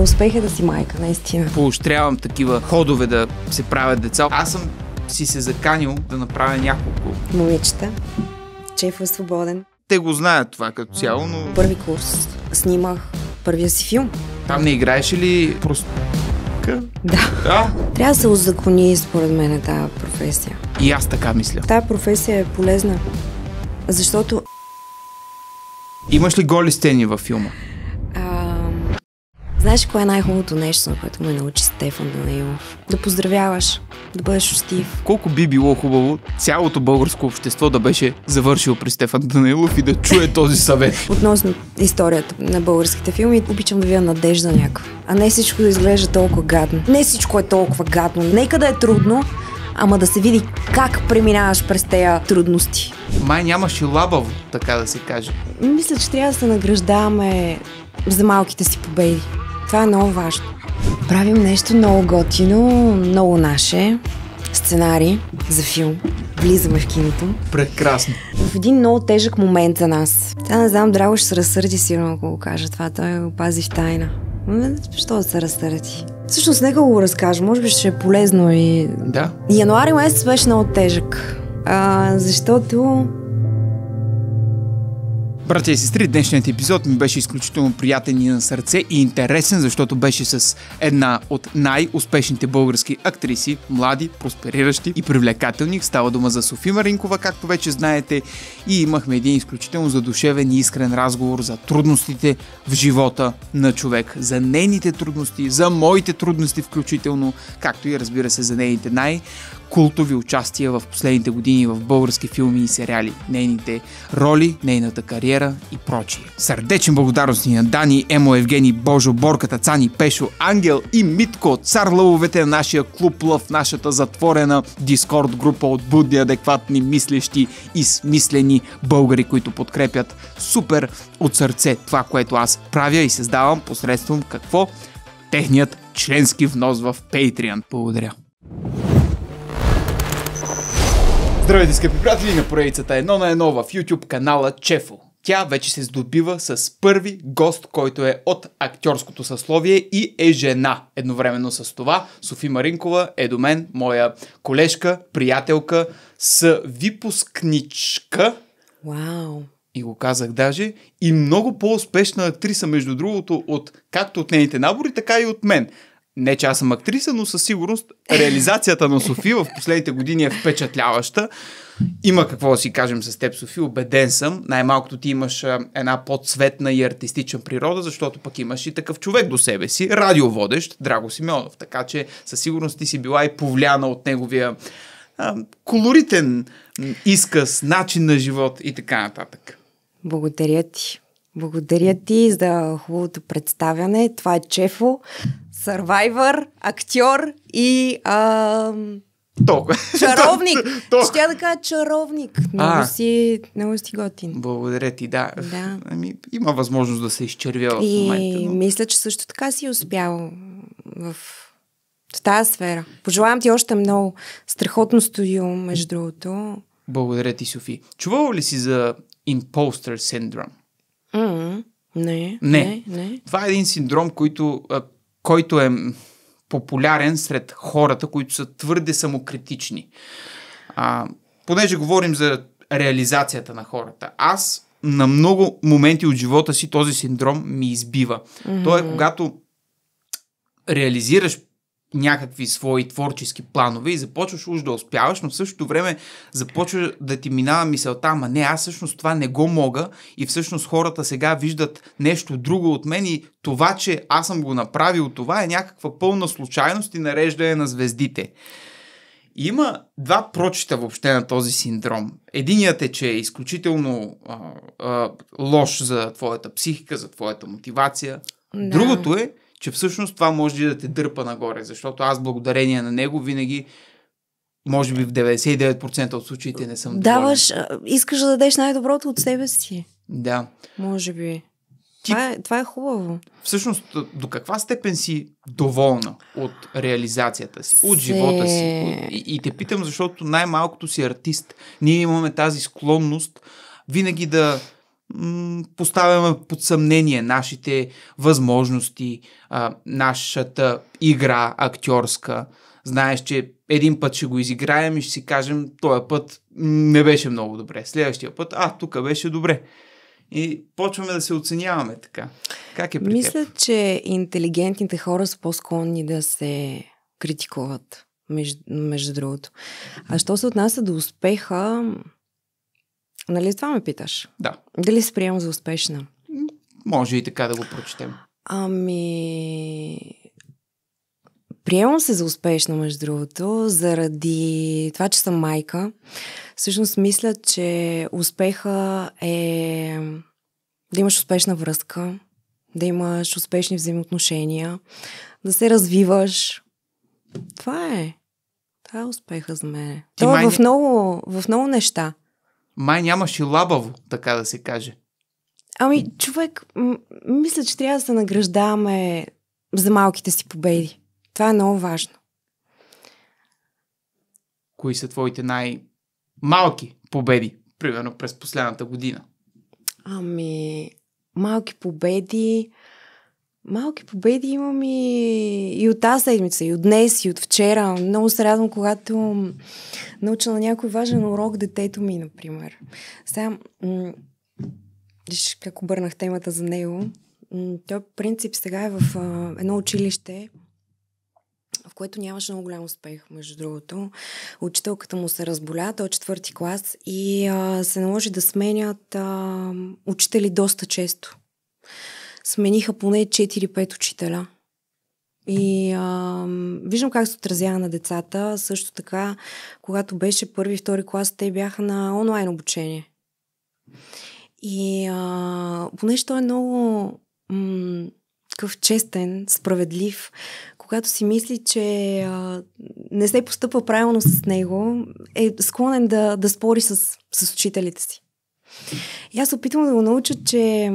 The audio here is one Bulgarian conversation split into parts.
Успех е да си майка, наистина. Поощрявам такива ходове да се правят деца. Аз съм си се заканил да направя няколко. Момичета, Чеф е свободен. Те го знаят това като цяло, но... Първи курс снимах първия си филм. Там не играеш ли просто Да. да. Трябва да се озакони, според мен, тази професия. И аз така мисля. Тая професия е полезна, защото... Имаш ли голи стени във филма? Знаеш кое е най-хубавото нещо, на което ме научи Стефан Данаилов? Да поздравяваш, да бъдеш устив. Колко би било хубаво цялото българско общество да беше завършило при Стефан Данаилов и да чуе този съвет. Относно историята на българските филми, обичам да вия надежда някаква. А не всичко да изглежда толкова гадно. Не всичко е толкова гадно. Нека да е трудно, ама да се види как преминаваш през тези трудности. Май нямаше лабаво, така да се каже. Мисля, че трябва да се награждаваме за малките си победи. Това е много важно. Правим нещо много готино, много наше. Сценари за филм. Влизаме в киното. Прекрасно. В един много тежък момент за нас. Тя не знам, Драго ще се разсърди сигурно, ако го кажа това. Той го пази в тайна. Защо да се разсърди? Всъщност, нека го разкажа. Може би ще е полезно и... Да. Януари месец беше много тежък. А, защото Братя и сестри, днешният епизод ми беше изключително приятен и на сърце и интересен, защото беше с една от най-успешните български актриси, млади, проспериращи и привлекателни. Става дума за Софи Маринкова, както вече знаете, и имахме един изключително задушевен и искрен разговор за трудностите в живота на човек, за нейните трудности, за моите трудности включително, както и разбира се за нейните най- култови участия в последните години в български филми и сериали, нейните роли, нейната кариера и прочие. Сърдечен благодарности на Дани, Емо, Евгений, Божо, Борката, Цани, Пешо, Ангел и Митко, цар лъвовете на нашия клуб Лъв, нашата затворена дискорд група от будни, адекватни, мислещи и смислени българи, които подкрепят супер от сърце това, което аз правя и създавам посредством какво? Техният членски внос в Patreon. Благодаря. Здравейте, скъпи приятели, на поредицата едно на едно в YouTube канала Чефо. Тя вече се здобива с първи гост, който е от актьорското съсловие и е жена. Едновременно с това Софи Маринкова е до мен, моя колежка, приятелка, с випускничка. Вау! И го казах даже. И много по-успешна актриса, между другото, от както от нейните набори, така и от мен не че аз съм актриса, но със сигурност реализацията на Софи в последните години е впечатляваща. Има какво да си кажем с теб, Софи, убеден съм. Най-малкото ти имаш една по-цветна и артистична природа, защото пък имаш и такъв човек до себе си, радиоводещ Драго Симеонов. Така че със сигурност ти си била и повлияна от неговия а, колоритен изказ, начин на живот и така нататък. Благодаря ти. Благодаря ти за хубавото представяне. Това е Чефо сървайвър, актьор и а, толкова. Чаровник. Толкова. Ще да кажа чаровник. Много, а, си, много си готин. Благодаря ти, да. да. Ами, има възможност да се изчервя в момента. И но... мисля, че също така си е успял в, в тази сфера. Пожелавам ти още много. Страхотно студио, между другото. Благодаря ти, Софи. Чувал ли си за импостер синдром? Mm-hmm. Не, не. Не. Не. Това е един синдром, който който е популярен сред хората, които са твърде самокритични. А, понеже говорим за реализацията на хората, аз на много моменти от живота си този синдром ми избива. Mm-hmm. То е когато реализираш някакви свои творчески планове и започваш уж да успяваш, но в същото време започва да ти минава мисълта, ама не, аз всъщност това не го мога и всъщност хората сега виждат нещо друго от мен и това, че аз съм го направил, това е някаква пълна случайност и нареждане на звездите. има два прочита въобще на този синдром. Единият е, че е изключително а, а, лош за твоята психика, за твоята мотивация. Да. Другото е, че всъщност това може да те дърпа нагоре, защото аз благодарение на него винаги може би в 99% от случаите не съм Даваш, доволен. искаш да дадеш най-доброто от себе си. Да. Може би. Ти... Това, е, това е хубаво. Всъщност, до каква степен си доволна от реализацията си, от Се... живота си? И, и те питам, защото най-малкото си артист. Ние имаме тази склонност винаги да поставяме под съмнение нашите възможности, нашата игра актьорска. Знаеш, че един път ще го изиграем и ще си кажем, този път не беше много добре. Следващия път, а, тук беше добре. И почваме да се оценяваме така. Как е при Мисля, теб? че интелигентните хора са по-склонни да се критикуват, между, между другото. А що се отнася до успеха, Нали това ме питаш? Да. Дали се приемам за успешна? Може и така да го прочетем. Ами... Приемам се за успешна, между другото, заради това, че съм майка. Всъщност мисля, че успеха е да имаш успешна връзка, да имаш успешни взаимоотношения, да се развиваш. Това е. Това е успеха за мен. Това е в, много, в много неща май нямаше лабаво, така да се каже. Ами, човек, м- мисля, че трябва да се награждаваме за малките си победи. Това е много важно. Кои са твоите най-малки победи, примерно през последната година? Ами, малки победи. Малки победи имам и, и от тази седмица, и от днес, и от вчера. Много се радвам, когато науча на някой важен урок детето ми, например. Сега, м- виж как обърнах темата за него. М- той, по принцип, сега е в а, едно училище, в което нямаше много голям успех, между другото. Учителката му се разболя, той е четвърти клас и а, се наложи да сменят а, учители доста често смениха поне 4-5 учителя. И а, виждам как се отразява на децата. Също така, когато беше първи втори клас, те бяха на онлайн обучение. И а, понеже той е много м- такъв честен, справедлив, когато си мисли, че а, не се постъпва правилно с него, е склонен да, да спори с, с учителите си. И аз опитвам да го науча, че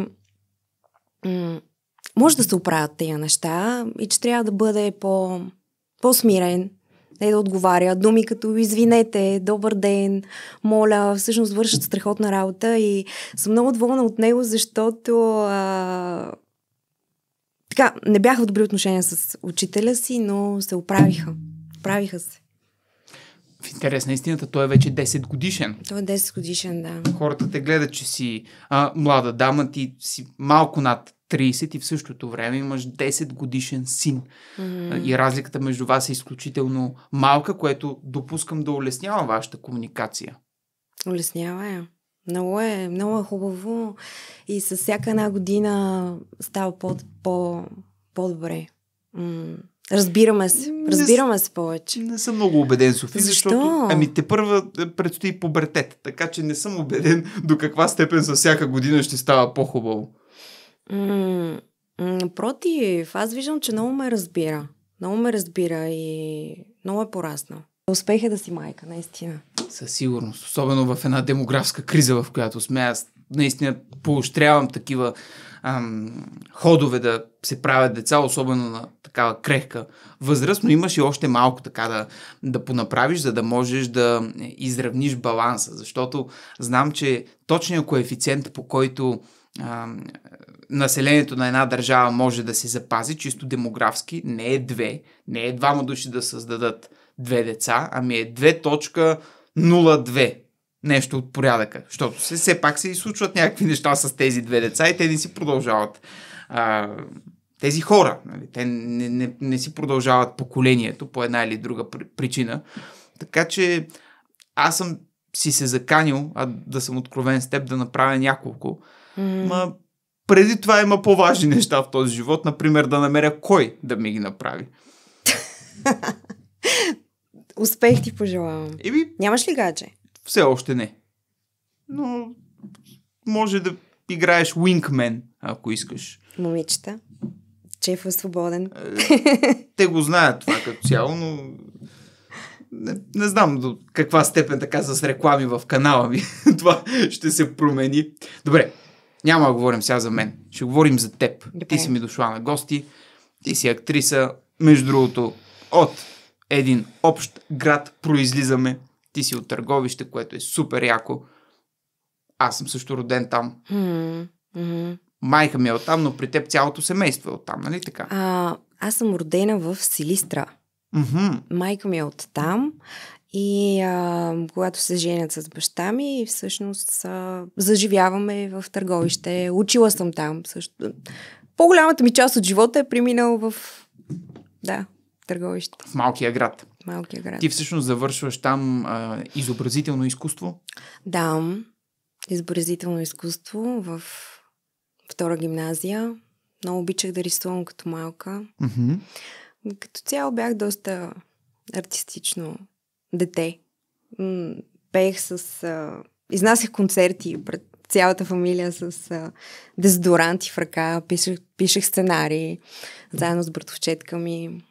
м- може да се оправят тези неща и че трябва да бъде по, по-смирен, не да отговаря. Думи като извинете, добър ден, моля, всъщност вършат страхотна работа и съм много доволна от него, защото а, така, не бяха в добри отношения с учителя си, но се оправиха. Оправиха се. В интерес на истината, той е вече 10 годишен. Той е 10 годишен, да. Хората те гледат, че си а, млада дама, ти си малко над 30 и в същото време имаш 10 годишен син. Mm-hmm. И разликата между вас е изключително малка, което допускам да улеснява вашата комуникация. Улеснява я. Много е, много е хубаво и с всяка една година става по, по, по-добре. М- разбираме се. Разбираме се повече. Не, не съм много убеден, Софи, Защо? защото ами те първа е, предстои пубертет, така че не съм убеден до каква степен за всяка година ще става по-хубаво напротив, аз виждам, че много ме разбира. Много ме разбира и много е пораснал. Успех е да си майка, наистина. Със сигурност. Особено в една демографска криза, в която сме. Аз наистина поощрявам такива ам, ходове да се правят деца, особено на такава крехка възраст, но имаш и още малко така да, да понаправиш, за да можеш да изравниш баланса. Защото знам, че точният коефициент, по който ам, населението на една държава може да се запази чисто демографски, не е две, не е двама души да създадат две деца, ами е 2.02. Нещо от порядъка. Защото се, все пак се и случват някакви неща с тези две деца и те не си продължават. А, тези хора, нали, те не, не, не си продължават поколението по една или друга причина. Така че аз съм си се заканил, а да съм откровен с теб, да направя няколко. Mm. Ма преди това има по-важни неща в този живот, например да намеря кой да ми ги направи. Успех ти пожелавам. Еми, Нямаш ли гадже? Все още не. Но може да играеш Wingman, ако искаш. Момичета, Чеф е свободен. Е, те го знаят това като цяло, но не, не знам до каква степен така с реклами в канала ми това ще се промени. Добре, няма да говорим сега за мен. Ще говорим за теб. Добре. Ти си ми дошла на гости. Ти си актриса. Между другото, от един общ град произлизаме. Ти си от търговище, което е супер яко. Аз съм също роден там. Mm-hmm. Майка ми е оттам, но при теб цялото семейство е оттам, нали така? А, аз съм родена в Силистра. Mm-hmm. Майка ми е оттам. И а, когато се женят с баща ми, всъщност а, заживяваме в търговище. Учила съм там. Също. По-голямата ми част от живота е преминал в да, търговище. В малкия град. Малкия град. Ти всъщност завършваш там а, изобразително изкуство? Да, изобразително изкуство в втора гимназия. Много обичах да рисувам като малка. Mm-hmm. Като цяло бях доста артистично дете. пеех с... А, изнасях концерти пред цялата фамилия с а, дезодоранти в ръка, пишех, пишех сценарии заедно с братовчетка ми.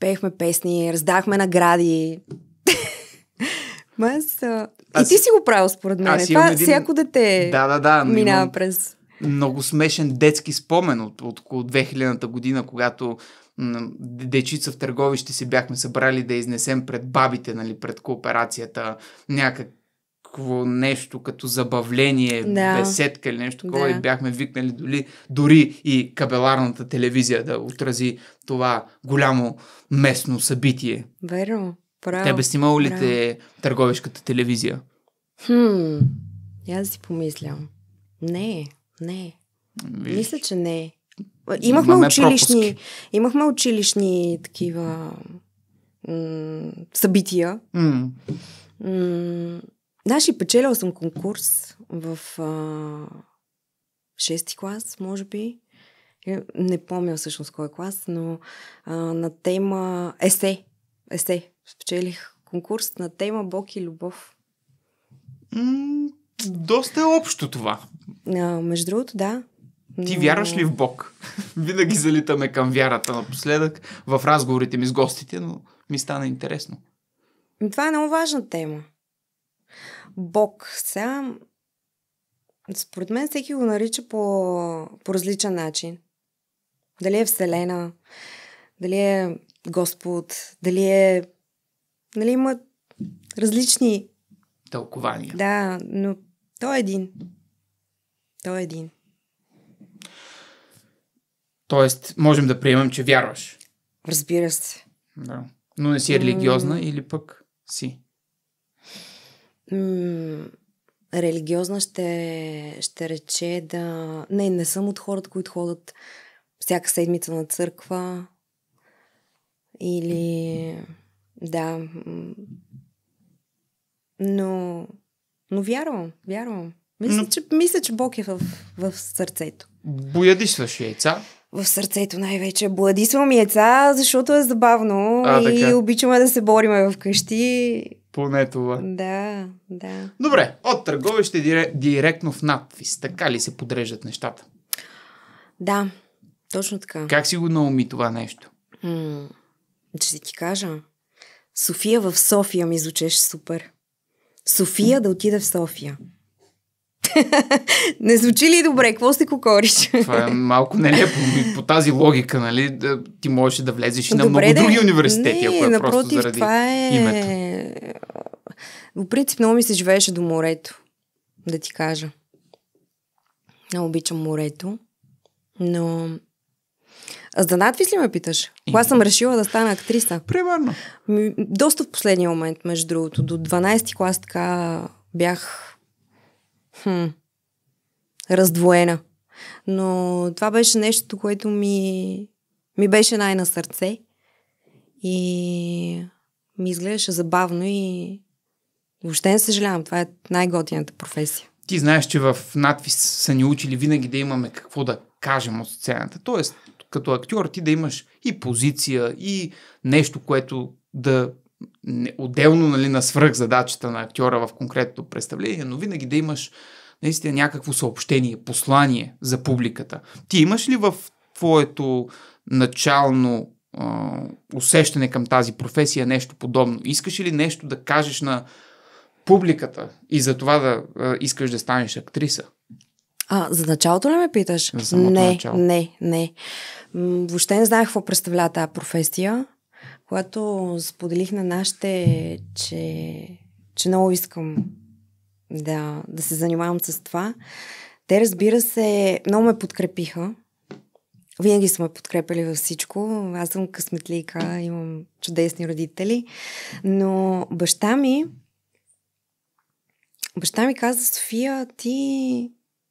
Пеехме песни, раздахме награди. Аз, И ти си го правил, според мен. Това един... всяко дете да, да, да, минава през много смешен детски спомен от, от около 2000-та година, когато дечица в търговище си бяхме събрали да изнесем пред бабите, нали, пред кооперацията някакво нещо като забавление, да. беседка или нещо такова да. и бяхме викнали дори, дори и кабеларната телевизия да отрази това голямо местно събитие. Верно, право. Тебе снимало ли те търговишката телевизия? Хм, аз си помислям. Не, не. Виж. Мисля, че не. Имахме училищни, имахме училищни такива м- събития. Mm. М- Знаеш ли, печелял съм конкурс в а, 6 клас, може би. Е, не помня всъщност кой клас, но а, на тема есе. Есе. Спечелих конкурс на тема Бог и любов. М- доста е общо това. А, между другото, да. Но... Ти вярваш ли в Бог? Винаги залитаме към вярата напоследък в разговорите ми с гостите, но ми стана интересно. Ами, това е много важна тема. Бог. Сега, според мен, всеки го нарича по, по различен начин. Дали е Вселена, дали е Господ, дали е... Нали има различни... Тълкования. Да, но той е един. Той е един. Тоест, можем да приемем, че вярваш. Разбира се. Да. Но не си религиозна mm. или пък си? Mm, религиозна ще, ще рече да... Не, не съм от хората, които ходят всяка седмица на църква. Или... Да. Но... Но вярвам, вярвам. Мисля, Но... че, мисля че Бог е в, в сърцето. Боядисваш яйца, в сърцето най-вече. Бладисвам яйца, защото е забавно а, така. и обичаме да се бориме вкъщи. Поне това. Да, да. Добре, от търговище директно в надпис. Така ли се подреждат нещата? Да, точно така. Как си го науми това нещо? М- ще ти кажа. София в София ми звучеше супер. София да отида в София не звучи ли добре? Какво се кокориш? Това е малко нелепо. По тази логика, нали, ти можеш да влезеш и на много да... други университети, не, ако е напротив, просто заради това е... името. В принцип, много ми се живееше до морето, да ти кажа. Много обичам морето, но... А надвис ли ме питаш? Кога съм решила да стана актриса? Примерно. Доста в последния момент, между другото. До 12 ти клас така бях хм, раздвоена. Но това беше нещо, което ми, ми беше най-на сърце и ми изглеждаше забавно и въобще не съжалявам. Това е най-готината професия. Ти знаеш, че в надпис са ни учили винаги да имаме какво да кажем от сцената. Тоест, като актьор ти да имаш и позиция, и нещо, което да отделно нали, на свръхзадачата на актьора в конкретното представление, но винаги да имаш наистина някакво съобщение, послание за публиката. Ти имаш ли в твоето начално а, усещане към тази професия нещо подобно? Искаш ли нещо да кажеш на публиката и за това да а, искаш да станеш актриса? А, за началото ли ме питаш? За не, начало. не, не. Въобще не знаех какво представлява тази професия когато споделих на нашите, че, че много искам да, да се занимавам с това, те разбира се, много ме подкрепиха. Винаги сме подкрепили във всичко. Аз съм късметлика, имам чудесни родители. Но баща ми, баща ми каза, София, ти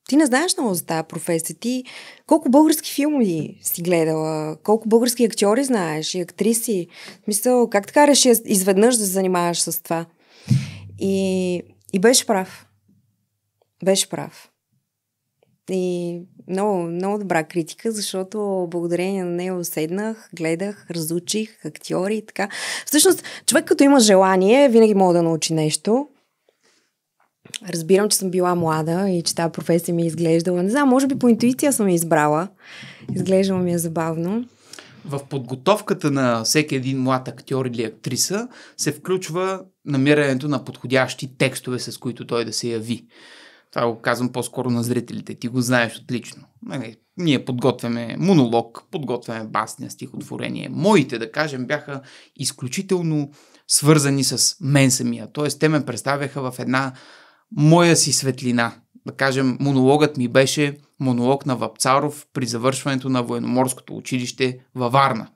ти не знаеш много за тази професия. Ти колко български филми си гледала, колко български актьори знаеш и актриси. В смисъл, как така реши изведнъж да се занимаваш с това? И, и беше прав. Беше прав. И много, много добра критика, защото благодарение на нея седнах, гледах, разучих актьори и така. Всъщност, човек като има желание, винаги мога да научи нещо. Разбирам, че съм била млада и че тази професия ми е изглеждала. Не знам, може би по интуиция съм я избрала. Изглеждала ми е забавно. В подготовката на всеки един млад актьор или актриса се включва намирането на подходящи текстове, с които той да се яви. Това го казвам по-скоро на зрителите. Ти го знаеш отлично. Нали, ние подготвяме монолог, подготвяме басня, стихотворение. Моите, да кажем, бяха изключително свързани с мен самия. Тоест, те ме представяха в една моя си светлина. Да кажем, монологът ми беше монолог на Вапцаров при завършването на военноморското училище във Варна.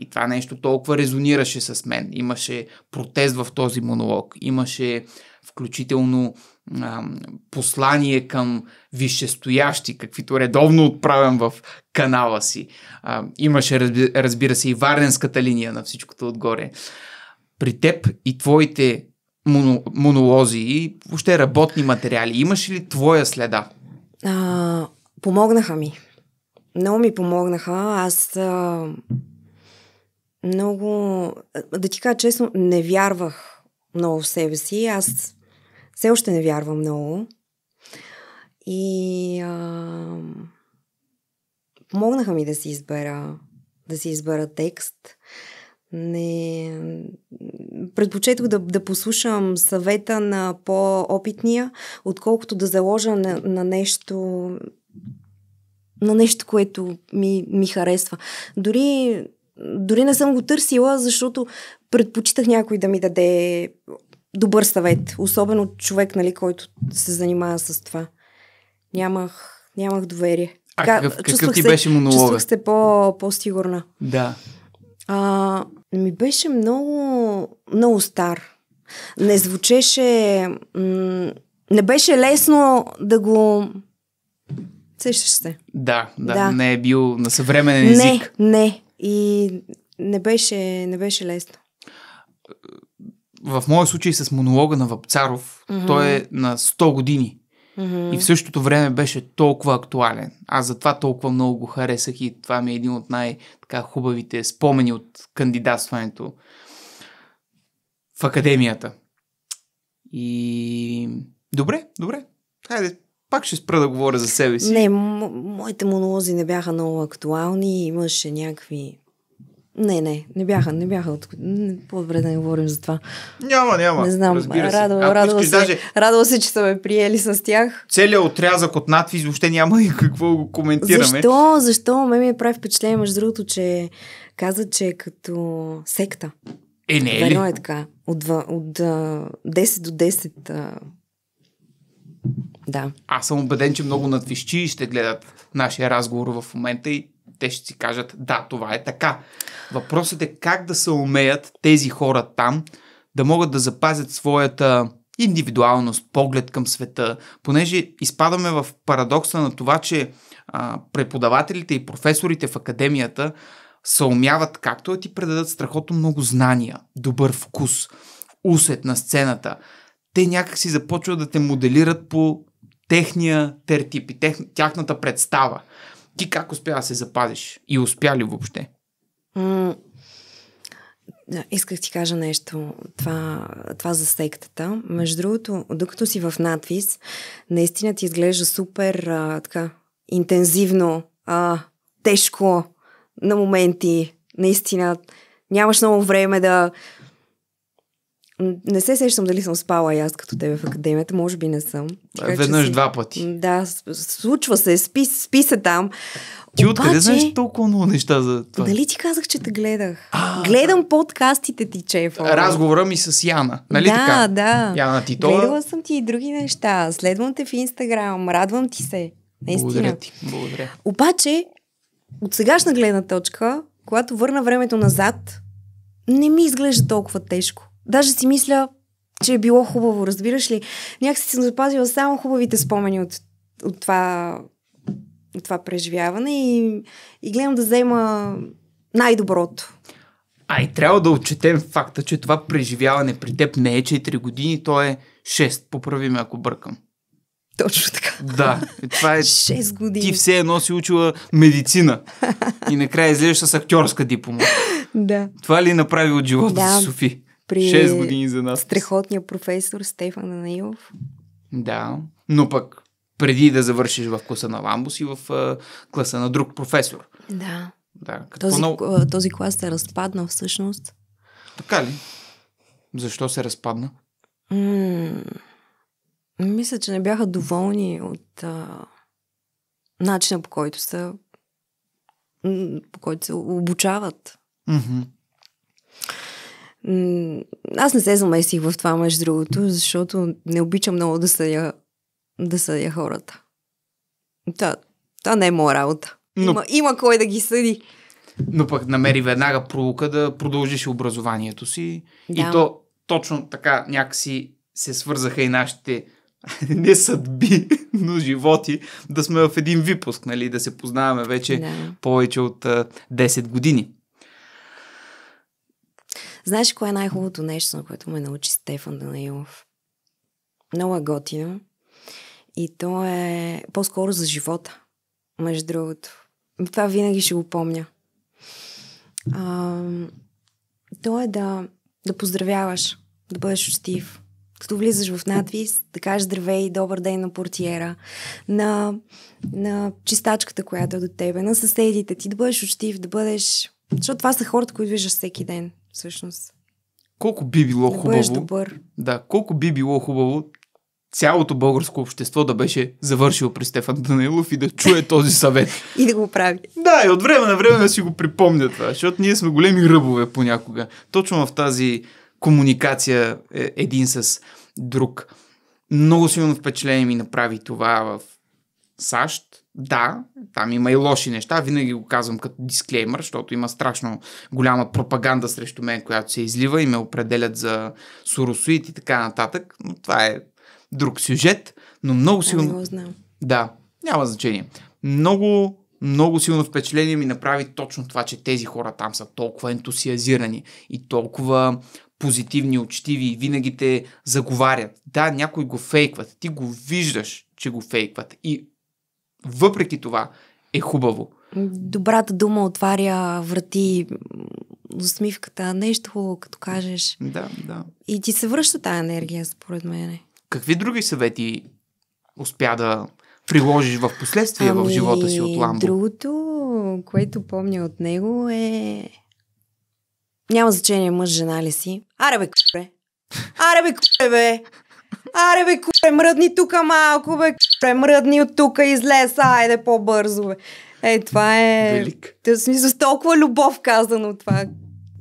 И това нещо толкова резонираше с мен. Имаше протест в този монолог, имаше включително а, послание към висшестоящи, каквито редовно отправям в канала си. А, имаше, разбира се, и варенската линия на всичкото отгоре. При теб и твоите моно, монолози и въобще работни материали. Имаш ли твоя следа? А, помогнаха ми. Много ми помогнаха. Аз а, много... Да ти кажа честно, не вярвах много в себе си. Аз все още не вярвам много. И а, помогнаха ми да си избера да си избера текст не... Предпочетох да, да послушам съвета на по-опитния, отколкото да заложа на, на нещо на нещо, което ми, ми харесва. Дори, дори не съм го търсила, защото предпочитах някой да ми даде добър съвет. Особено човек, нали, който се занимава с това. Нямах, нямах доверие. А какъв, какъв ти се, беше монолога? Чувствах се по, по-сигурна. Да. А, ми беше много, много стар. Не звучеше... М- не беше лесно да го... Сещаш се? Да, да, да. Не е бил на съвременен език. Не, не. И не беше, не беше лесно. В моя случай с монолога на Вапцаров, mm-hmm. той е на 100 години. Mm-hmm. И в същото време беше толкова актуален. Аз затова толкова много го харесах и това ми е един от най-хубавите спомени от кандидатстването в академията. И добре, добре. Хайде, пак ще спра да говоря за себе си. Не, м- моите монолози не бяха много актуални. Имаше някакви не, не, не бяха, не бяха. От... По-добре да не говорим за това. Няма, няма. Не знам. Разбира се. Радва, радва, се, даже... радва се, че са ме приели с тях. Целият отрязък от надвиз въобще няма и какво го коментираме. Защо? Защо? Ме ми е прави впечатление, между другото, че каза, че е като секта. Е, не е ли? Верно е така. От, от, от 10 до 10 а... да. Аз съм убеден, че много надвищи ще гледат нашия разговор в момента и те ще си кажат, да, това е така. Въпросът е как да се умеят тези хора там да могат да запазят своята индивидуалност, поглед към света, понеже изпадаме в парадокса на това, че а, преподавателите и професорите в академията съумяват както да ти предадат страхотно много знания, добър вкус, усет на сцената. Те някак си започват да те моделират по техния тертип и тех, тяхната представа. Ти как успя да се запазиш? И успя ли въобще? Mm. да, исках ти кажа нещо. Това, това за сектата. Между другото, докато си в надвис, наистина ти изглежда супер а, така, интензивно, а, тежко на моменти. Наистина нямаш много време да не се сещам дали съм спала и аз като тебе в академията, може би не съм. Така, Веднъж си... два пъти. Да, случва се, спи, спи се там. Ти Обаче... откъде знаеш толкова много неща за това? Дали ти казах, че те гледах? А, Гледам да. подкастите ти, Чефо. Разговора ми с Яна, нали да, така? Да, Яна Титова. Гледала съм ти и други неща. Следвам те в Инстаграм, радвам ти се. Наистина. Благодаря ти, благодаря. Обаче, от сегашна гледна точка, когато върна времето назад, не ми изглежда толкова тежко. Даже си мисля, че е било хубаво, разбираш ли? Някакси съм запазила само хубавите спомени от, от, това, от това преживяване и, и гледам да взема най-доброто. А и трябва да отчетем факта, че това преживяване при теб не е 4 години, то е 6. Поправи ме, ако бъркам. Точно така. Да, това е... 6 години. Ти все едно си учила медицина и накрая излезеш с актьорска диплома. да. Това ли направи от живота да. си, Софи? при 6 години за нас. Страхотния професор Стефан Анаилов. Да, но пък преди да завършиш в класа на Ламбус и в а, класа на друг професор. Да. да този, много... този клас се разпадна всъщност. Така ли? Защо се разпадна? М- мисля, че не бяха доволни от а, начина по който са по който се обучават. Mm-hmm. Аз не се заместих в това, между другото, защото не обичам много да съдя, да съдя хората. Та, та не е моя работа. Но... Има, има кой да ги съди. Но пък намери веднага пролука да продължиш образованието си. Да. И то точно така някакси се свързаха и нашите не съдби, но животи, да сме в един випуск, нали, да се познаваме вече да. повече от а, 10 години. Знаеш, кое е най-хубавото нещо, на което ме научи Стефан Данаилов? Много е готино. И то е по-скоро за живота, между другото. Това винаги ще го помня. А, то е да, да поздравяваш, да бъдеш учтив. Като влизаш в надвис, да кажеш здравей, добър ден на портиера, на, на чистачката, която е до тебе, на съседите ти, да бъдеш учтив, да бъдеш... Защото това са хората, които виждаш всеки ден всъщност. Колко би било да хубаво. Добър. Да, колко би било хубаво цялото българско общество да беше завършило при Стефан Данилов и да чуе този съвет. и да го прави. Да, и от време на време да си го припомня това, защото ние сме големи ръбове понякога. Точно в тази комуникация е един с друг. Много силно впечатление ми направи това в САЩ, да, там има и лоши неща, винаги го казвам като дисклеймър, защото има страшно голяма пропаганда срещу мен, която се излива и ме определят за суросуит и така нататък, но това е друг сюжет, но много силно... Не го знам. Да, няма значение. Много много силно впечатление ми направи точно това, че тези хора там са толкова ентусиазирани и толкова позитивни, учтиви и винаги те заговарят. Да, някой го фейкват. Ти го виждаш, че го фейкват. И въпреки това е хубаво. Добрата дума отваря врати, усмивката, нещо хубаво, като кажеш. Да, да. И ти се връща тази енергия, според мен. Какви други съвети успя да приложиш в последствие ами, в живота си от Ламбо? Другото, което помня от него е... Няма значение мъж, жена ли си. Аре бе, купе! Аре бе, купе бе! Аре бе, куре, мръдни тука малко бе, куре, мръдни от тука, излез, айде по-бързо бе. Е, това е... Велик. Това е смисъл, с толкова любов казано това.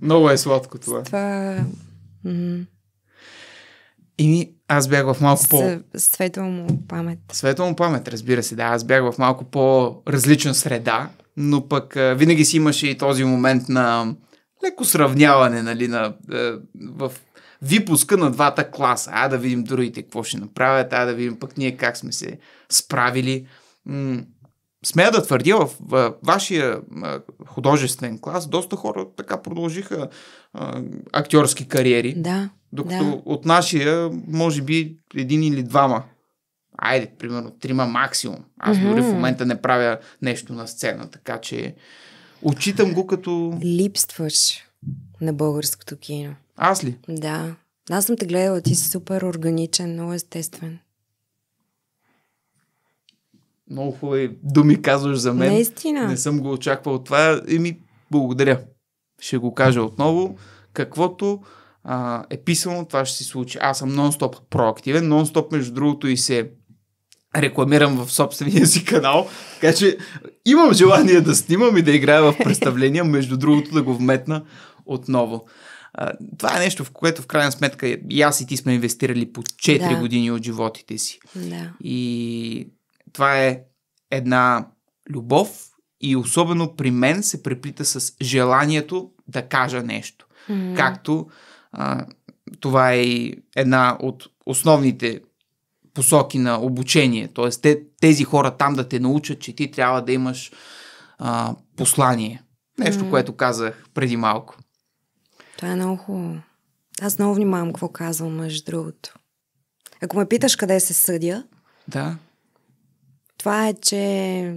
Много е сладко това. Това... mm И аз бях в малко по... Светла му памет. Светла му памет, разбира се, да. Аз бях в малко по-различна среда, но пък а, винаги си имаше и този момент на леко сравняване, нали, на, а, е, в випуска на двата класа. А да видим другите какво ще направят, а да видим пък ние как сме се справили. смея да твърдя, в, в вашия художествен клас доста хора така продължиха а, актьорски кариери. Да. Докато да. от нашия, може би, един или двама. Айде, примерно, трима максимум. Аз mm-hmm. дори в момента не правя нещо на сцена, така че отчитам го като... Липстваш на българското кино. Аз ли? Да. Аз съм те гледала, ти си супер органичен, много естествен. Много хубави думи казваш за мен. Наистина. Не съм го очаквал това. И ми благодаря. Ще го кажа отново. Каквото а, е писано, това ще се случи. Аз съм нон-стоп проактивен. Нон-стоп, между другото, и се рекламирам в собствения си канал. Така че имам желание да снимам и да играя в представления, между другото да го вметна отново. Това е нещо, в което в крайна сметка и аз и ти сме инвестирали по 4 да. години от животите си. Да. И това е една любов и особено при мен се преплита с желанието да кажа нещо. Mm-hmm. Както а, това е една от основните посоки на обучение. Тоест, те, тези хора там да те научат, че ти трябва да имаш а, послание. Нещо, mm-hmm. което казах преди малко. Това е много хубаво. Аз много внимавам какво казвам, между другото. Ако ме питаш къде се съдя, да. това е, че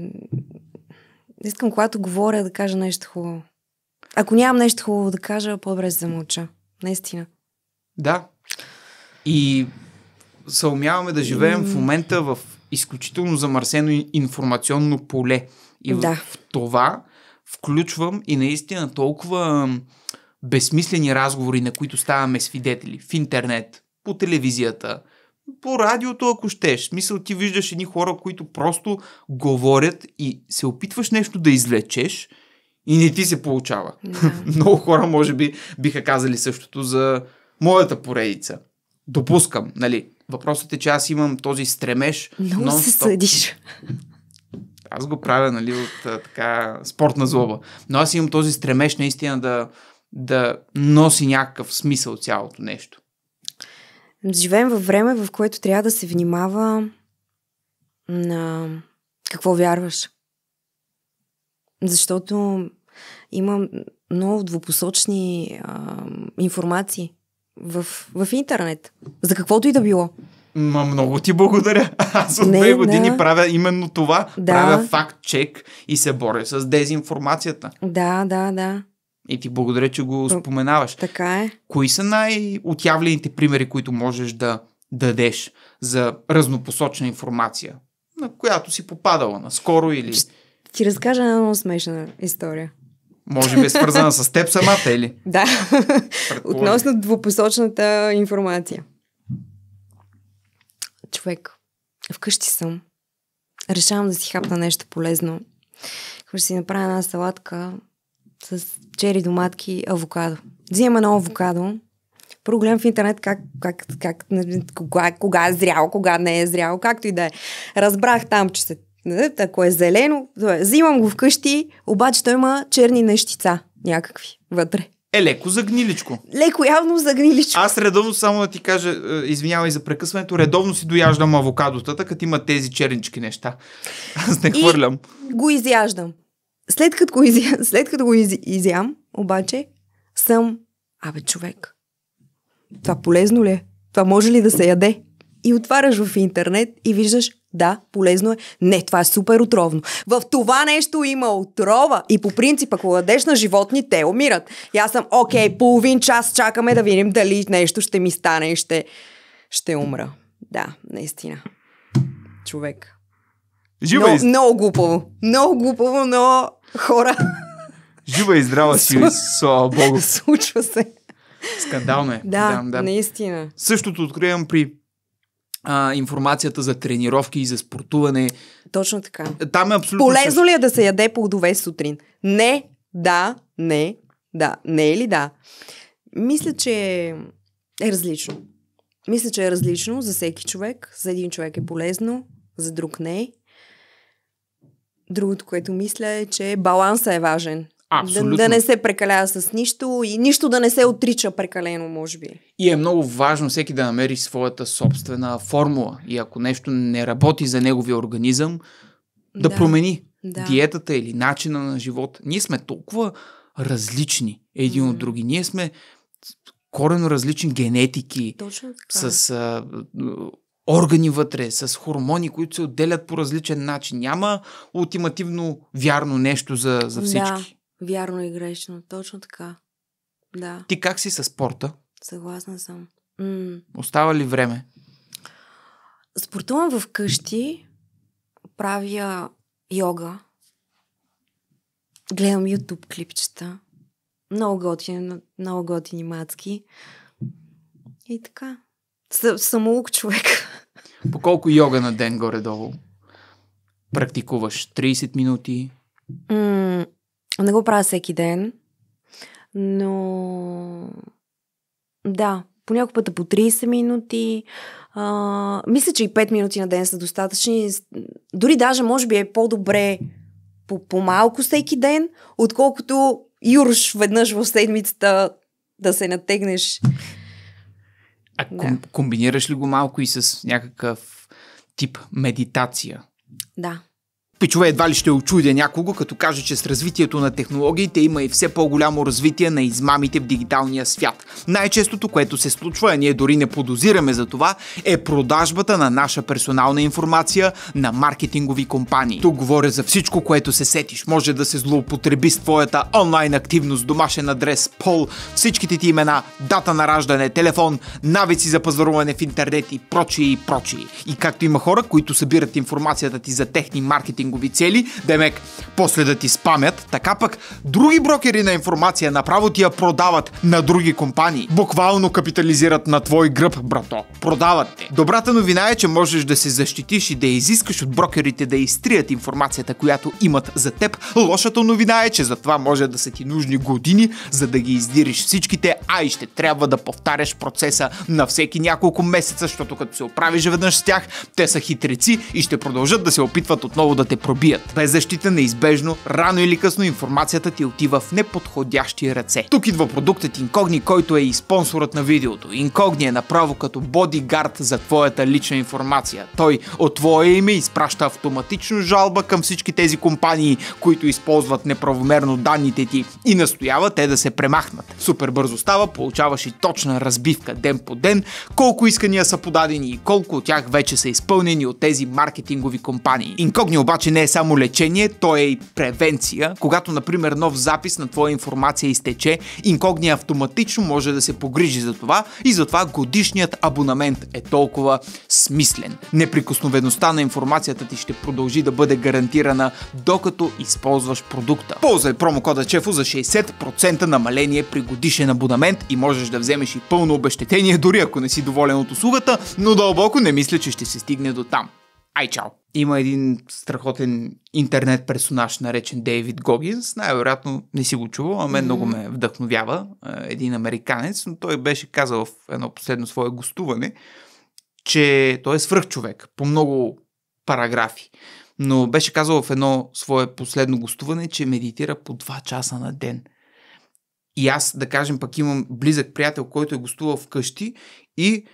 искам, когато говоря, да кажа нещо хубаво. Ако нямам нещо хубаво да кажа, по-добре се замълча. Наистина. Да. И съумяваме да живеем mm. в момента в изключително замърсено информационно поле. И да. в това включвам и наистина толкова безсмислени разговори, на които ставаме свидетели в интернет, по телевизията, по радиото, ако щеш. Смисъл, ти виждаш едни хора, които просто говорят и се опитваш нещо да излечеш и не ти се получава. Да. Много хора, може би, биха казали същото за моята поредица. Допускам, нали? Въпросът е, че аз имам този стремеж. Много нон-стоп. се съдиш. Аз го правя, нали, от така спортна злоба. Но аз имам този стремеж наистина да, да носи някакъв смисъл цялото нещо. Живеем във време, в което трябва да се внимава на какво вярваш. Защото има много двупосочни а, информации в, в интернет. За каквото и да било. Ма много ти благодаря. Аз от две години да. правя именно това. Да. Правя факт-чек и се боря с дезинформацията. Да, да, да. И ти благодаря, че го споменаваш. Така е. Кои са най-отявлените примери, които можеш да дадеш за разнопосочна информация, на която си попадала наскоро или... Ти разкажа една много смешна история. Може би е свързана с теб самата, или? Да. Относно двупосочната информация. Човек, вкъщи съм. Решавам да си хапна нещо полезно. Ще си направя една салатка, с чери доматки, авокадо. Взимам едно авокадо, първо гледам в интернет как, как, как кога, кога е зрял, кога не е зрял, както и да е. Разбрах там, че се, ако е зелено, е. взимам го вкъщи, обаче той има черни нещица някакви вътре. Е, леко загниличко. Леко явно загниличко. Аз редовно, само да ти кажа, е, извинявай за прекъсването, редовно си дояждам авокадотата, като има тези чернички неща. Аз не хвърлям. И го изяждам. След като го, изя... след като го из... изям, обаче, съм, абе човек, това полезно ли е? Това може ли да се яде? И отваряш в интернет и виждаш, да, полезно е. Не, това е супер отровно. В това нещо има отрова и по принцип, ако ладеш на животни, те умират. И аз съм, окей, половин час чакаме да видим дали нещо ще ми стане и ще, ще умра. Да, наистина. Човек. Жива но, и... Много глупаво. Много глупаво, но хора... Жива и здрава си, слава богу. Случва се. Скандално е. Да, да, да, наистина. Същото откривам при а, информацията за тренировки и за спортуване. Точно така. Там е абсолютно... Полезно също... ли е да се яде плодове сутрин? Не, да, не, да. Не или да? Мисля, че е различно. Мисля, че е различно за всеки човек. За един човек е полезно, за друг не. Другото, което мисля е, че баланса е важен. Абсолютно. Да, да не се прекалява с нищо и нищо да не се отрича прекалено, може би. И е много важно всеки да намери своята собствена формула. И ако нещо не работи за неговия организъм, да, да. промени да. диетата или начина на живот. Ние сме толкова различни един mm-hmm. от други. Ние сме корено различни генетики, Точно така. с а, органи вътре, с хормони, които се отделят по различен начин. Няма ултимативно вярно нещо за, за всички. Да, вярно и грешно. Точно така. Да. Ти как си с спорта? Съгласна съм. М- Остава ли време? Спортувам в къщи, правя йога, гледам ютуб клипчета. Много готини, много готини мацки. И така самолук човек. По колко йога на ден горе-долу практикуваш? 30 минути? М- не го правя всеки ден, но да, понякога пъта по 30 минути. А, мисля, че и 5 минути на ден са достатъчни. Дори даже може би е по-добре по- добре по малко всеки ден, отколкото юрш веднъж в седмицата да се натегнеш а да. ком, комбинираш ли го малко и с някакъв тип медитация? Да. Пичове едва ли ще очуде някого, като каже, че с развитието на технологиите има и все по-голямо развитие на измамите в дигиталния свят. Най-честото, което се случва, а ние дори не подозираме за това, е продажбата на наша персонална информация на маркетингови компании. Тук говоря за всичко, което се сетиш. Може да се злоупотреби с твоята онлайн активност, домашен адрес, пол, всичките ти имена, дата на раждане, телефон, навици за пазаруване в интернет и прочие и прочие. И както има хора, които събират информацията ти за техни маркетинг маркетингови цели, демек после да ти спамят, така пък други брокери на информация направо ти я продават на други компании. Буквално капитализират на твой гръб, брато. Продават те. Добрата новина е, че можеш да се защитиш и да изискаш от брокерите да изтрият информацията, която имат за теб. Лошата новина е, че за това може да са ти нужни години, за да ги издириш всичките, а и ще трябва да повтаряш процеса на всеки няколко месеца, защото като се оправиш веднъж с тях, те са хитреци и ще продължат да се опитват отново да те те пробият. Без защита неизбежно, рано или късно информацията ти отива в неподходящи ръце. Тук идва продуктът Инкогни, който е и спонсорът на видеото. Инкогни е направо като бодигард за твоята лична информация. Той от твое име изпраща автоматично жалба към всички тези компании, които използват неправомерно данните ти и настоява те да се премахнат. Супер бързо става, получаваш и точна разбивка ден по ден, колко искания са подадени и колко от тях вече са изпълнени от тези маркетингови компании. Инкогни обаче че не е само лечение, то е и превенция. Когато, например, нов запис на твоя информация изтече, инкогния автоматично може да се погрижи за това и затова годишният абонамент е толкова смислен. Неприкосновеността на информацията ти ще продължи да бъде гарантирана докато използваш продукта. Ползвай промокода Чефо за 60% намаление при годишен абонамент и можеш да вземеш и пълно обещетение, дори ако не си доволен от услугата, но дълбоко не мисля, че ще се стигне до там. Ай, чао! има един страхотен интернет персонаж, наречен Дейвид Гогинс. Най-вероятно не си го чувал, а мен mm-hmm. много ме вдъхновява. Един американец, но той беше казал в едно последно свое гостуване, че той е свръхчовек по много параграфи. Но беше казал в едно свое последно гостуване, че медитира по 2 часа на ден. И аз, да кажем, пък имам близък приятел, който е гостувал вкъщи и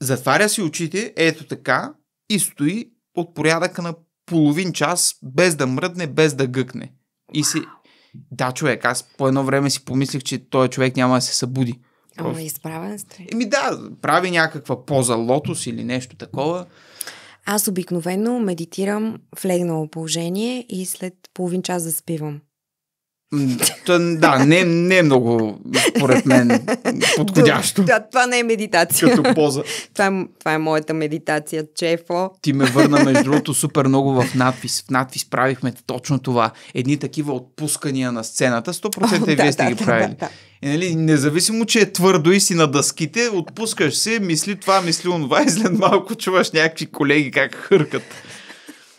затваря си очите, ето така, и стои от порядъка на половин час, без да мръдне, без да гъкне. И си... Да, човек, аз по едно време си помислих, че този човек няма да се събуди. Ама Просто... изправен сте. Еми да, прави някаква поза лотос или нещо такова. Аз обикновено медитирам в легнало положение и след половин час заспивам. Да да, не, не е много, според мен, подходящо. Да, това не е медитация. Като поза. Това е, това е моята медитация, чефо. Ти ме върна, между другото, супер много в надпис. В надпис правихме точно това. Едни такива отпускания на сцената. 100% О, и вие да, сте да, ги правили. Да, да. Е, и, нали, независимо, че е твърдо и си на дъските, отпускаш се, мисли това, мисли онова и след малко чуваш някакви колеги как хъркат.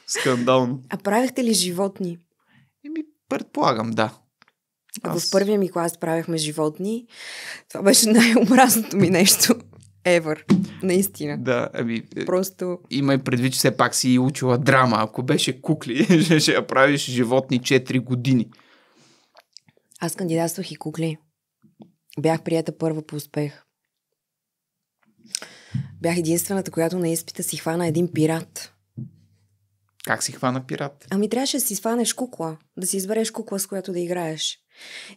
Скандално. А правихте ли животни? Еми, предполагам, да. Аз... В първия ми клас правихме животни. Това беше най-омразното ми нещо. Ever. Наистина. Да, ами... Е, Просто... Имай предвид, че все пак си учила драма. Ако беше кукли, ще я правиш животни 4 години. Аз кандидатствах и кукли. Бях прията първа по успех. Бях единствената, която на изпита си хвана един пират. Как си хвана пират? Ами трябваше да си хванеш кукла. Да си избереш кукла, с която да играеш.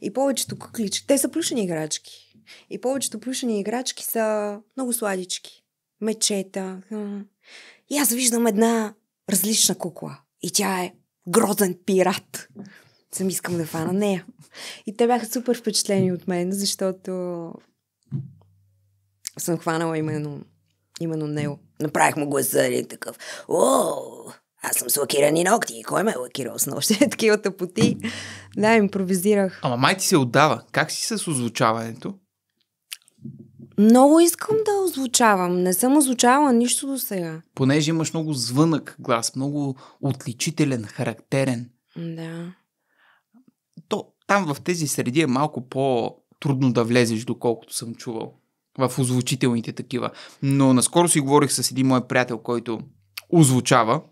И повечето куклички, те са плюшени играчки. И повечето плюшени играчки са много сладички. Мечета. И аз виждам една различна кукла. И тя е грозен пират. Съм искам да фана нея. И те бяха супер впечатлени от мен, защото съм хванала именно, именно него. Направих му гласа и такъв. Ооо! Аз съм с лакирани ногти. Кой ме е лакирал с нощи? Такива тъпоти. да, импровизирах. Ама май ти се отдава. Как си с озвучаването? Много искам да озвучавам. Не съм озвучавала нищо до сега. Понеже имаш много звънък глас, много отличителен, характерен. Да. То там в тези среди е малко по-трудно да влезеш, доколкото съм чувал. В озвучителните такива. Но наскоро си говорих с един мой приятел, който озвучава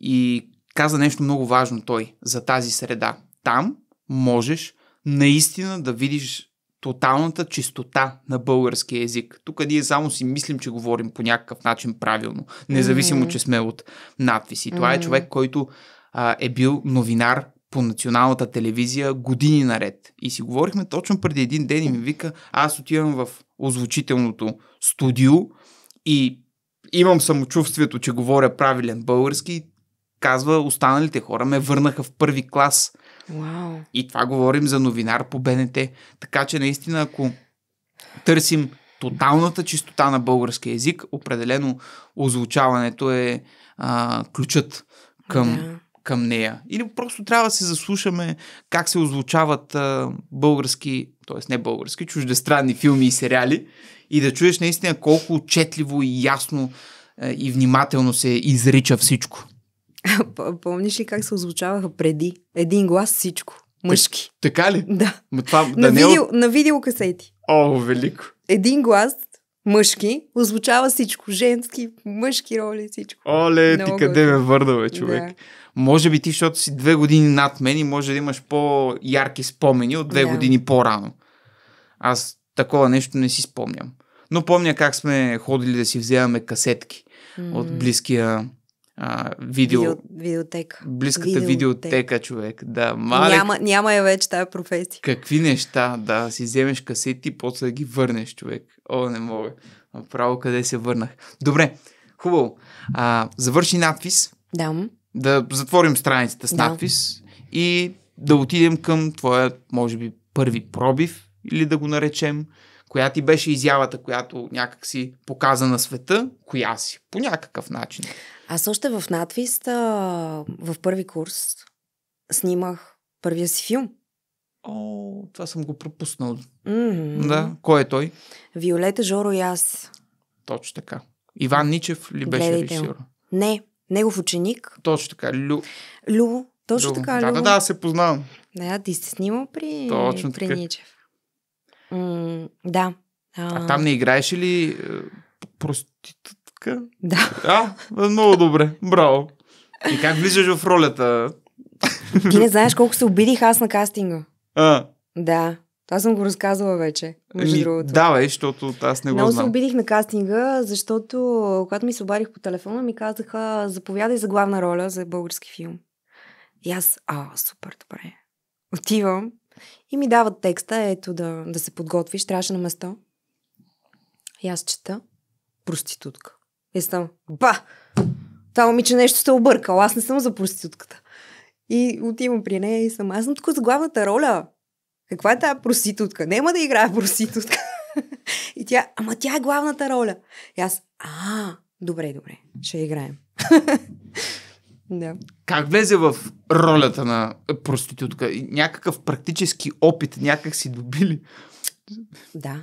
и каза нещо много важно той за тази среда. Там можеш наистина да видиш тоталната чистота на българския език. Тук ние само си мислим, че говорим по някакъв начин правилно, независимо, mm-hmm. че сме от надписи. Това mm-hmm. е човек, който а, е бил новинар по националната телевизия години наред. И си говорихме точно преди един ден и ми вика, аз отивам в озвучителното студио и имам самочувствието, че говоря правилен български, казва, останалите хора ме върнаха в първи клас. Wow. И това говорим за новинар по БНТ. Така че наистина, ако търсим тоталната чистота на български язик, определено озвучаването е а, ключът към, да. към нея. Или просто трябва да се заслушаме как се озвучават а, български, т.е. не български, чуждестранни филми и сериали и да чуеш наистина колко отчетливо и ясно а, и внимателно се изрича всичко. Помниш ли как се озвучаваха преди? Един глас всичко. Мъжки. Так, е, така ли? Да. Но това, на, да видео, не... на видеокасети. О, велико. Един глас мъжки, озвучава всичко. Женски, мъжки роли, всичко. Оле, Много ти къде е. ме върна, бе, човек. Да. Може би ти, защото си две години над мен и може да имаш по-ярки спомени от две да. години по-рано. Аз такова нещо не си спомням. Но помня как сме ходили да си вземаме касетки mm-hmm. от близкия а, видео... Видео, видеотека. Близката видеотека. видеотека, човек. Да, малек... няма, няма е вече тази професия. Какви неща, да, си вземеш касети, после да ги върнеш, човек. О, не мога. Направо къде се върнах. Добре, хубаво. А, завърши надпис. Да. Да затворим страницата с да. надпис и да отидем към твоя, може би, първи пробив, или да го наречем, коя ти беше изявата, която някак си показа на света, коя си, по някакъв начин. Аз още в надвист, в първи курс, снимах първия си филм. О, това съм го пропуснал. Mm-hmm. Да, кой е той? Виолета, Жоро и аз. Точно така. Иван Ничев ли беше режисьор? Не, негов ученик. Точно така, Лю... Лю, точно Лю. така, да, Да, да, да, се познавам. Да, ти си снимал при, точно при така. Ничев. М- да. А... а там не играеш ли е, проститут? така? Да. А, много добре. Браво. И как влизаш в ролята? Ти не знаеш колко се обидих аз на кастинга. А. Да. Това съм го разказвала вече, между ами, другото. Да, бе, защото аз не го Много знам. се обидих на кастинга, защото когато ми се обадих по телефона, ми казаха заповядай за главна роля за български филм. И аз, а, супер, добре. Отивам и ми дават текста, ето да, да се подготвиш, трябваше на место. И аз чета проститутка. И съм, ба, това момиче нещо се объркало, аз не съм за проститутката. И отивам при нея и съм, аз съм тук за главната роля. Каква е тази проститутка? Нема да играя проститутка. и тя, ама тя е главната роля. И аз, а, добре, добре, ще играем. да. Как влезе в ролята на проститутка? Някакъв практически опит някак си добили? Да.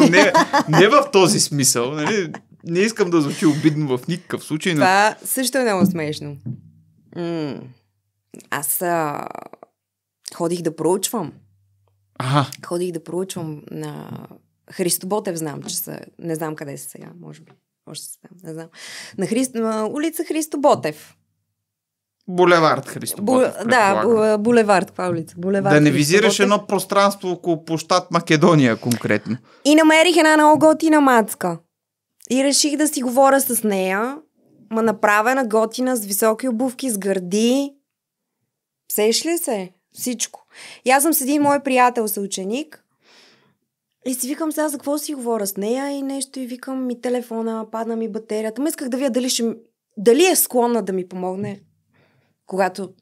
не, не в този смисъл. Нали? не искам да звучи обидно в никакъв случай. Но... Това също е много смешно. М- аз а... ходих да проучвам. Ага. Ходих да проучвам на Христо Ботев, знам, че са... Не знам къде са сега, може би. Още да не знам. На, Христ... на улица Христо Ботев. Булевард Христо Бу... Ботев, Да, булевард, каква улица? Булевард да не визираш едно пространство около площад Македония конкретно. И намерих една много готина мацка. И реших да си говоря с нея, ма направена готина с високи обувки, с гърди. Сеш ли се? Всичко. И аз съм с един мой приятел съученик и си викам сега за какво си говоря с нея и нещо и викам ми телефона, падна ми батерията. Ма исках да видя дали, ще, дали е склонна да ми помогне, когато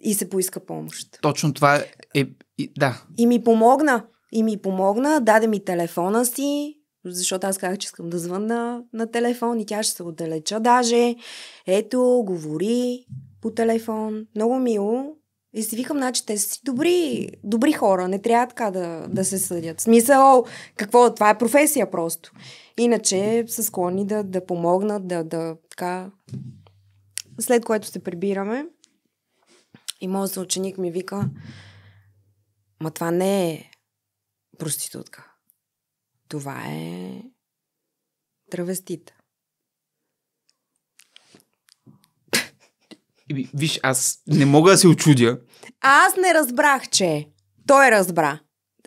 и се поиска помощ. Точно това е... е- и, да. И ми помогна. И ми помогна, даде ми телефона си, защото аз казах, че искам да звънна на телефон и тя ще се отдалеча даже. Ето, говори по телефон. Много мило. И си викам, значи те са си добри, добри хора, не трябва така да, да се съдят. Смисъл, какво, това е професия просто. Иначе са склонни да, да помогнат, да, да така... След което се прибираме и моят съученик ми вика, ма това не е проститутка. Това е травестита. Виж, аз не мога да се очудя. аз не разбрах, че той разбра.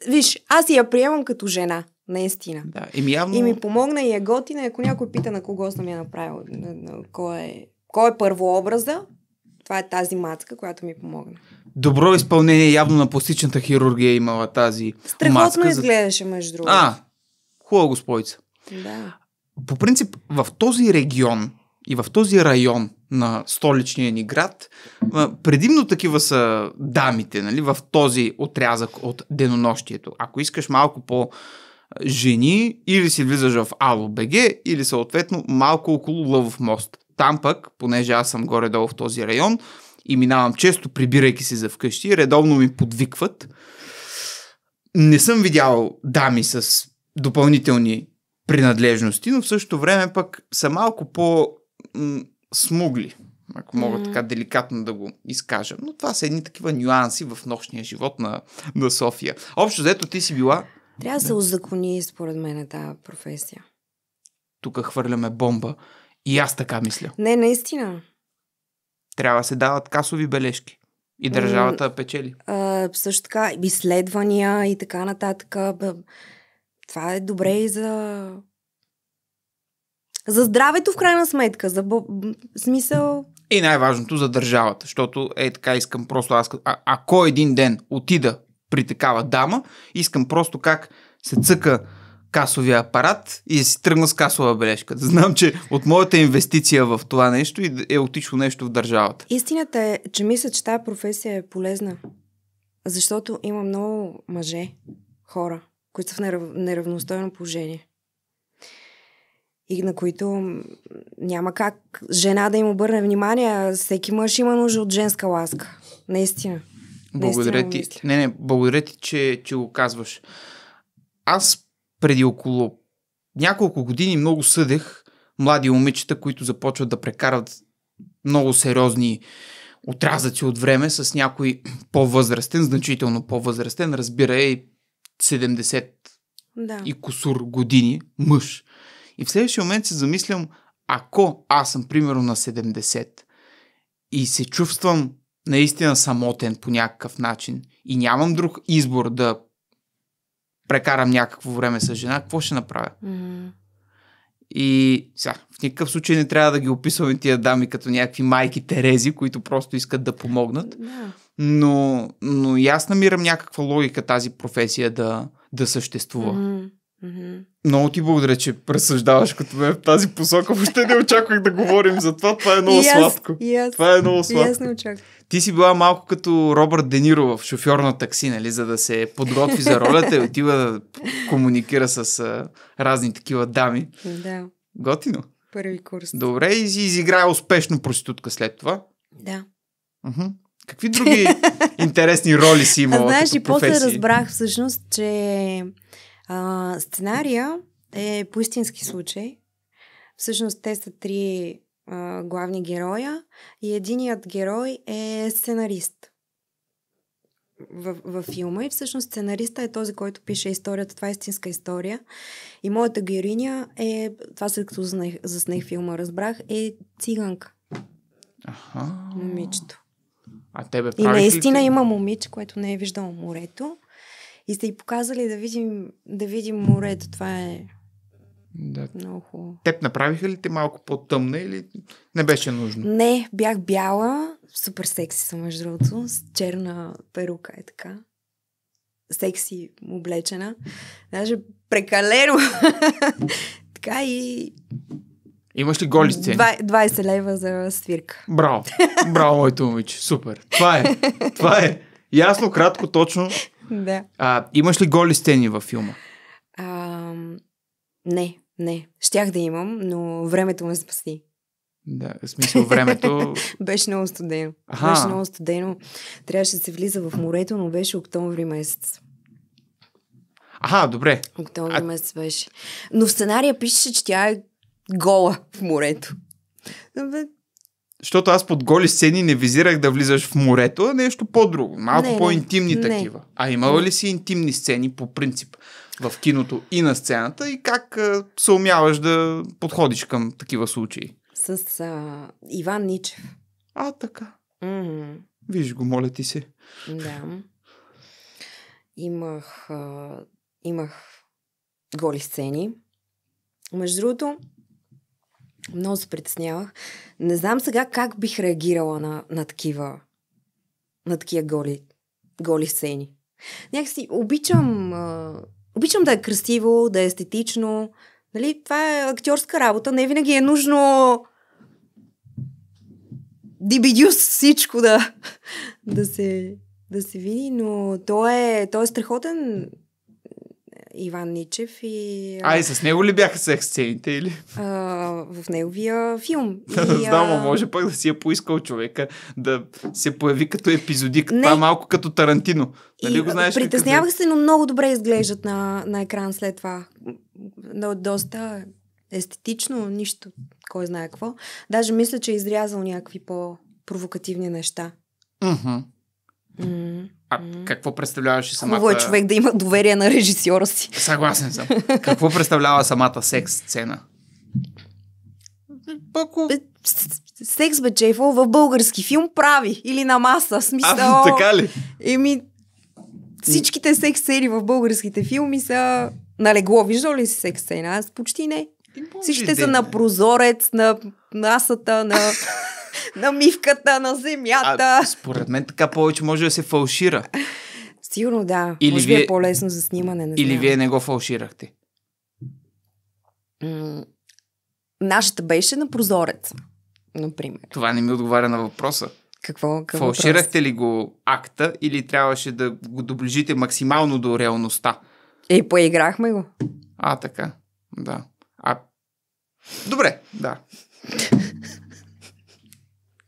Виж, аз я приемам като жена, наистина. Да, еми явно... И ми помогна и е готина, ако някой пита на кого съм я направил, на, на, кой, е, кой е първообраза, това е тази мацка, която ми помогна. Добро изпълнение явно на пластичната хирургия е имала тази Страхотно мацка. изглеждаше, между другото. А, хубава господица. Да. По принцип, в този регион и в този район на столичния ни град, предимно такива са дамите, нали, в този отрязък от денонощието. Ако искаш малко по жени, или си влизаш в АЛОБГ, или съответно малко около Лъвов мост. Там пък, понеже аз съм горе-долу в този район и минавам често, прибирайки се за вкъщи, редовно ми подвикват. Не съм видял дами с допълнителни принадлежности, но в същото време пък са малко по-смугли, ако мога mm. така деликатно да го изкажа. Но това са едни такива нюанси в нощния живот на, на София. Общо, заето ти си била... Трябва да се озакони, според мен, е тази професия. Тук хвърляме бомба. И аз така мисля. Не, наистина. Трябва да се дават касови бележки. И държавата печели. А, също така, изследвания и така нататък. Това е добре и за... За здравето в крайна сметка, за бо... смисъл... И най-важното за държавата, защото е така искам просто аз... А, ако един ден отида при такава дама, искам просто как се цъка касовия апарат и си тръгна с касова бележка. Знам, че от моята инвестиция в това нещо е отишло нещо в държавата. Истината е, че мисля, че тази професия е полезна, защото има много мъже, хора, които са в нерав... неравностойно положение. И на които няма как жена да им обърне внимание. Всеки мъж има нужда от женска ласка. Наистина. Благодаря ти. Не, не, благодаря ти, че, че го казваш. Аз преди около няколко години много съдех млади момичета, които започват да прекарат много сериозни отразъци от време с някой по-възрастен, значително по-възрастен, разбира и 70 да. и косур години мъж. И в следващия момент се замислям, ако аз съм примерно на 70 и се чувствам наистина самотен по някакъв начин и нямам друг избор да прекарам някакво време с жена, какво ще направя? Mm-hmm. И сега, в никакъв случай не трябва да ги описваме тия дами като някакви майки Терези, които просто искат да помогнат. Yeah но, но и аз намирам някаква логика тази професия да, да съществува. Mm-hmm. Mm-hmm. Много ти благодаря, че разсъждаваш като ме в тази посока. Въобще не очаквах да говорим за това. Това е много yes, сладко. Yes, това е много сладко. Yes, Ти си била малко като Робърт Дениро в шофьор на такси, нали, за да се подготви за ролята и отива да комуникира с а, разни такива дами. Да. Готино. Първи курс. Добре, и си изиграя успешно проститутка след това. Да. Uh-huh. Какви други интересни роли си имала? А, знаеш, и после разбрах всъщност, че а, сценария е по истински случай. Всъщност те са три а, главни героя и единият герой е сценарист в, във филма и всъщност сценариста е този, който пише историята. Това е истинска история. И моята героиня е, това след като заснех, заснех филма, разбрах, е циганка. Аха. Момичето. А тебе И наистина ли? има момиче, което не е виждало морето. И сте й показали да видим, да видим морето. Това е да. много хубаво. Теб направиха ли те малко по-тъмна или не беше нужно? Не, бях бяла. Супер секси съм, между другото. С черна перука е така. Секси облечена. Даже прекалено. така и Имаш ли голи сцени? 20 лева за свирка. Браво. Браво, моето момиче. Супер. Това е. Това е. Ясно, кратко, точно. Да. А, имаш ли голи сцени във филма? А, не, не. Щях да имам, но времето ме спаси. Да, в смисъл времето... беше много студено. Аха. Беше много студено. Трябваше да се влиза в морето, но беше октомври месец. Аха, добре. Октомври а... месец беше. Но в сценария пишеше, че тя е гола в морето. Защото аз под голи сцени не визирах да влизаш в морето, а нещо по-друго. Малко не, по-интимни не, такива. Не. А имала ли си интимни сцени по принцип в киното и на сцената и как се умяваш да подходиш към такива случаи? С а, Иван Ничев. А, така. Mm-hmm. Виж го, моля ти се. Да. Имах, а, имах голи сцени. Между другото, много се притеснявах. Не знам сега как бих реагирала на, на такива на такива голи, голи сцени. Някакси обичам, обичам да е красиво, да е естетично. Нали, това е актьорска работа. Не винаги е нужно дибидюс всичко да, да, се, да се види, но то е, то е страхотен Иван Ничев и... А, и с него ли бяха секс сцените или? А, в неговия филм. Да, и, знам, а... може пък да си е поискал човека да се появи като епизодик. Не. Това е малко като Тарантино. Нали и, го знаеш? Притеснявах какъв... Е? се, но много добре изглеждат на, на екран след това. Но доста естетично, нищо, кой знае какво. Даже мисля, че е изрязал някакви по-провокативни неща. Mm-hmm. А какво представляваше самата... Хубаво е човек да има доверие на режисьора си. Съгласен съм. Какво представлява самата секс сцена? Пако... Секс бе, Чейфо, в български филм прави. Или на маса. Смисъл... А, така ли? Еми, всичките секс сцени в българските филми са на легло. Виждал ли си секс сцена? Аз почти не. Всичките са на прозорец, на насата, на на мивката, на земята. А, според мен така повече може да се фалшира. Сигурно да. Или може вие... би е по-лесно за снимане. Не Или вие не го фалширахте. М- нашата беше на прозорец, например. Това не ми отговаря на въпроса. Какво? какво Фалширахте въпрос? ли го акта или трябваше да го доближите максимално до реалността? Е, поиграхме го. А, така. Да. А. Добре, да.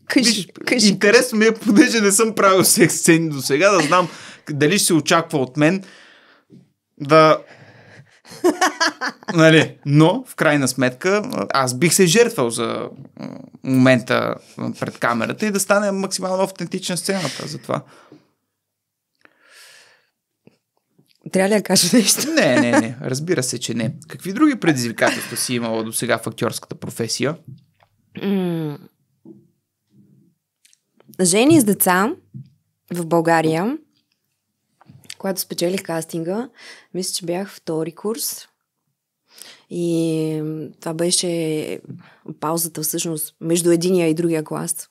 Кажи, кажи, интересно ми е, понеже не съм правил секс сцени до сега, да знам дали ще се очаква от мен да... нали, но в крайна сметка аз бих се жертвал за момента пред камерата и да стане максимално автентична сцената за това. Трябва ли да кажа нещо? Не, не, не. Разбира се, че не. Какви други предизвикателства си имала до сега в актьорската професия? жени с деца в България, когато спечелих кастинга, мисля, че бях втори курс. И това беше паузата всъщност между единия и другия клас.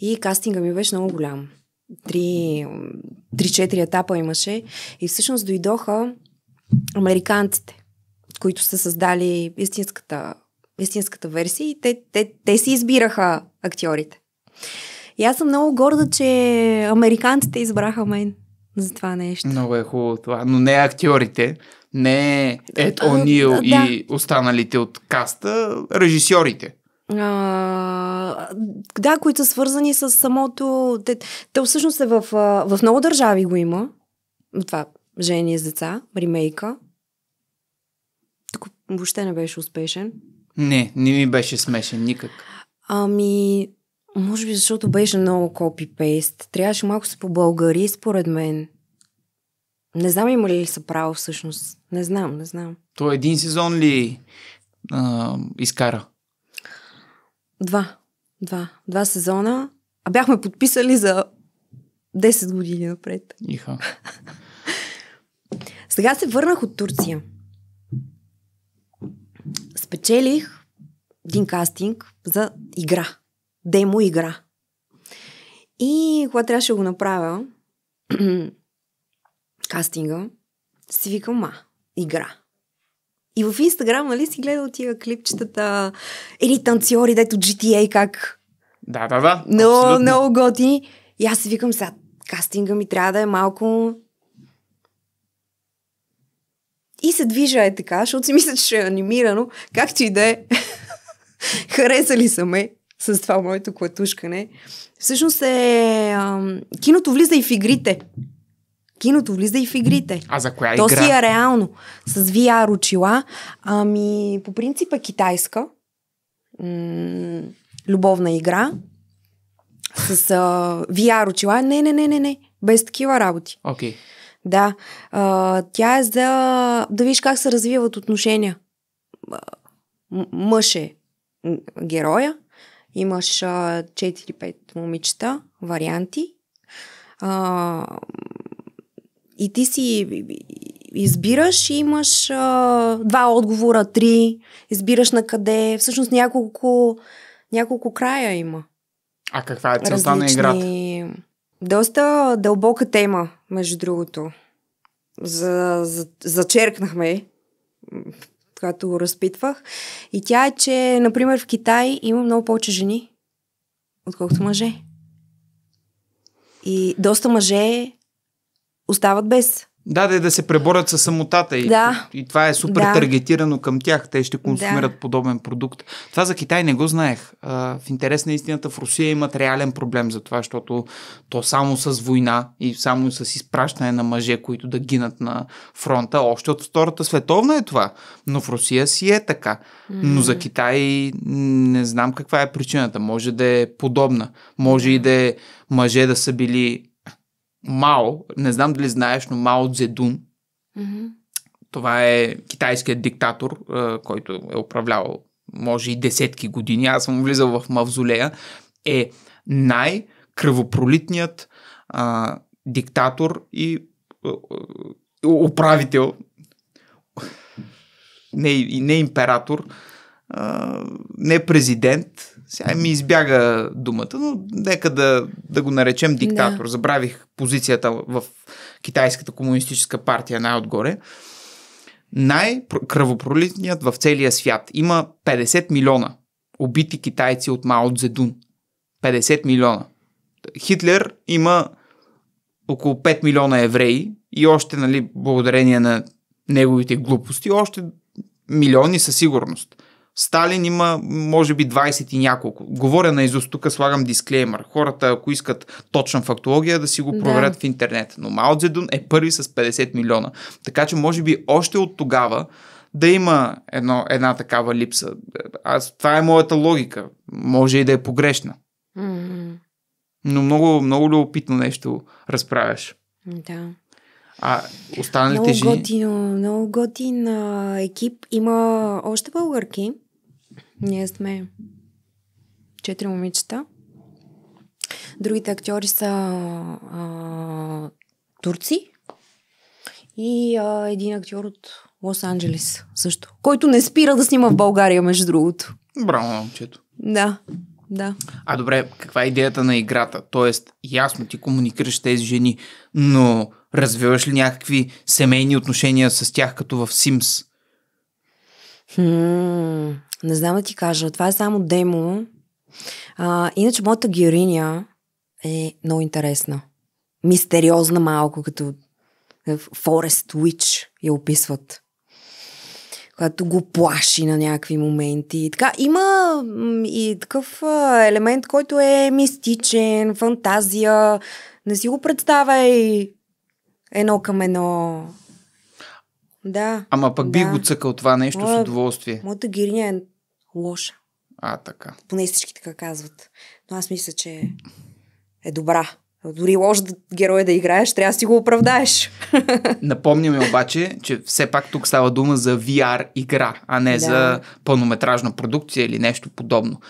И кастинга ми беше много голям. Три, три-четири етапа имаше. И всъщност дойдоха американците, които са създали истинската, истинската версия и те, те, те си избираха актьорите. И аз съм много горда, че американците избраха мен за това нещо. Много е хубаво това. Но не актьорите, не Ед Онил да. и останалите от каста, режисьорите. А, да, които са свързани с самото... Те, те всъщност е в, в много държави го има. Това жени с деца, ремейка. Тук въобще не беше успешен. Не, не ми беше смешен никак. Ами, може би защото беше много копипейст. Трябваше малко се по-българи, според мен. Не знам има ли са право всъщност. Не знам, не знам. То един сезон ли а, изкара? Два. Два. Два сезона. А бяхме подписали за 10 години напред. Иха. Сега се върнах от Турция. Спечелих един кастинг за игра демо игра. И когато трябваше да го направя, кастинга, си викам, а, игра. И в Инстаграм, нали си гледал тия клипчетата, или танцори, дето GTA как. Да, да, да. Много, много готи. И аз си викам, сега кастинга ми трябва да е малко и се движа е така, защото си мисля, че ще е анимирано, както и да е. Харесали са ме с това моето клатушкане, всъщност е... А, киното влиза и в игрите. Киното влиза и в игрите. А за коя То игра? То си е реално. С VR очила. Ами, по принцип е китайска. М- любовна игра. С а, VR очила. Не, не, не, не, не. Без такива работи. Окей. Okay. Да. А, тя е за да видиш как се развиват отношения. Мъж е героя, Имаш 4-5 момичета, варианти. А, и ти си избираш и имаш а, два отговора, три, избираш на къде. Всъщност няколко, няколко края има. А каква е целта Различни... на играта? Доста дълбока тема, между другото. За, за, зачеркнахме която разпитвах. И тя е, че, например, в Китай има много повече жени, отколкото мъже. И доста мъже остават без да, да, да се преборят с самотата и, да. и това е супер да. таргетирано към тях. Те ще консумират да. подобен продукт. Това за Китай не го знаех. А, в интерес на истината в Русия имат реален проблем за това, защото то само с война и само с изпращане на мъже, които да гинат на фронта, още от Втората световна е това. Но в Русия си е така. Но за Китай не знам каква е причината. Може да е подобна. Може и да е мъже да са били Мао, не знам дали знаеш, но Мао Дзедун, mm-hmm. това е китайският диктатор, който е управлявал може и десетки години, аз съм влизал в мавзолея, е най-кръвопролитният а, диктатор и а, управител, не, не император, а, не президент, сега ми избяга думата, но нека да, да го наречем диктатор. Да. Забравих позицията в Китайската комунистическа партия най-отгоре. Най-кръвопролитният в целия свят. Има 50 милиона убити китайци от Мао Цзедун. 50 милиона. Хитлер има около 5 милиона евреи и още, нали, благодарение на неговите глупости, още милиони със сигурност. Сталин има, може би, 20 и няколко. Говоря на изуст, тук слагам дисклеймър. Хората, ако искат точна фактология, да си го проверят да. в интернет. Но Мао Цзедун е първи с 50 милиона. Така че, може би, още от тогава да има едно, една такава липса. Аз, това е моята логика. Може и да е погрешна. Mm-hmm. Но много, много любопитно нещо разправяш. Да. А останалите много жени... Готино, много готин екип. Има още българки. Ние сме четири момичета. Другите актьори са а, турци и а, един актьор от Лос-Анджелес също, който не спира да снима в България, между другото. Браво, момчето. Да, да. А добре, каква е идеята на играта? Тоест, ясно ти комуникираш тези жени, но развиваш ли някакви семейни отношения с тях, като в Sims? Хм, не знам да ти кажа. Това е само демо. А, иначе моята героиня е много интересна. Мистериозна малко, като е, Forest Witch я описват. Която го плаши на някакви моменти. И така, има и такъв елемент, който е мистичен, фантазия. Не си го представяй едно към едно да. Ама пък да. бих го цъкал това нещо Моя, с удоволствие. Моята гирня е лоша. А, така. Поне всички така казват. Но аз мисля, че е добра. Дори лош герой е да играеш, трябва да си го оправдаеш. Напомняме обаче, че все пак тук става дума за VR игра, а не да. за пълнометражна продукция или нещо подобно.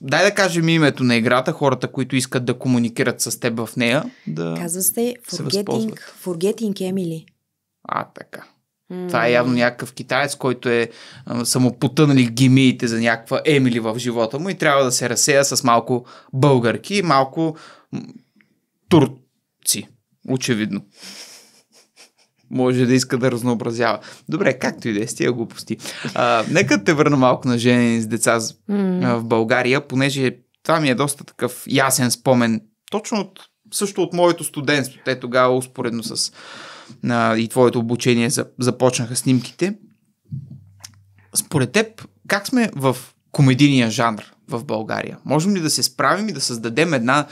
Дай да кажем името на играта, хората, които искат да комуникират с теб в нея. Да Казва се Forgetting, се Forgetting Emily. А, така. Mm. Това е явно някакъв китаец, който е самопотънали гимиите за някаква Емили в живота му и трябва да се разсея с малко българки и малко турци. Очевидно. Може да иска да разнообразява. Добре, както и да е, с глупости. А, нека те върна малко на женени с деца mm. в България, понеже това ми е доста такъв ясен спомен. Точно от, също от моето студентство. Те тогава успоредно с а, и твоето обучение за, започнаха снимките. Според теб, как сме в комедийния жанр в България? Можем ли да се справим и да създадем една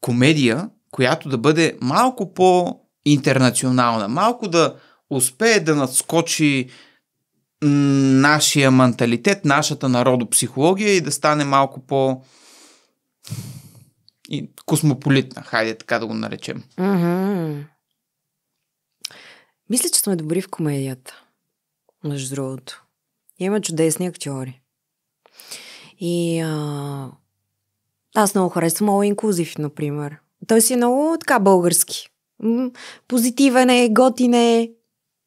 комедия, която да бъде малко по-интернационална, малко да успее да надскочи нашия менталитет, нашата народопсихология и да стане малко по и космополитна, хайде така да го наречем. Mm-hmm. Мисля, че сме добри в комедията. Между другото. Има чудесни актьори. И а... аз много харесвам All инклюзив, например. Той си е много така български. позитивен е, готин е.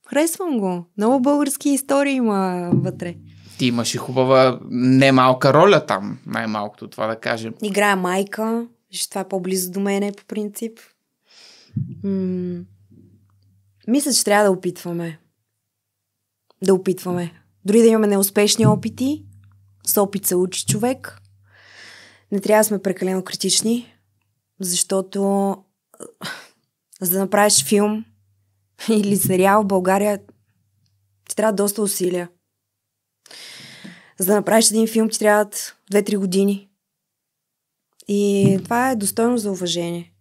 Харесвам го. Много български истории има вътре. Ти имаш и хубава, немалка роля там, най-малкото това да кажем. Играя майка, защото това е по-близо до мене по принцип. М- мисля, че трябва да опитваме. Да опитваме. Дори да имаме неуспешни опити, с опит се учи човек. Не трябва да сме прекалено критични, защото за да направиш филм или сериал в България ти трябва доста усилия. За да направиш един филм ти трябва 2-3 години. И това е достойно за уважение.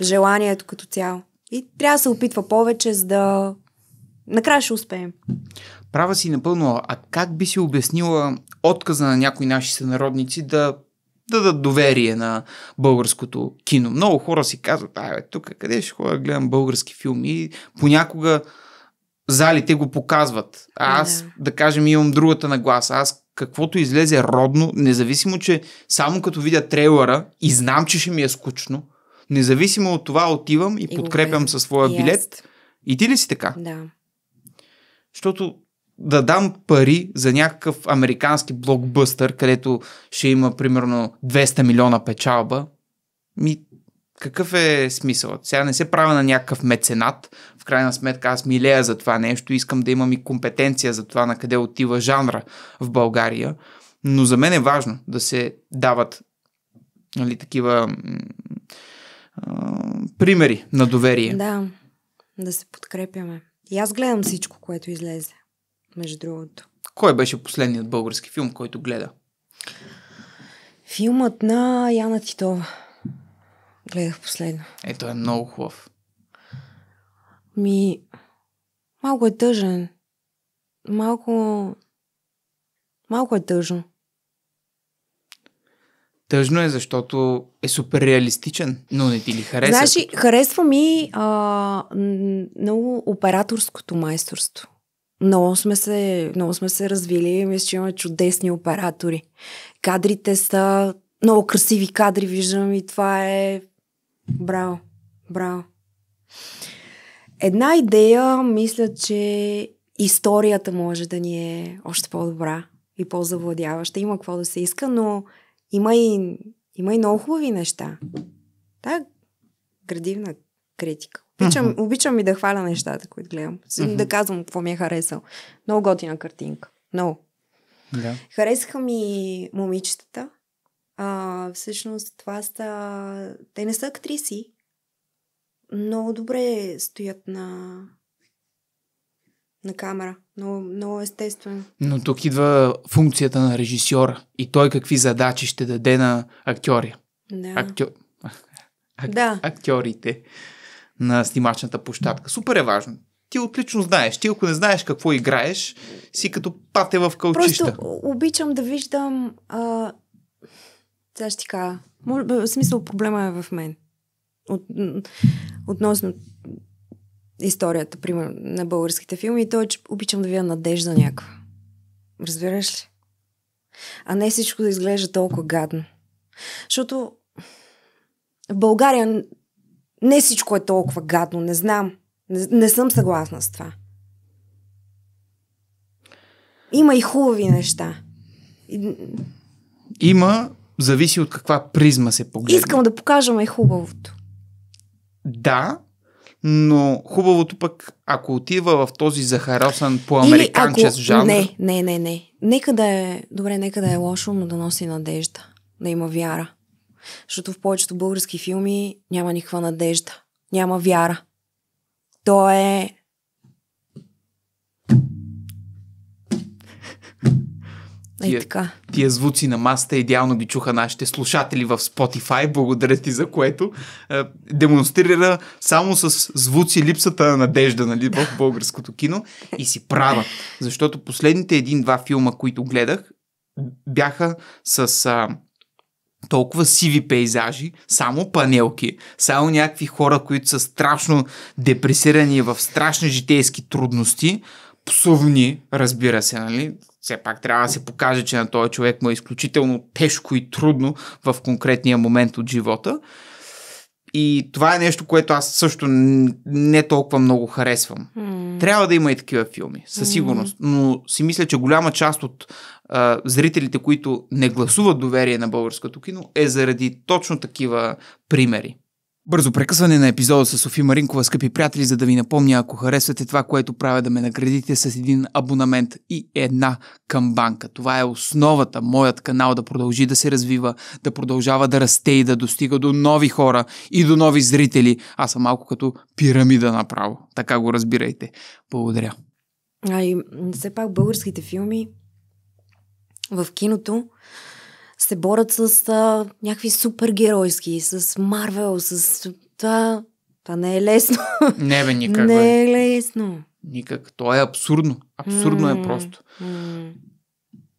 Желанието като цяло. И трябва да се опитва повече, за да накрая ще успеем. Права си напълно. А как би си обяснила отказа на някои наши сънародници да дадат доверие на българското кино. Много хора си казват, ай, бе, тук къде ще ходя гледам български филми и понякога залите го показват. А аз, да. да кажем, имам другата нагласа. Аз каквото излезе родно, независимо, че само като видя трейлера и знам, че ще ми е скучно, независимо от това отивам и, и подкрепям със своя и билет. Аз. И ти ли си така? Да. Защото да дам пари за някакъв американски блокбъстър, където ще има примерно 200 милиона печалба, ми какъв е смисълът? Сега не се правя на някакъв меценат. В крайна сметка аз милея за това нещо, искам да имам и компетенция за това на къде отива жанра в България. Но за мен е важно да се дават нали, такива а, примери на доверие. Да, да се подкрепяме. И аз гледам всичко, което излезе, между другото. Кой беше последният български филм, който гледа? Филмът на Яна Титова. Гледах последно. Е, той е много хубав. Ми, малко е тъжен. Малко... Малко е тъжно. Тъжно е, защото е супер реалистичен, но не ти ли харесва? Значи, харесва ми а, много операторското майсторство. Много сме, се, много сме се развили, мисля, че имаме чудесни оператори. Кадрите са много красиви кадри, виждам и това е... Браво, браво. Една идея, мисля, че историята може да ни е още по-добра и по-завладяваща. Има какво да се иска, но има и, има и много хубави неща. Та градивна критика. Обичам, mm-hmm. обичам и да хваля нещата, които гледам. Mm-hmm. Да казвам какво ми е харесал. Много готина картинка. Много. Yeah. Харесаха ми момичетата. А, всъщност това са... Те не са актриси. Много добре стоят на на камера. Много, много естествено. Но тук идва функцията на режисьора и той какви задачи ще даде на актьори. Да. Актьо... Ак... Да. Актьорите на снимачната площадка. Супер е важно. Ти отлично знаеш. Ти ако не знаеш какво играеш, си като пате в кълчища. Просто обичам да виждам... А... Сега ще ти кажа. Може... В смисъл проблема е в мен. От... Относно историята, примерно, на българските филми, и то е, че обичам да видя надежда някаква. Разбираш ли? А не всичко да изглежда толкова гадно. Защото в България не всичко е толкова гадно, не знам. Не, не съм съгласна с това. Има и хубави неща. И... Има, зависи от каква призма се погледне. Искам да покажем и хубавото. Да, но хубавото пък, ако отива в този захаросан по американчес ако... жанр... Не, не, не, не. Нека да е... Добре, нека да е лошо, но да носи надежда. Да има вяра. Защото в повечето български филми няма никаква надежда. Няма вяра. То е Тия, така. тия звуци на масата идеално ги чуха нашите слушатели в Spotify. Благодаря ти за което. Е, демонстрира само с звуци липсата на надежда нали, в българското кино. И си права. Защото последните един-два филма, които гледах, бяха с... А, толкова сиви пейзажи, само панелки, само някакви хора, които са страшно депресирани в страшни житейски трудности, псовни, разбира се, нали? все пак трябва да се покаже, че на този човек му е изключително тежко и трудно в конкретния момент от живота. И това е нещо, което аз също не толкова много харесвам. Mm. Трябва да има и такива филми, със сигурност. Но си мисля, че голяма част от а, зрителите, които не гласуват доверие на българското кино, е заради точно такива примери. Бързо прекъсване на епизода с Софи Маринкова, скъпи приятели, за да ви напомня, ако харесвате това, което правя, да ме наградите с един абонамент и една камбанка. Това е основата, моят канал да продължи да се развива, да продължава да расте и да достига до нови хора и до нови зрители. Аз съм малко като пирамида направо. Така го разбирайте. Благодаря. А и все пак българските филми в киното се борят с а, някакви супергеройски, с Марвел, с това. Това не е лесно. Не бе, никак. Бе. Не е лесно. Никак. То е абсурдно. Абсурдно mm. е просто. Mm.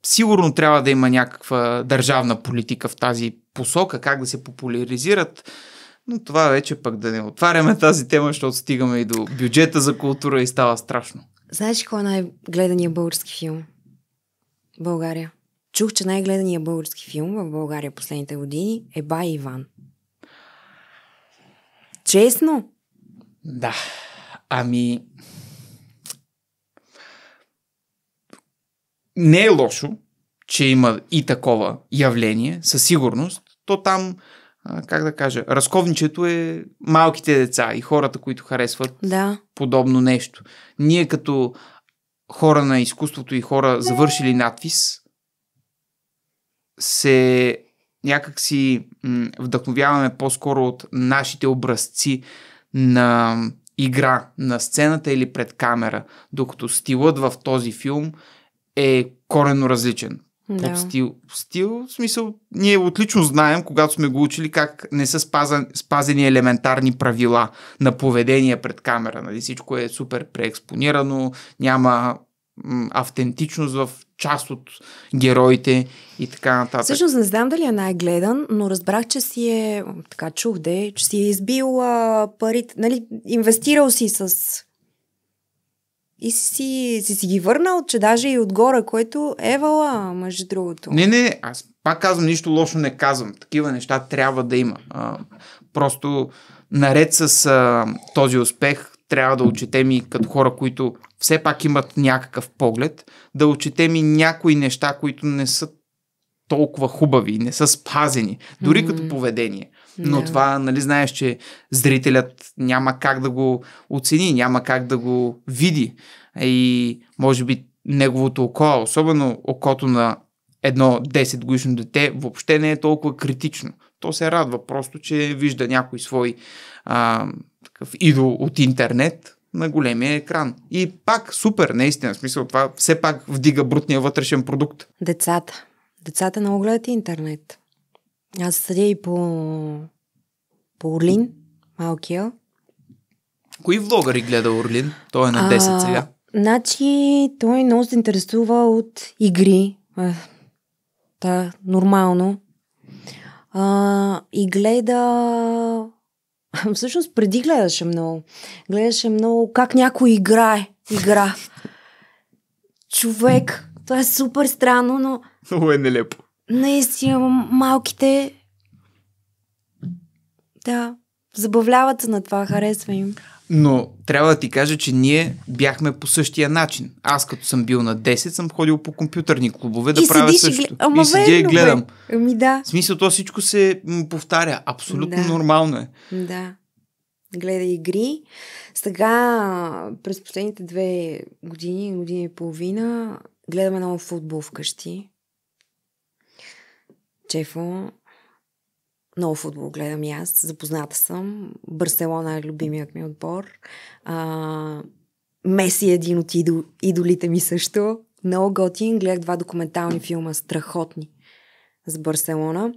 Сигурно трябва да има някаква държавна политика в тази посока, как да се популяризират но това вече пък да не отваряме тази тема, защото стигаме и до бюджета за култура и става страшно. Знаеш кой е най-гледания български филм? България. Чух, че най-гледания български филм в България последните години е Бай Иван. Честно? Да. Ами... Не е лошо, че има и такова явление, със сигурност. То там, как да кажа, разковничето е малките деца и хората, които харесват да. подобно нещо. Ние като хора на изкуството и хора завършили надпис, се някак си вдъхновяваме по-скоро от нашите образци на игра на сцената или пред камера, докато стилът в този филм е коренно различен. Да. Под стил. Стил, в смисъл, ние отлично знаем, когато сме го учили, как не са спазен, спазени елементарни правила на поведение пред камера. Нали? Всичко е супер преекспонирано, няма м- автентичност в част от героите и така нататък. Всъщност не знам дали е най-гледан, но разбрах, че си е, така чух де, че си е избил а, парите, нали, инвестирал си с и си, си си ги върнал, че даже и отгоре, което е вала, между другото. Не, не, аз пак казвам, нищо лошо не казвам. Такива неща трябва да има. А, просто наред с а, този успех трябва да отчетем и като хора, които все пак имат някакъв поглед, да отчетем и някои неща, които не са толкова хубави, не са спазени, дори mm-hmm. като поведение. Но yeah. това, нали, знаеш, че зрителят няма как да го оцени, няма как да го види. И може би неговото око, особено окото на едно 10 годишно дете, въобще не е толкова критично. То се радва просто, че вижда някой свой а, такъв идол от интернет, на големия екран. И пак супер, наистина, в смисъл това все пак вдига брутния вътрешен продукт. Децата. Децата много гледат интернет. Аз съдя и по, по Орлин, малкия. Кои влогари гледа Орлин? Той е на 10 а, сега. Значи, той много се интересува от игри. Е, та, нормално. А, и гледа Всъщност преди гледаше много. Гледаше много как някой играе игра. Човек, това е супер странно, но... Много е нелепо. Наистина, малките... Да, забавляват се на това, харесва им. Но трябва да ти кажа, че ние бяхме по същия начин. Аз като съм бил на 10, съм ходил по компютърни клубове да и правя също. Ама и седя и гледам. Ами да. В смисъл, то всичко се повтаря. Абсолютно да. нормално е. Да. Гледа игри. Сега, през последните две години, година и половина, гледаме много футбол вкъщи. Чефо, много футбол гледам и аз, запозната съм. Барселона е любимият ми отбор. А, Меси е един от идол, идолите ми също. Много готин. Гледах два документални филма, страхотни, с Барселона.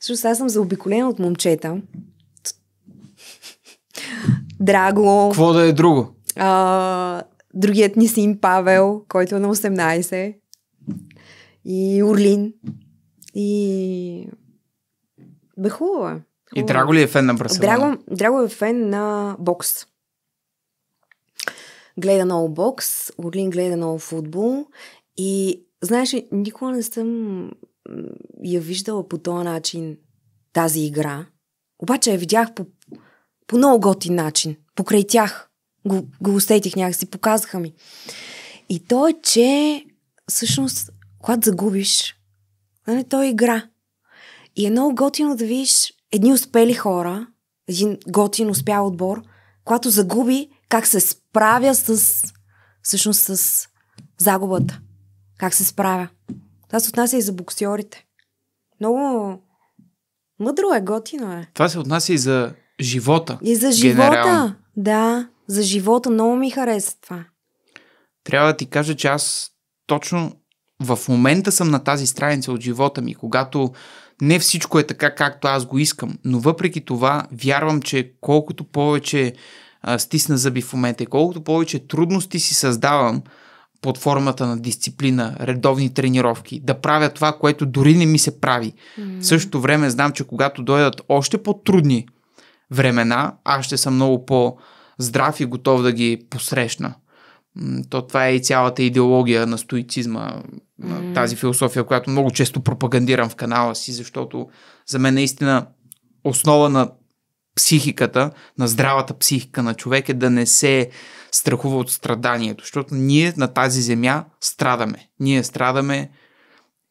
Също сега съм заобиколена от момчета. Драго. Какво да е друго? А, другият ни син Павел, който е на 18. И Урлин. И бе, хубава. Е. И Драго ли е фен на Барселона? Драго, Драго е фен на бокс. Гледа много бокс, Орлин гледа много футбол и знаеш ли, никога не съм я виждала по този начин тази игра. Обаче я видях по, по много готин начин. Покрай тях го, го усетих някакси, показаха ми. И то е, че всъщност, когато загубиш, не, нали, то е игра. И е много готино да видиш едни успели хора, един готин успял отбор, когато загуби, как се справя с, всъщност с загубата. Как се справя. Това се отнася и за боксьорите. Много мъдро е, готино е. Това се отнася и за живота. И за живота, генерално. да. За живота много ми хареса това. Трябва да ти кажа, че аз точно в момента съм на тази страница от живота ми, когато не всичко е така, както аз го искам, но въпреки това вярвам, че колкото повече а, стисна зъби в момента и колкото повече трудности си създавам под формата на дисциплина, редовни тренировки, да правя това, което дори не ми се прави. Mm-hmm. В същото време знам, че когато дойдат още по-трудни времена, аз ще съм много по-здрав и готов да ги посрещна. То това е и цялата идеология на стоицизма на тази философия, която много често пропагандирам в канала си, защото за мен наистина основа на психиката, на здравата психика на човек е да не се страхува от страданието, защото ние на тази земя страдаме. Ние страдаме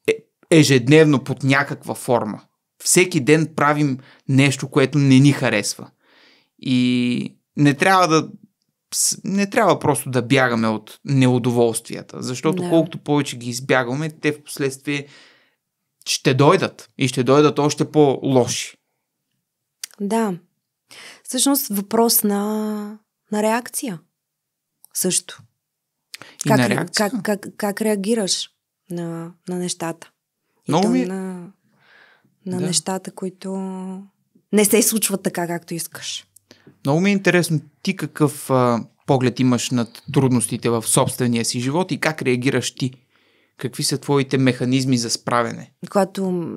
е, ежедневно под някаква форма. Всеки ден правим нещо, което не ни харесва. И не трябва да не трябва просто да бягаме от неудоволствията, защото да. колкото повече ги избягваме, те в последствие ще дойдат и ще дойдат още по-лоши. Да. Всъщност въпрос на, на реакция също. И как, на реакция. Как, как, как реагираш на, на нещата? И Много ми... на, на да. нещата, които не се случват така, както искаш. Много ми е интересно ти какъв а, поглед имаш над трудностите в собствения си живот и как реагираш ти. Какви са твоите механизми за справяне? Когато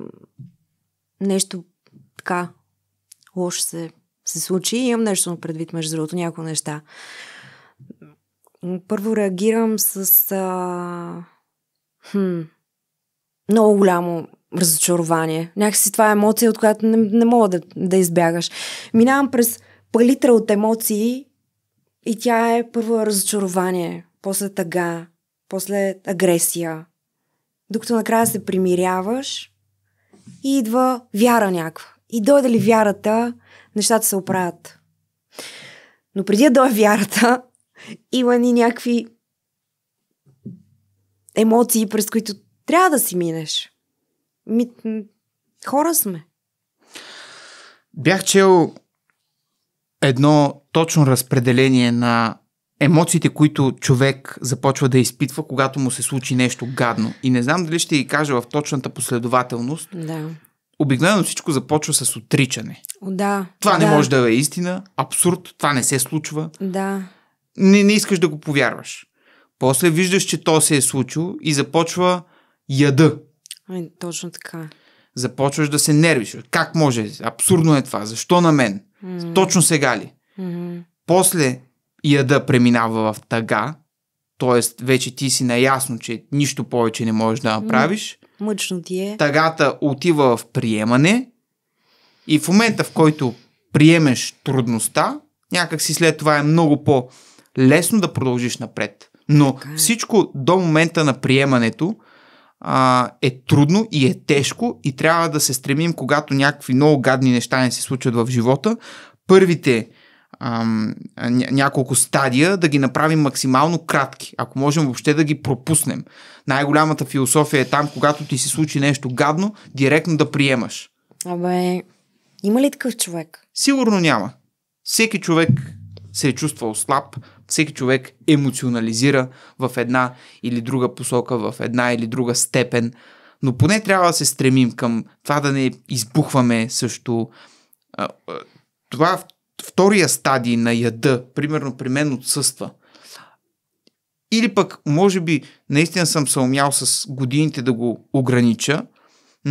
нещо така лошо се, се случи, имам нещо на предвид, между другото, някои неща. Първо реагирам с а, хм, много голямо разочарование. Някакси това е емоция, от която не, не мога да, да избягаш. Минавам през палитра от емоции и тя е първо разочарование, после тъга, после агресия, докато накрая се примиряваш и идва вяра някаква. И дойде ли вярата, нещата се оправят. Но преди да дойде вярата, има ни някакви емоции, през които трябва да си минеш. Ми, хора сме. Бях чел едно точно разпределение на емоциите, които човек започва да изпитва, когато му се случи нещо гадно. И не знам дали ще ги кажа в точната последователност. Да. Обикновено всичко започва с отричане. Да. Това да. не може да е истина, абсурд, това не се случва. Да. Не, не искаш да го повярваш. После виждаш, че то се е случило и започва яда. Ай, е, точно така. Започваш да се нервиш. Как може? Абсурдно е това. Защо на мен? Mm-hmm. Точно сега ли? Mm-hmm. После яда преминава в тъга, т.е. вече ти си наясно, че нищо повече не можеш да направиш. Мъчно ти е. Тъгата отива в приемане и в момента, в който приемеш трудността, някак си след това е много по-лесно да продължиш напред. Но okay. Е. всичко до момента на приемането а, е трудно и е тежко и трябва да се стремим, когато някакви много гадни неща не се случват в живота, първите ам, няколко стадия да ги направим максимално кратки, ако можем въобще да ги пропуснем. Най-голямата философия е там, когато ти се случи нещо гадно, директно да приемаш. Абе, има ли такъв човек? Сигурно няма. Всеки човек се е чувствал слаб, всеки човек емоционализира в една или друга посока, в една или друга степен, но поне трябва да се стремим към това да не избухваме също. Това втория стадий на яда, примерно при мен отсъства. Или пък, може би, наистина съм съумял с годините да го огранича,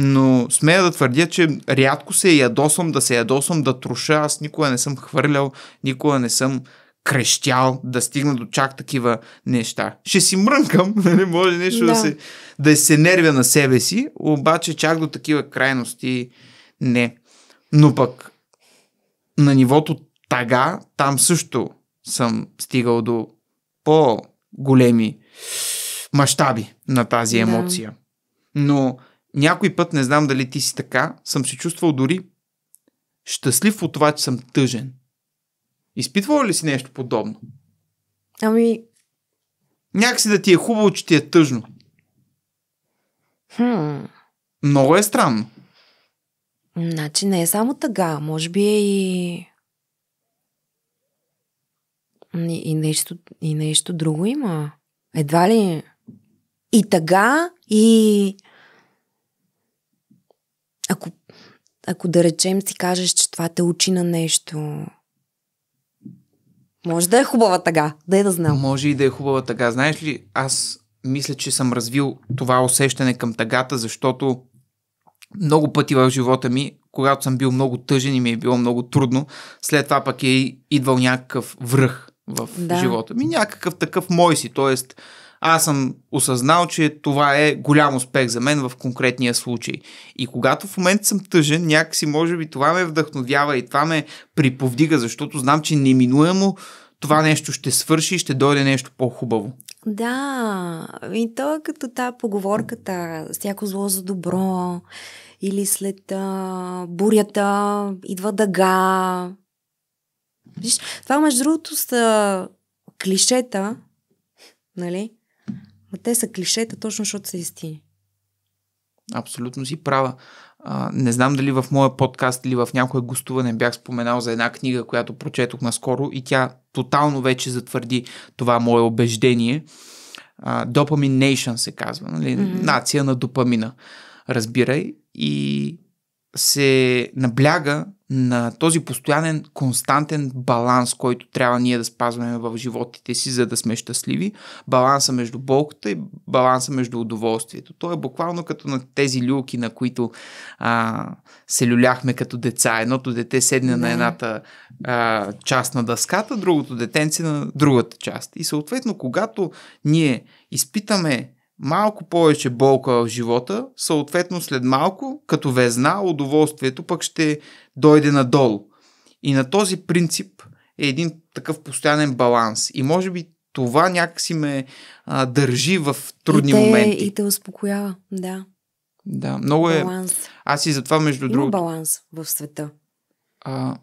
но смея да твърдя, че рядко се е ядосвам, да се ядосвам, да труша. Аз никога не съм хвърлял, никога не съм крещял да стигна до чак такива неща. Ще си мрънкам, нали, може нещо да. Да, се, да се нервя на себе си, обаче чак до такива крайности не. Но пък на нивото тага, там също съм стигал до по-големи мащаби на тази емоция. Да. Но някой път, не знам дали ти си така, съм се чувствал дори щастлив от това, че съм тъжен. Изпитвал ли си нещо подобно? Ами... Някакси да ти е хубаво, че ти е тъжно. Хм. Много е странно. Значи не е само тъга, може би е и... И, ами, и, нещо, и нещо друго има. Едва ли... И тъга, и ако, ако да речем си кажеш, че това те учи на нещо, може да е хубава тъга, да е да знам. Може и да е хубава тъга. Знаеш ли, аз мисля, че съм развил това усещане към тъгата, защото много пъти в живота ми, когато съм бил много тъжен и ми е било много трудно, след това пък е идвал някакъв връх в да. живота ми. Някакъв такъв мой си, т.е аз съм осъзнал, че това е голям успех за мен в конкретния случай. И когато в момента съм тъжен, някакси може би това ме вдъхновява и това ме приповдига, защото знам, че неминуемо това нещо ще свърши и ще дойде нещо по-хубаво. Да, и то е като та поговорката, всяко зло за добро, или след а, бурята идва дъга. Виж, това между другото са клишета, нали? Ма те са клишета, точно защото са истини. Абсолютно си права. А, не знам дали в моя подкаст или в някое гостуване бях споменал за една книга, която прочетох наскоро и тя тотално вече затвърди това мое убеждение. А, Dopamine Nation се казва, нали? mm-hmm. нация на допамина, разбирай. И се набляга на този постоянен, константен баланс, който трябва ние да спазваме в животите си, за да сме щастливи. Баланса между болката и баланса между удоволствието. То е буквално като на тези люлки, на които а, се люляхме като деца. Едното дете седне Не. на едната а, част на дъската, другото детенце на другата част. И съответно, когато ние изпитаме малко повече болка в живота, съответно след малко, като везна, удоволствието пък ще дойде надолу. И на този принцип е един такъв постоянен баланс. И може би това някакси ме а, държи в трудни и те, моменти. И те успокоява, да. Да, много е. Баланс. Аз и затова, между Има другото. баланс в света. А...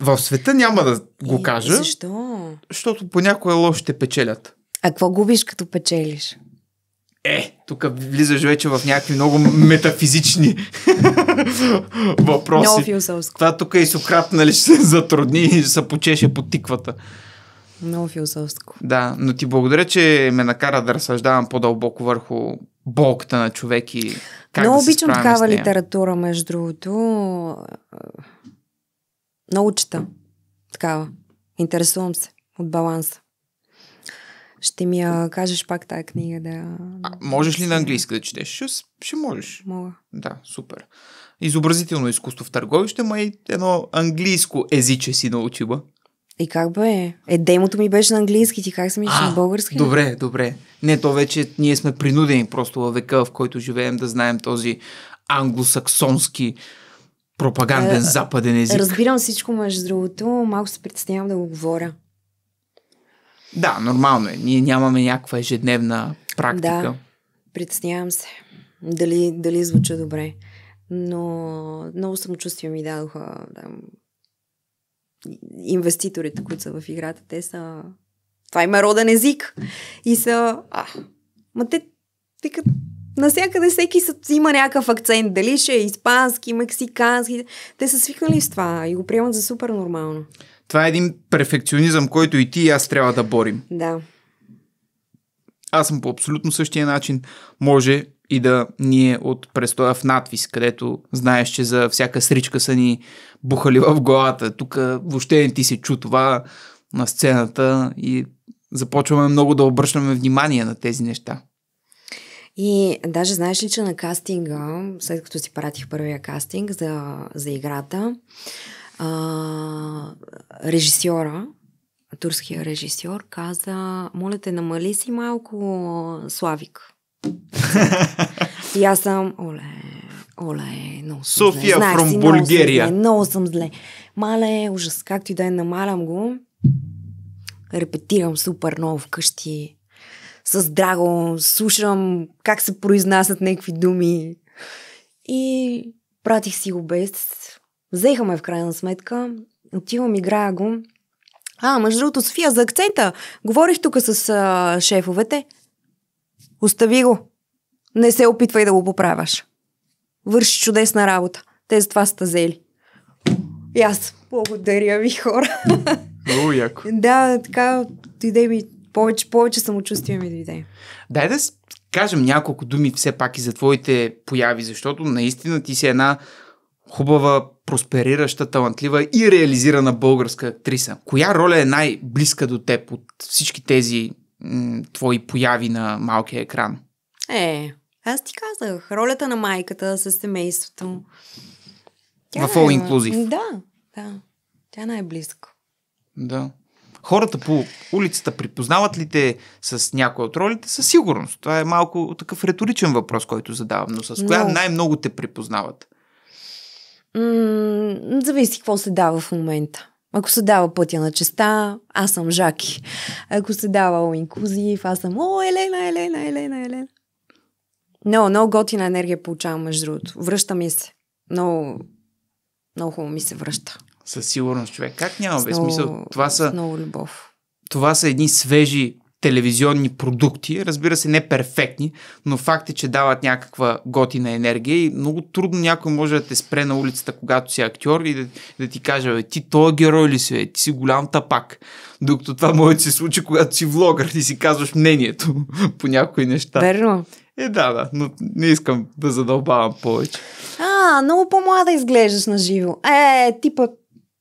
В света няма да го и, кажа. Защо? Защото понякога лошите печелят. А какво губиш като печелиш? Е, тук влизаш вече в някакви много метафизични въпроси. Много философско. Това тук и Сократ, нали, ще се затрудни и се почеше по тиквата. Много философско. Да, но ти благодаря, че ме накара да разсъждавам по-дълбоко върху болката на човек и как Много да обичам такава литература, между другото. Много чета. Такава. Интересувам се от баланса. Ще ми я кажеш пак тази книга да... А, можеш ли на английски да четеш? Ще, ще можеш. Мога. Да, супер. Изобразително изкуство в търговище, ма и едно английско езиче си научила. И как бе? Е, демото ми беше на английски, ти как смеш на български? Добре, добре. Не, то вече ние сме принудени просто във века, в който живеем, да знаем този англосаксонски пропаганден е, западен език. Разбирам всичко, между другото. Малко се притеснявам да го говоря. Да, нормално е. Ние нямаме някаква ежедневна практика. Да, притеснявам се. Дали, дали звуча добре. Но много самочувствие ми дадоха да, инвеститорите, които са в играта. Те са... Това има роден език. И са... А, ма те... Викат, Насякъде всеки са, има някакъв акцент. Дали ще е испански, мексикански. Те са свикнали с това и го приемат за супер нормално. Това е един перфекционизъм, който и ти и аз трябва да борим. Да. Аз съм по абсолютно същия начин. Може и да ние от престоя в надвис, където знаеш, че за всяка сричка са ни бухали в главата. Тук въобще не ти се чу това на сцената и започваме много да обръщаме внимание на тези неща. И даже знаеш ли, че на кастинга, след като си пратих първия кастинг за, за играта, а, режисьора, турския режисьор, каза, моля те, намали си малко Славик. и аз съм, оле, оле, много съм София зле. Знаех си, Bulgaria. Много, много съм зле. Мале, ужас, както и да е, намалям го. Репетирам супер много вкъщи. С драго, слушам как се произнасят някакви думи. И пратих си го без Взеха ме в крайна сметка, отивам, играя го. А, между другото, София, за акцента. Говорих тук с а, шефовете. Остави го. Не се опитвай да го поправяш. Върши чудесна работа. Те за това са зели. И аз благодаря ви, хора. Много яко. да, така дойде ми повече, повече самочувствие ми дойде. Дай да кажем няколко думи все пак и за твоите появи, защото наистина ти си една хубава, просперираща, талантлива и реализирана българска актриса. Коя роля е най-близка до теб от всички тези м- твои появи на малкия екран? Е, аз ти казах, ролята на майката с семейството Тя в All е, Inclusive. Да, да. Тя най-близко. Да. Хората по улицата припознават ли те с някоя от ролите? Със сигурност. Това е малко такъв риторичен въпрос, който задавам, но с коя но... най-много те припознават? М- зависи какво се дава в момента. Ако се дава пътя на честа, аз съм Жаки. Ако се дава инклюзив, аз съм О, Елена, Елена, Елена, Елена. Много, много готина енергия получавам, между другото. Връща ми се. Много, много хубаво ми се връща. Със сигурност, човек. Как няма без смисъл? Това са... Много любов. Това са едни свежи телевизионни продукти, разбира се, не перфектни, но факт е, че дават някаква готина енергия и много трудно някой може да те спре на улицата, когато си актьор и да, да ти каже, бе, ти този герой ли си, бе, ти си голям тапак. Докато това може да се случи, когато си влогър и си казваш мнението по някои неща. Верно. Е, да, да, но не искам да задълбавам повече. А, много по-млада изглеждаш на живо. Е, типа,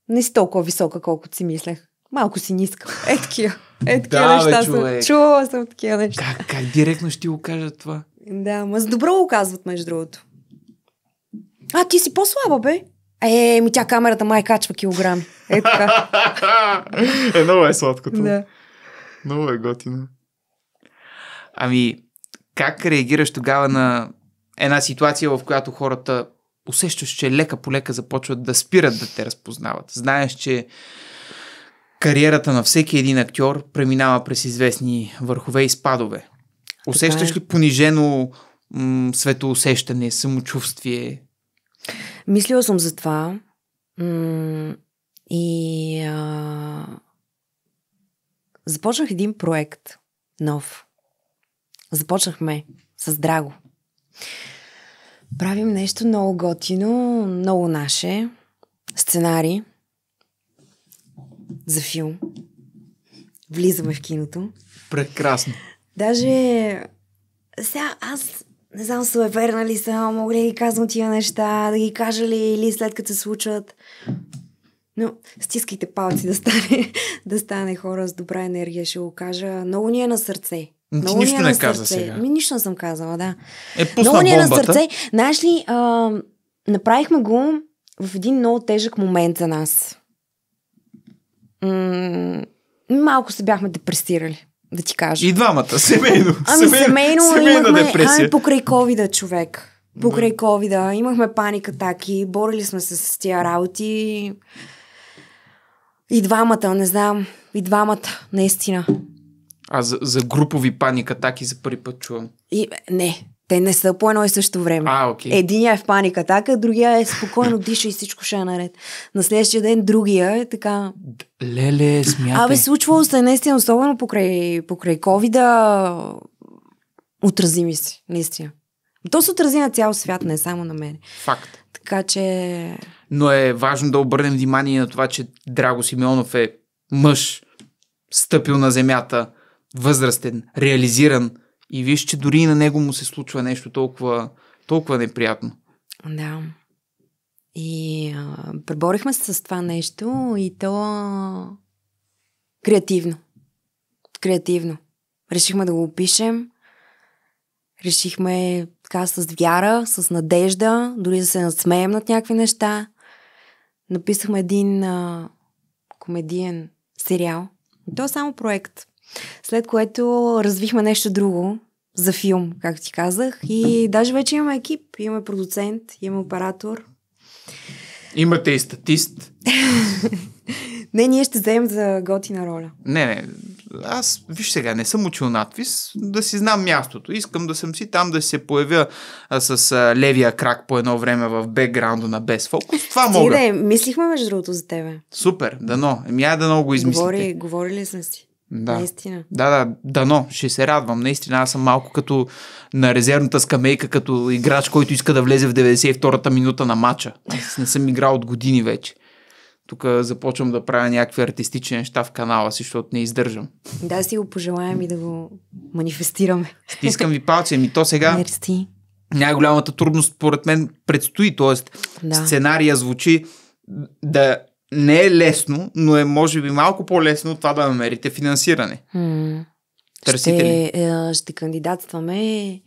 не си толкова висока, колкото си мислех. Малко си ниска. Е, такива. Е, такива да, неща бе, съм. Чувала съм такива неща. Как, как директно ще го кажат това? Да, ма с добро го казват, между другото. А, ти си по-слаба, бе. Е, ми тя камерата май качва килограм. Е, така. е, много е сладкото. Да. Много е готино. Ами, как реагираш тогава на една ситуация, в която хората усещаш, че лека по лека започват да спират да те разпознават? Знаеш, че кариерата на всеки един актьор преминава през известни върхове и спадове. Усещаш е. ли понижено м- светоусещане, самочувствие? Мислила съм за това. М- и а... започнах един проект нов. Започнахме с Драго. Правим нещо много готино, много наше. Сценари за филм. Влизаме в киното. Прекрасно. Даже сега аз не знам е верна ли съм, мога ли да ги казвам тия неща, да ги кажа ли или след като се случат. Но стискайте палци да стане, да стане хора с добра енергия, ще го кажа. Много ни е на сърце. Но ти Много нищо ни е не каза сърце. сега. Ми, нищо не съм казала, да. Е, пусна Много ни е на сърце. Знаеш ли, а, направихме го в един много тежък момент за нас м- малко се бяхме депресирали, да ти кажа. И двамата, семейно. Ами семейно, семейно семейно имахме, ами, депресия. Ами покрай ковида човек. Покрай ковида. имахме паник атаки, борили сме се с тия работи. И двамата, не знам, и двамата, наистина. А за, за групови паник атаки за първи път чувам. И, не, те не са по едно и също време. А, okay. Единия е в паника така, другия е спокойно диша и всичко ще е наред. На следващия ден другия е така... Леле, смятай. Абе, случвало се наистина, особено покрай, покрай ковида, отрази ми наистина. То се отрази на цял свят, не само на мен. Факт. Така че... Но е важно да обърнем внимание на това, че Драго Симеонов е мъж, стъпил на земята, възрастен, реализиран, и виж, че дори и на него му се случва нещо толкова, толкова неприятно. Да. И а, преборихме се с това нещо и то а, креативно. Креативно. Решихме да го опишем. Решихме така с вяра, с надежда, дори да се насмеем над някакви неща. Написахме един а, комедиен сериал. И то е само проект. След което развихме нещо друго за филм, както ти казах. И даже вече имаме екип. Имаме продуцент, имаме оператор. Имате и статист. не, ние ще вземем за готина роля. Не, не. Аз, виж сега, не съм учил надпис, да си знам мястото. Искам да съм си там, да се появя а, с а, левия крак по едно време в бекграунда на без фокус. Това Стига, мога. Не, мислихме между другото за тебе. Супер, дано. Еми, я да много измислите. Говори, говорили сме си. Да. Наистина. Да, да, дано. Ще се радвам. Наистина аз съм малко като на резервната скамейка, като играч, който иска да влезе в 92-та минута на матча. Аз не съм играл от години вече. Тук започвам да правя някакви артистични неща в канала си, защото не издържам. Да, си го пожелаем и да го манифестираме. Стискам ви палци, ми то сега... Мерси. Най-голямата трудност, според мен, предстои. Тоест, да. сценария звучи да не е лесно, но е може би малко по-лесно от това да намерите финансиране. Търсите ще, ли? Е, ще кандидатстваме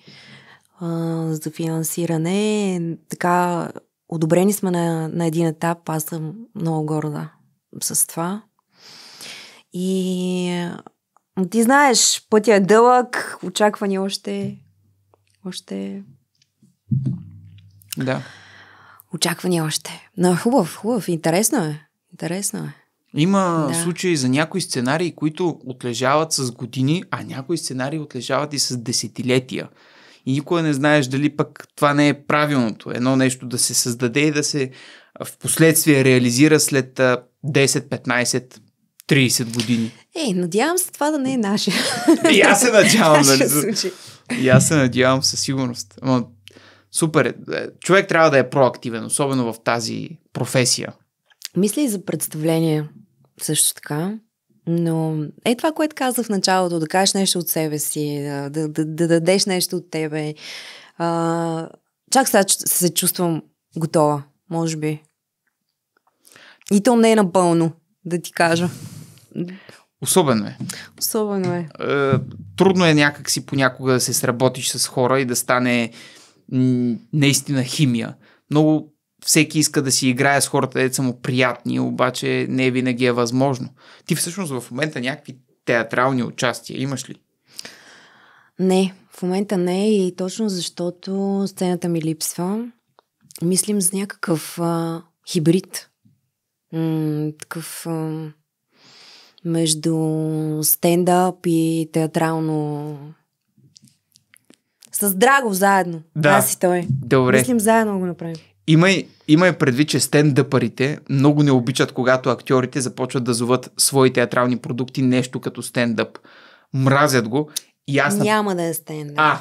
а, за финансиране. Така, одобрени сме на, на един етап. Аз съм много горда с това. И ти знаеш, пътя е дълъг, очаквани още. Още. Да. Очаквани още. Но е хубав, хубав, интересно е. Интересно е. Има да. случаи за някои сценарии, които отлежават с години, а някои сценарии отлежават и с десетилетия. И никога не знаеш дали пък това не е правилното. Едно нещо да се създаде и да се в последствие реализира след 10, 15, 30 години. Ей, надявам се това да не е наше. И аз се надявам. да нали, И аз се надявам със сигурност. Ама, супер. Е. Е, човек трябва да е проактивен, особено в тази професия. Мисля и за представление също така. Но е това, което казах в началото, да кажеш нещо от себе си, да, да, да, да дадеш нещо от тебе. А, чак сега се чувствам готова, може би. И то не е напълно, да ти кажа. Особено е. Особено е. е трудно е някакси понякога да се сработиш с хора и да стане м- наистина химия. Много всеки иска да си играе с хората, де са му приятни, обаче не винаги е възможно. Ти всъщност в момента някакви театрални участия имаш ли? Не, в момента не и точно защото сцената ми липсва. Мислим за някакъв а, хибрид. М- такъв а, между стендъп и театрално с Драго заедно. Да. Аз и той. Добре. Мислим заедно го направим. Има и предвид, че стендъпарите много не обичат, когато актьорите започват да зоват свои театрални продукти нещо като стендъп. Мразят го и аз... Няма да е стендъп. А,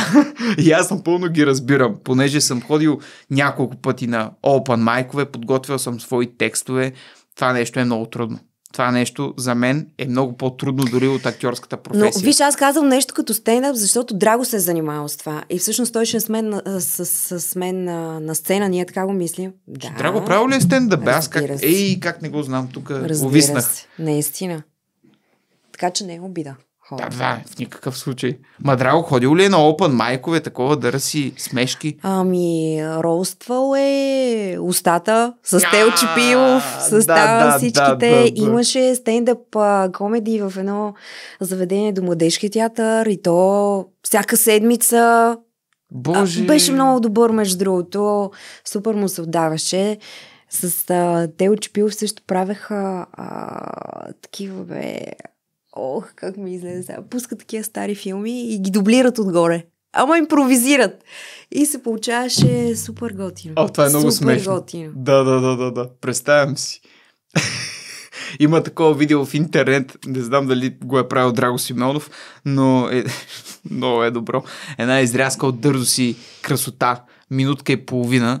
и аз напълно ги разбирам, понеже съм ходил няколко пъти на Open майкове, подготвил съм свои текстове. Това нещо е много трудно това нещо за мен е много по-трудно дори от актьорската професия. Но виж, аз казвам нещо като стендъп, защото Драго се е занимавал с това. И всъщност той ще е с мен, с, с, с мен на, на сцена, ние така го мислим. Да. Драго, правил ли е стендъп? Аз как, ей, как не го знам, тук увиснах. Се. Наистина. Така че не е обида. Да, да, в никакъв случай. Мадрал ходил ли е на Опан майкове, такова да си смешки? Ами, роуствал е устата с Тел Чипилов, с да, да, всичките. Да, да, да. Имаше стендъп комеди в едно заведение до младежки театър и то всяка седмица. Боже! А, беше много добър, между другото. Супер му се отдаваше. С а, Тел Чипилов също правеха а, такива бе Ох, как ми излезе сега. Пускат такива стари филми и ги дублират отгоре. Ама импровизират. И се получаваше супер готино. А, това е много супер смешно. Готино. Да, да, да, да, да. Представям си. Има такова видео в интернет, не знам дали го е правил Драго Симеонов, но е, много е добро. Една изрязка от дързо си красота, минутка и половина,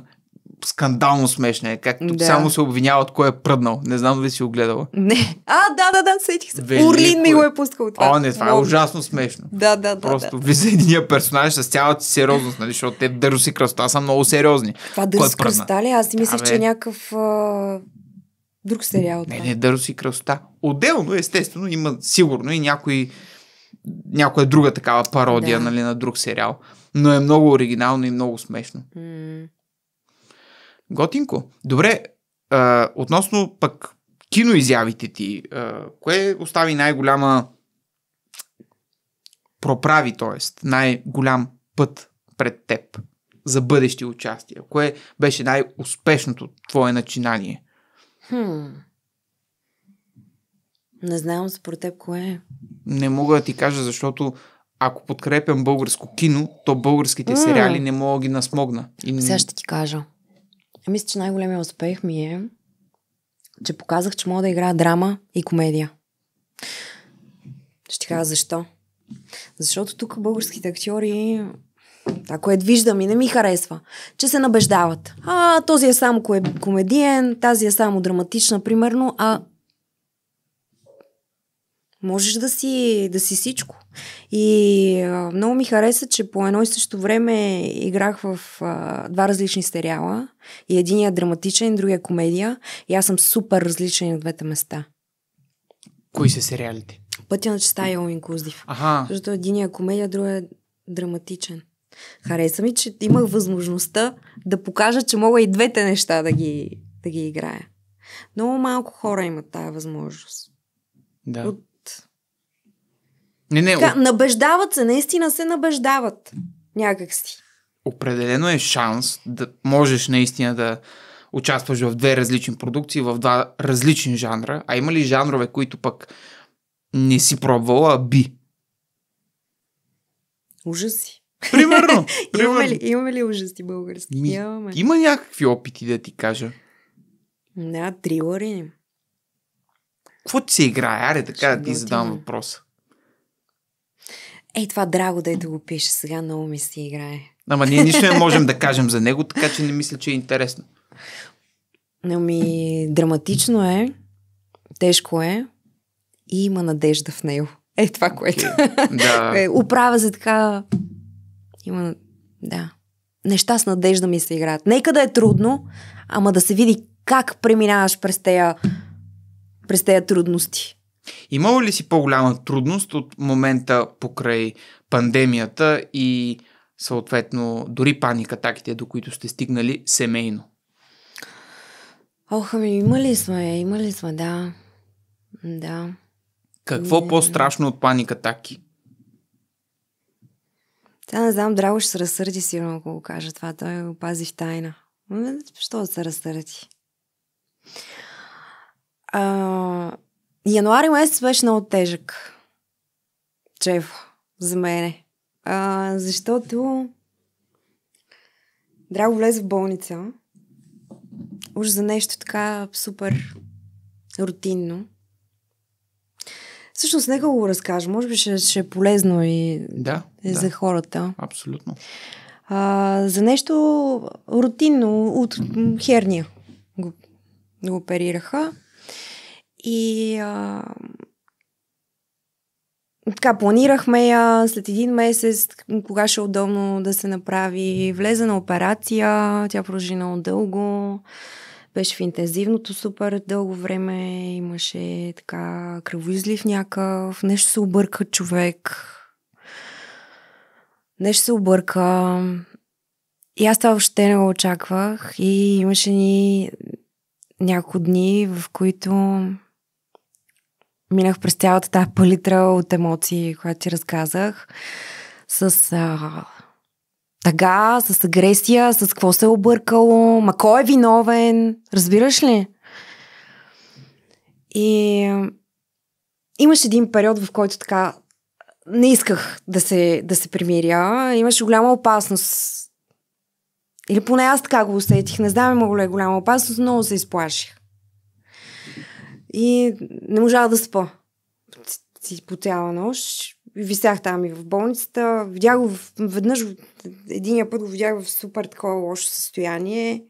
скандално смешна е, както да. само се обвиняват кой е пръднал. Не знам дали си го гледала. Не. А, да, да, да, сетих се. Велико Урлин ми го е пускал това. О, не, това е Много. е ужасно смешно. Да, да, да. Просто да. влиза единия персонаж с цялата си сериозност, нали, защото те дърси кръста са много сериозни. Това е дърси кръста ли? Аз си мислех, че е някакъв а... друг сериал. Не, това. не, дърси кръста. Отделно, естествено, има сигурно и някой някоя друга такава пародия да. нали, на друг сериал. Но е много оригинално и много смешно. М- Готинко. Добре, а, относно пък киноизявите ти, а, кое остави най-голяма проправи, т.е. най-голям път пред теб за бъдещи участия? Кое беше най-успешното твое начинание? Хм. Не знам според теб кое е. Не мога да ти кажа, защото ако подкрепям българско кино, то българските mm. сериали не мога да ги насмогна. И... Сега ще ти кажа. Е, мисля, че най-големия успех ми е, че показах, че мога да играя драма и комедия. Ще ти кажа защо. Защото тук българските актьори, ако е виждам и не ми харесва, че се набеждават. А, този е само комедиен, тази е само драматична, примерно, а Можеш да си, да си всичко. И а, много ми хареса, че по едно и също време играх в а, два различни сериала. И единия е драматичен, другия е комедия. И аз съм супер различен на двете места. Кои са сериалите? Пътя на честа е Оуин Куздив. Ага. Защото единия е комедия, другия е драматичен. Хареса ми, че имах възможността да покажа, че мога и двете неща да ги, да ги играя. Много малко хора имат тая възможност. Да. От не, не, така, набеждават се, наистина се набеждават някакси. Определено е шанс да можеш наистина да участваш в две различни продукции, в два различни жанра. А има ли жанрове, които пък не си пробвала, а би? Ужаси. Примерно. примерно. имаме, ли, имаме ли ужаси български? Ми, имаме. Има някакви опити, да ти кажа. Да, трилъри. Какво ти се играе? Аре, така да ти задам въпроса. Ей, това драго да е да го пише, сега много ми се играе. Ама ние нищо не можем да кажем за него, така че не мисля, че е интересно. Но ми драматично е, тежко е и има надежда в него. Е това, което. Да. е, управа за така. Има. Да. Неща с надежда ми се играят. Нека да е трудно, ама да се види как преминаваш през тези през тея трудности. Имало ли си по-голяма трудност от момента покрай пандемията и съответно дори паникатаките, до които сте стигнали семейно? Ох, ами имали сме, имали сме, да. Да. Какво не, по-страшно от паникатаки? Тя не знам, Драго ще се разсърди сигурно, ако го кажа това. Той го пази в тайна. Ами, Що да се разсърди? А, Януари месец беше много тежък. чев за мене. А, защото Драго влезе в болница. Уж за нещо така супер рутинно. Всъщност, нека го разкажа. Може би ще, ще е полезно и, да, за е да. за хората. Абсолютно. А, за нещо рутинно от херния го, го оперираха. И а, така, планирахме я след един месец, кога ще е удобно да се направи. Влезе на операция, тя продължи много дълго. Беше в интензивното супер дълго време, имаше така кръвоизлив някакъв, нещо се обърка човек. Нещо се обърка. И аз това въобще не го очаквах и имаше ни няколко дни, в които минах през цялата тази палитра от емоции, която ти разказах, с а, тъга, с агресия, с какво се е объркало, ма кой е виновен, разбираш ли? И имаше един период, в който така не исках да се, да се примиря. Имаше голяма опасност. Или поне аз така го усетих. Не знам има ли е голяма опасност, много се изплаших. И не можах да спа по цяла нощ. Висях там и в болницата. Видях го веднъж, единия път го видях в супер такова лошо състояние.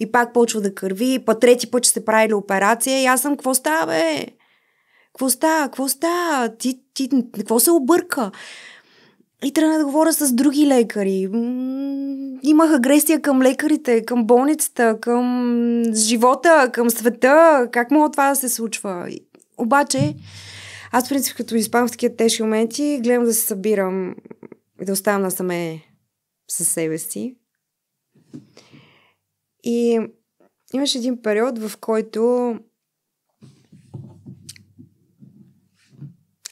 И пак почва да кърви. по трети път че се правили операция. И аз съм, какво става, бе? Какво става? Какво става? Ти, ти, какво се обърка? И трябва да говоря с други лекари имах агресия към лекарите, към болницата, към живота, към света. Как мога това да се случва? Обаче, аз, в принцип, като изпам в такива тежки моменти, гледам да се събирам и да оставам насаме със себе си. И имаше един период, в който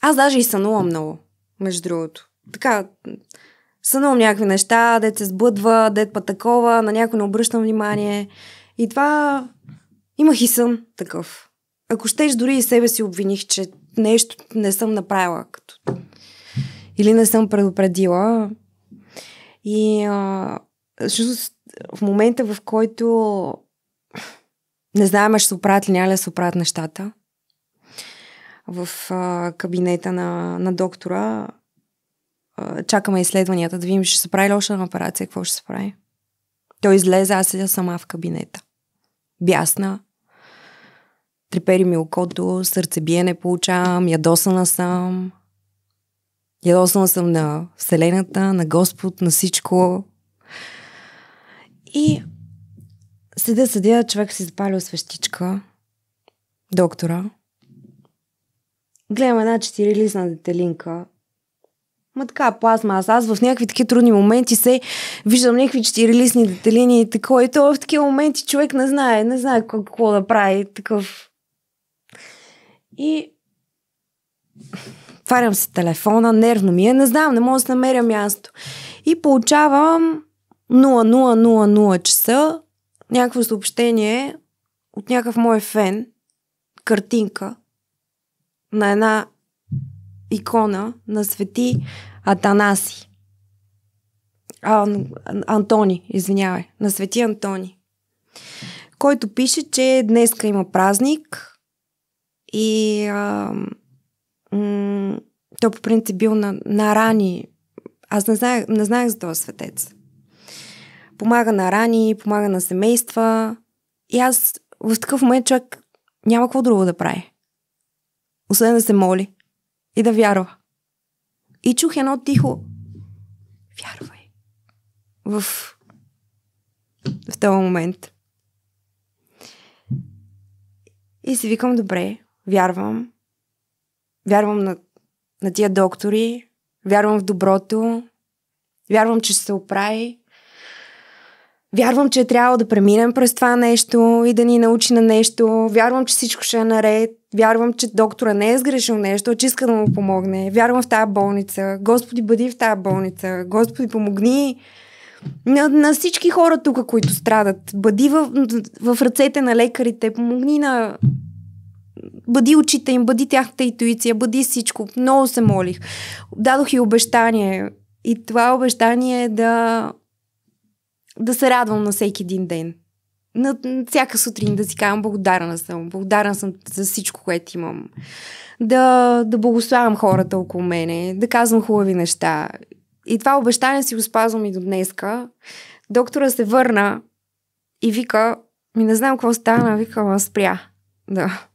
аз даже и сънувам много, между другото. Така, сънувам някакви неща, дет се сбъдва, дет па такова, на някой не обръщам внимание. И това имах и сън такъв. Ако щеш, дори и себе си обвиних, че нещо не съм направила като... Или не съм предупредила. И а, в момента, в който не знаем, ще се оправят ли, няма ли се оправят нещата в а, кабинета на, на доктора, чакаме изследванията, да видим, ще се прави ли още операция, какво ще се прави. Той излезе, аз седя сама в кабинета. Бясна. Трепери ми окото, сърцебиене получавам, ядосана съм. Ядосана съм на Вселената, на Господ, на всичко. И седя, седя, човек си запалил свещичка, доктора. Гледам една четирилистна детелинка, Ма така, плазма. Аз, аз в някакви такива трудни моменти се виждам някакви четирилистни детелини и такова. И то в такива моменти човек не знае, не знае какво, да прави. Такъв. И тварям си телефона, нервно ми е, не знам, не мога да се намеря място. И получавам 0000 часа някакво съобщение от някакъв мой фен, картинка на една икона на свети Атанаси. А, Антони, извинявай, на свети Антони, който пише, че днеска има празник и а, м- той по принцип бил на, на рани. Аз не знаех, не знаех за този светец. Помага на рани, помага на семейства. И аз в такъв момент човек няма какво друго да прави. Освен да се моли и да вярва. И чух едно тихо вярвай в, в този момент. И си викам, добре, вярвам. Вярвам на, на тия доктори, вярвам в доброто, вярвам, че ще се оправи, Вярвам, че е трябва да преминем през това нещо и да ни научи на нещо. Вярвам, че всичко ще е наред. Вярвам, че доктора не е сгрешил нещо, че иска да му помогне. Вярвам в тази болница. Господи, бъди в тази болница. Господи, помогни на, на всички хора тук, които страдат. Бъди в, в ръцете на лекарите. Помогни на... Бъди очите им, бъди тяхната интуиция, бъди всичко. Много се молих. Дадох и обещание. И това обещание е да да се радвам на всеки един ден. На, на всяка сутрин да си казвам благодарна съм. Благодарна съм за всичко, което имам. Да, да благославям хората около мене, да казвам хубави неща. И това обещание си го спазвам и до днеска. Доктора се върна и вика, ми не знам какво стана, вика, ма спря да,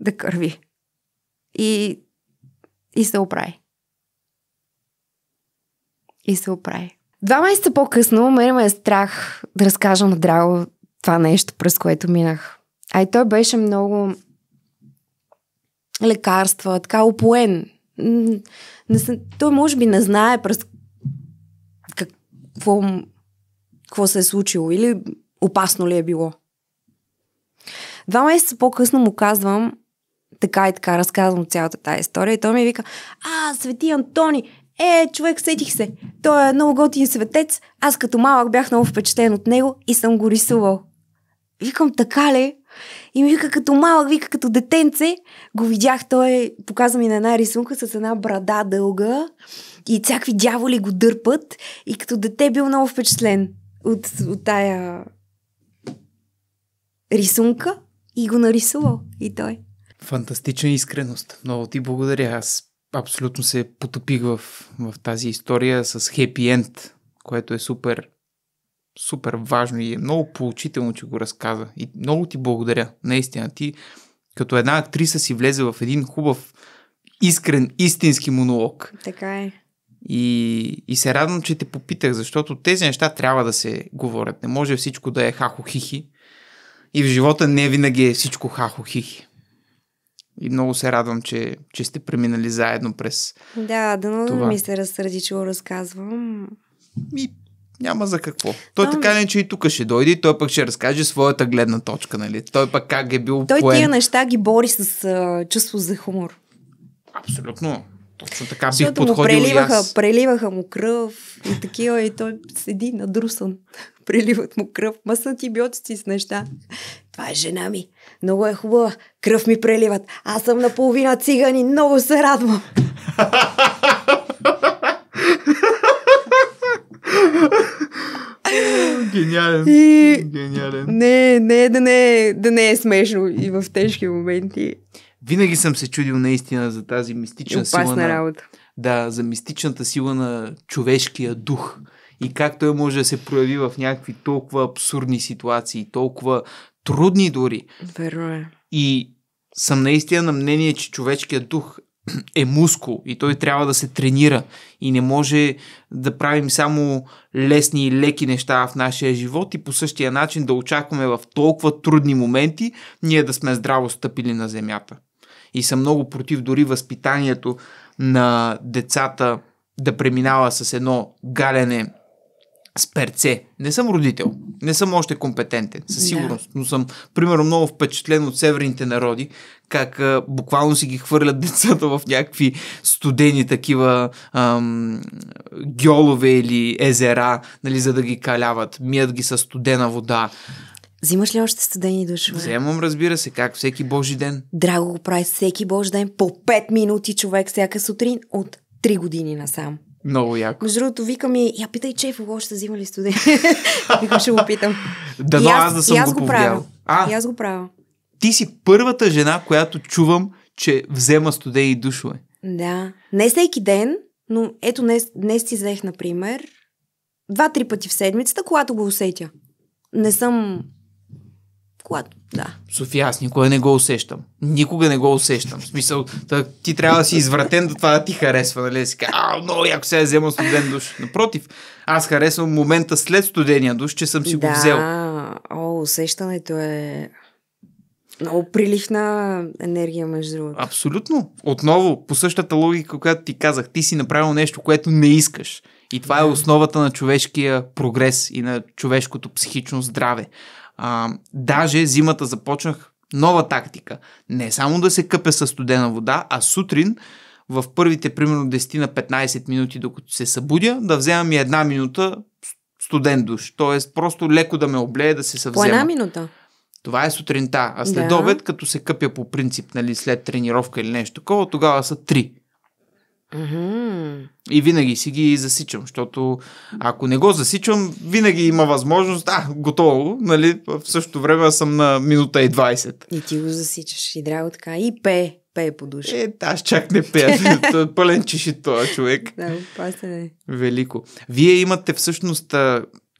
да кърви. И, и се оправи. И се оправи. Два месеца по-късно мен ме е страх да разкажа на Драго това нещо, през което минах. А и той беше много лекарства, така опоен. Не съ... той може би не знае през какво, какво се е случило или опасно ли е било. Два месеца по-късно му казвам така и така, разказвам цялата тази история и той ми вика, а, Свети Антони, е, човек, сетих се. Той е много готин светец. Аз като малък бях много впечатлен от него и съм го рисувал. Викам, така ли? И ми вика като малък, вика като детенце, го видях, той показа ми на една рисунка с една брада дълга и всякакви дяволи го дърпат и като дете бил много впечатлен от, от тая рисунка и го нарисувал и той. Фантастична искреност. Много ти благодаря. Аз абсолютно се потъпих в, в тази история с хепи енд, което е супер, супер важно и е много поучително, че го разказа. И много ти благодаря. Наистина, ти като една актриса си влезе в един хубав, искрен, истински монолог. Така е. И, и се радвам, че те попитах, защото тези неща трябва да се говорят. Не може всичко да е хахо-хихи. И в живота не винаги е всичко хахо-хихи. И много се радвам, че, че сте преминали заедно през. Да, дано това. ми се разсърди, че го разказвам. И няма за какво. Той Но... така не, че и тук ще дойде той пък ще разкаже своята гледна точка, нали? Той пък как е бил Той поен... тия неща ги бори с а, чувство за хумор. Абсолютно. Точно така Защото бих подходил му преливаха, и аз. преливаха му кръв и такива и той седи надрусан. Преливат му кръв. Ма са ти биотици с неща. Това е жена ми. Много е хубава. Кръв ми преливат. Аз съм наполовина цигани. Много се радвам. Гениален. И... Гениален. Не, не, да не, да не е смешно и в тежки моменти. Винаги съм се чудил наистина за тази мистична Опасна сила. На... работа. Да, за мистичната сила на човешкия дух и как той може да се прояви в някакви толкова абсурдни ситуации, толкова трудни дори. Верно е. И съм наистина на мнение, че човешкият дух е мускул и той трябва да се тренира и не може да правим само лесни и леки неща в нашия живот и по същия начин да очакваме в толкова трудни моменти ние да сме здраво стъпили на земята. И съм много против дори възпитанието на децата да преминава с едно галене Сперце, Не съм родител, не съм още компетентен, със сигурност, да. но съм примерно много впечатлен от северните народи, как а, буквално си ги хвърлят децата в някакви студени такива ам, гьолове или езера, нали, за да ги каляват, мият ги със студена вода. Взимаш ли още студени души? Вземам, разбира се, как всеки божи ден. Драго го прави всеки божи ден по 5 минути човек всяка сутрин от 3 години насам. Много яко. Между другото, вика и я питай че, в лошо са взимали студен. Викам, ще го питам. Да, но аз, аз да съм и аз го, го правя. А, и аз го правя. Ти си първата жена, която чувам, че взема студени душове. Да. Не всеки ден, но ето днес, днес си взех, например, два-три пъти в седмицата, когато го усетя. Не съм... Когато да. София, аз никога не го усещам. Никога не го усещам. В смисъл, тък, ти трябва да си извратен до това да ти харесва, нали? Да си кажа, а, много яко сега взема студен душ. Напротив, аз харесвам момента след студения душ, че съм си да, го взел. О, усещането е много прилив на енергия, между другото. Абсолютно. Отново, по същата логика, която ти казах, ти си направил нещо, което не искаш. И това е да. е основата на човешкия прогрес и на човешкото психично здраве. А, даже зимата започнах нова тактика. Не само да се къпя със студена вода, а сутрин в първите примерно 10 на 15 минути, докато се събудя, да вземам и една минута студен душ. Тоест просто леко да ме облее, да се съвзема. По една минута? Това е сутринта. А след да. обед, като се къпя по принцип, нали, след тренировка или нещо такова, тогава са три. Mm-hmm. И винаги си ги засичам, защото ако не го засичам, винаги има възможност, а, готово, нали, в същото време аз съм на минута и 20. И ти го засичаш, и драго така, и пе, пе по душа. Е, аз чак не пея, пълен чеши този човек. да, опасен е. Велико. Вие имате всъщност,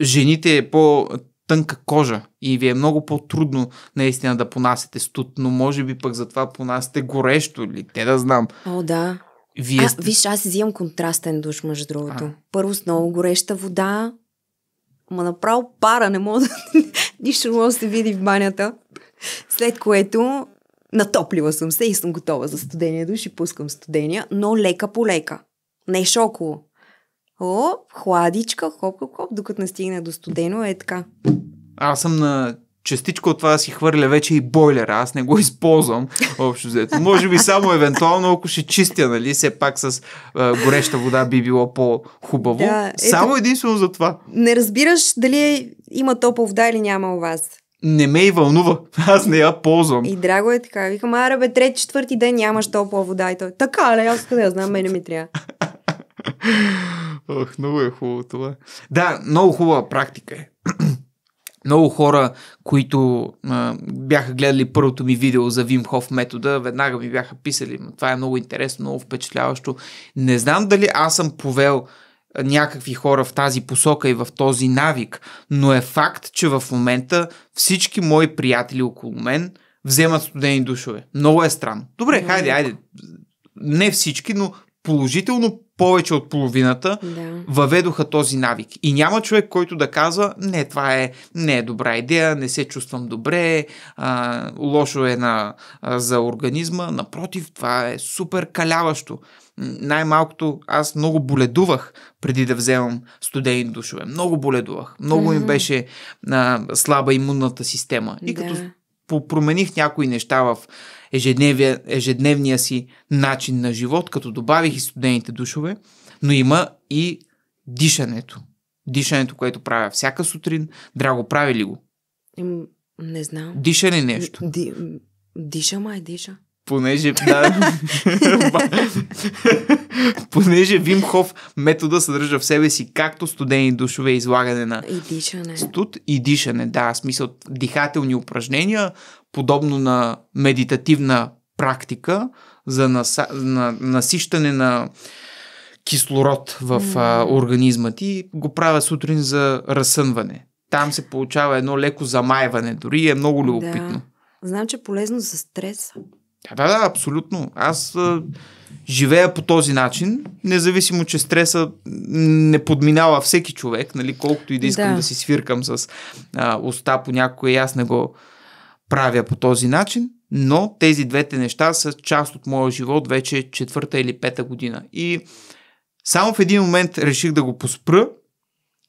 жените е по тънка кожа и ви е много по-трудно наистина да понасяте студ, но може би пък затова понасяте горещо или те да знам. О, да. Вие а, сте... Виж, аз взимам контрастен душ, между другото. А. Първо с много гореща вода, ма направо пара, не мога да... Нищо не да се види в банята. След което натоплива съм се и съм готова за студения душ и пускам студения, но лека по лека. Не шоково. О, хладичка, хоп, хоп, хоп, докато не стигна до студено, е така. Аз съм на частичко от това да си хвърля вече и бойлера. Аз не го използвам общо взето. Може би само евентуално, ако ще чистя, нали, все пак с а, гореща вода би било по-хубаво. Да, ето, само единствено за това. Не разбираш дали е- има топла вода или няма у вас. Не ме и вълнува. Аз не я ползвам. И драго е така. Викам, аре бе, трети, четвърти ден нямаш топла вода. И той, така, але, аз къде я знам, мене ми трябва. Ох, много е хубаво това. Да, много хубава практика е. Много хора, които а, бяха гледали първото ми видео за Вим Хоф метода, веднага ми бяха писали, това е много интересно, много впечатляващо. Не знам дали аз съм повел някакви хора в тази посока и в този навик, но е факт, че в момента всички мои приятели около мен вземат студени душове. Много е странно. Добре, хайде, хайде. Е Не всички, но положително повече от половината да. въведоха този навик. И няма човек, който да казва, не, това е, не е добра идея, не се чувствам добре, а, лошо е на, а, за организма. Напротив, това е супер каляващо. Най-малкото аз много боледувах преди да вземам студени душове. Много боледувах. Много mm-hmm. им беше а, слаба имунната система. И да. като промених някои неща в ежедневия, ежедневния си начин на живот, като добавих и студените душове, но има и дишането. Дишането, което правя всяка сутрин. Драго, прави ли го? Не знам. Диша ли нещо? Ди, диша, май, диша. Понеже, да, понеже Вимхов метода съдържа в себе си както студени душове, излагане на и дишане. студ и дишане. Да, смисъл дихателни упражнения, подобно на медитативна практика за наса, на, насищане на кислород в а, организма ти, го правя сутрин за разсънване. Там се получава едно леко замайване, дори е много любопитно. Да. Знам, че е полезно за стреса. Да, да, да, абсолютно. Аз а, живея по този начин, независимо, че стреса не подминава всеки човек, нали, колкото и да искам да, да си свиркам с а, уста по някоя, аз не го правя по този начин, но тези двете неща са част от моя живот вече четвърта или пета година. И само в един момент реших да го поспра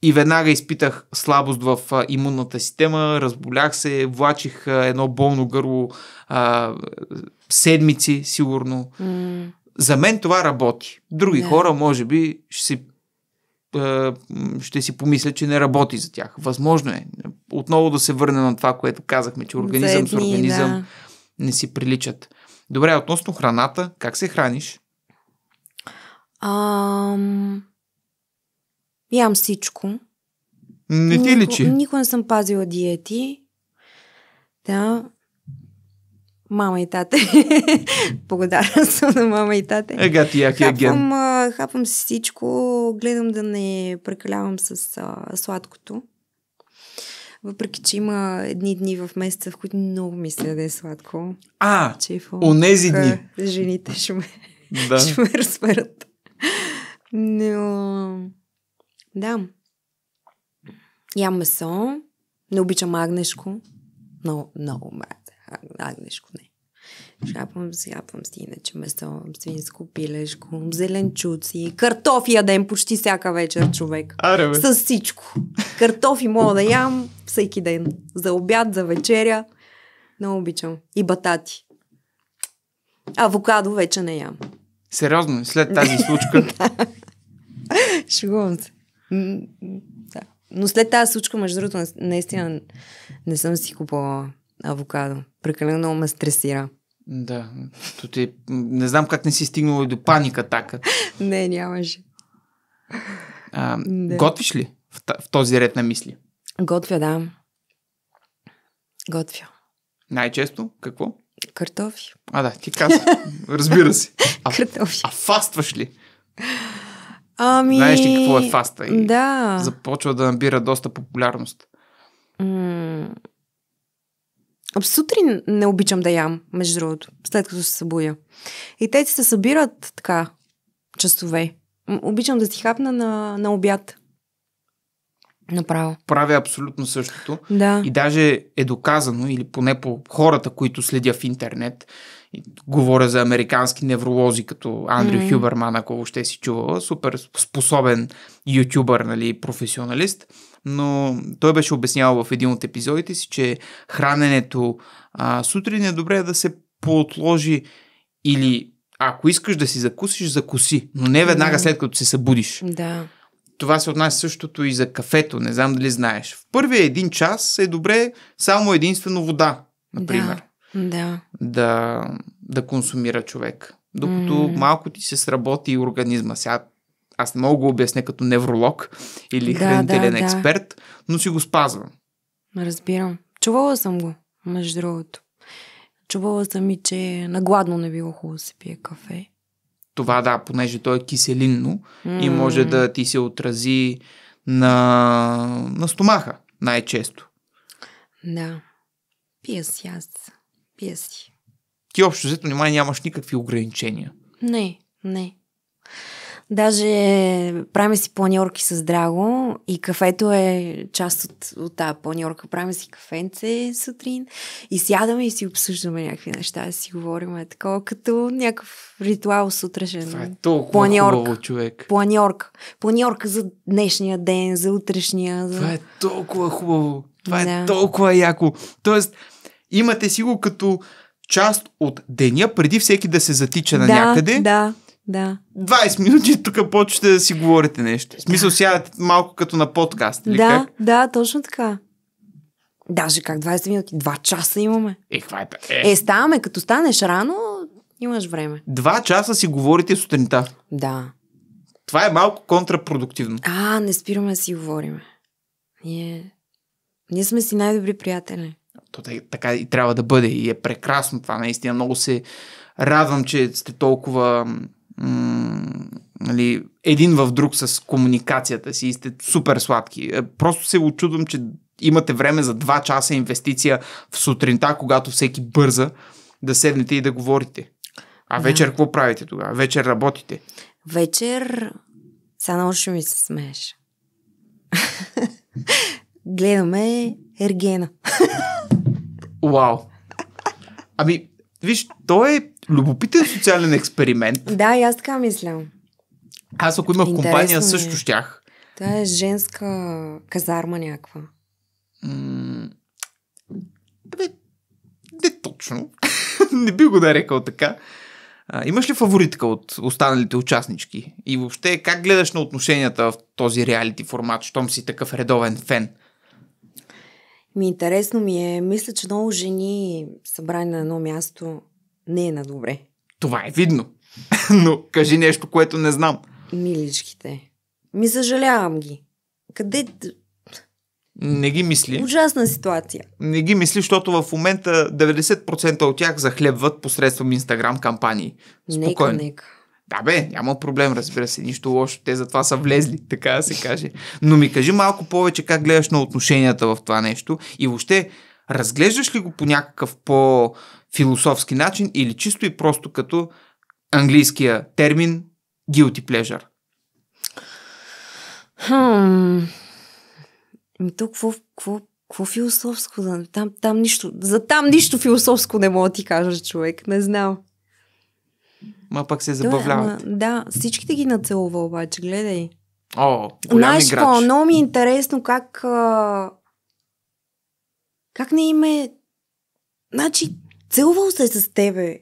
и веднага изпитах слабост в имунната система, разболях се, влачих едно болно гърло а, седмици, сигурно. Mm. За мен това работи. Други yeah. хора, може би, ще си е, ще си помисля, че не работи за тях. Възможно е. Отново да се върне на това, което казахме, че организъм Заедни, с организъм да. не си приличат. Добре, относно храната, как се храниш? Ам... Ям всичко. Не ти личи? никога не съм пазила диети. Да мама и тате. Благодаря съм на мама и тате. Ега ти яки е хапвам, а, хапвам всичко, гледам да не прекалявам с а, сладкото. Въпреки, че има едни дни в месеца, в които много мисля да е сладко. А, у нези дни. Жените ще ме, да. ще ме разберат. Но, да. Ям месо, не обичам агнешко. Много, много ме агнешко не. Шапвам си, хапвам си иначе месо, свинско, пилешко, зеленчуци, картофи ядем почти всяка вечер човек. Аре, бе. С всичко. Картофи мога да ям всеки ден. За обяд, за вечеря. Много обичам. И батати. Авокадо вече не ям. Сериозно, след тази случка? Шугувам се. Да. Но след тази случка, между другото, наистина не съм си купала авокадо прекалено много ме стресира. Да, е, не знам как не си стигнала и до паника така. не, нямаше. А, да. Готвиш ли в, в този ред на мисли? Готвя, да. Готвя. Най-често какво? Картофи. А, да, ти каза. Разбира се. А, картофи. А фастваш ли? Ами... Знаеш ли какво е фаста? И да. Започва да набира доста популярност. М- сутрин не обичам да ям, между другото, след като се събудя. И те се събират така, часове. Обичам да си хапна на, на обяд. Направо. Правя абсолютно същото. Да. И даже е доказано, или поне по хората, които следя в интернет, и говоря за американски невролози, като Андрю mm-hmm. Хюберман, ако въобще си чувала, супер способен ютубър, нали, професионалист но той беше обяснявал в един от епизодите си, че храненето а, сутрин е добре да се поотложи или ако искаш да си закусиш, закуси, но не веднага след като се събудиш. Да. Това се отнася същото и за кафето, не знам дали знаеш. В първия един час е добре само единствено вода, например. Да. Да, да консумира човек. Докато mm. малко ти се сработи организма. Сега аз не мога го обясня като невролог или да, хранителен да, експерт, да. но си го спазвам. Разбирам. Чувала съм го, между другото. Чувала съм и, че нагладно не било хубаво да се пие кафе. Това да, понеже то е киселинно mm. и може да ти се отрази на, на стомаха най-често. Да. Пия си аз. Пия си. Ти общо взето, внимание, нямаш никакви ограничения. Не, не. Даже правим си планьорки с Драго и кафето е част от, от тази планьорка. Правим си кафенце сутрин и сядаме и си обсъждаме някакви неща, да си говорим. Е такова като някакъв ритуал сутрешен. Това е толкова планьорка. хубаво, човек. Планьорка. Планьорка за днешния ден, за утрешния. За... Това е толкова хубаво. Това е да. е толкова яко. Тоест, имате си го като част от деня, преди всеки да се затича на да, някъде. Да, да. 20 минути тук почвате да си говорите нещо. В смисъл сядате малко като на подкаст. Или да, как? да, точно така. Даже как 20 минути? Два часа имаме. Е, хвайта. Е, е, е. ставаме, като станеш рано, имаш време. Два часа си говорите сутринта. Да. Това е малко контрапродуктивно. А, не спираме да си говориме. Ние, ние сме си най-добри приятели. То така и трябва да бъде и е прекрасно това наистина. Много се радвам, че сте толкова м- нали, един в друг с комуникацията си и сте супер сладки. Е, просто се очудвам, че имате време за два часа инвестиция в сутринта, когато всеки бърза, да седнете и да говорите. А вечер да. какво правите тогава? Вечер работите. Вечер... Сега много ще ми се смееш. Гледаме Ергена. Вау. Ами, виж, то е Любопитен социален експеримент. Да, и аз така мисля. Аз ако имах Интересно компания, ми. Е. също щях. Това е женска казарма някаква. М- не точно. не би го нарекал така. А, имаш ли фаворитка от останалите участнички? И въобще, как гледаш на отношенията в този реалити формат, щом си такъв редовен фен? Ми интересно ми е. Мисля, че много жени събрани на едно място не е на добре. Това е видно. Но кажи нещо, което не знам. Миличките. Ми съжалявам ги. Къде... Не ги мисли. Ужасна ситуация. Не ги мисли, защото в момента 90% от тях захлебват посредством инстаграм кампании. Спокойно. Нека, нека. Да бе, няма проблем, разбира се, нищо лошо. Те затова са влезли, така да се каже. Но ми кажи малко повече как гледаш на отношенията в това нещо и въобще разглеждаш ли го по някакъв по философски начин или чисто и просто като английския термин guilty pleasure? Ами Тук какво, какво, какво философско? Да? Там, там нищо, за там нищо философско не мога да ти кажа, човек. Не знам. Ма пък се е, забавлява. Да, да, всичките ги нацелува обаче, гледай. О, Знаеш, играч. Знаеш, много ми е интересно как... А... Как не име... Значи, целувал се с тебе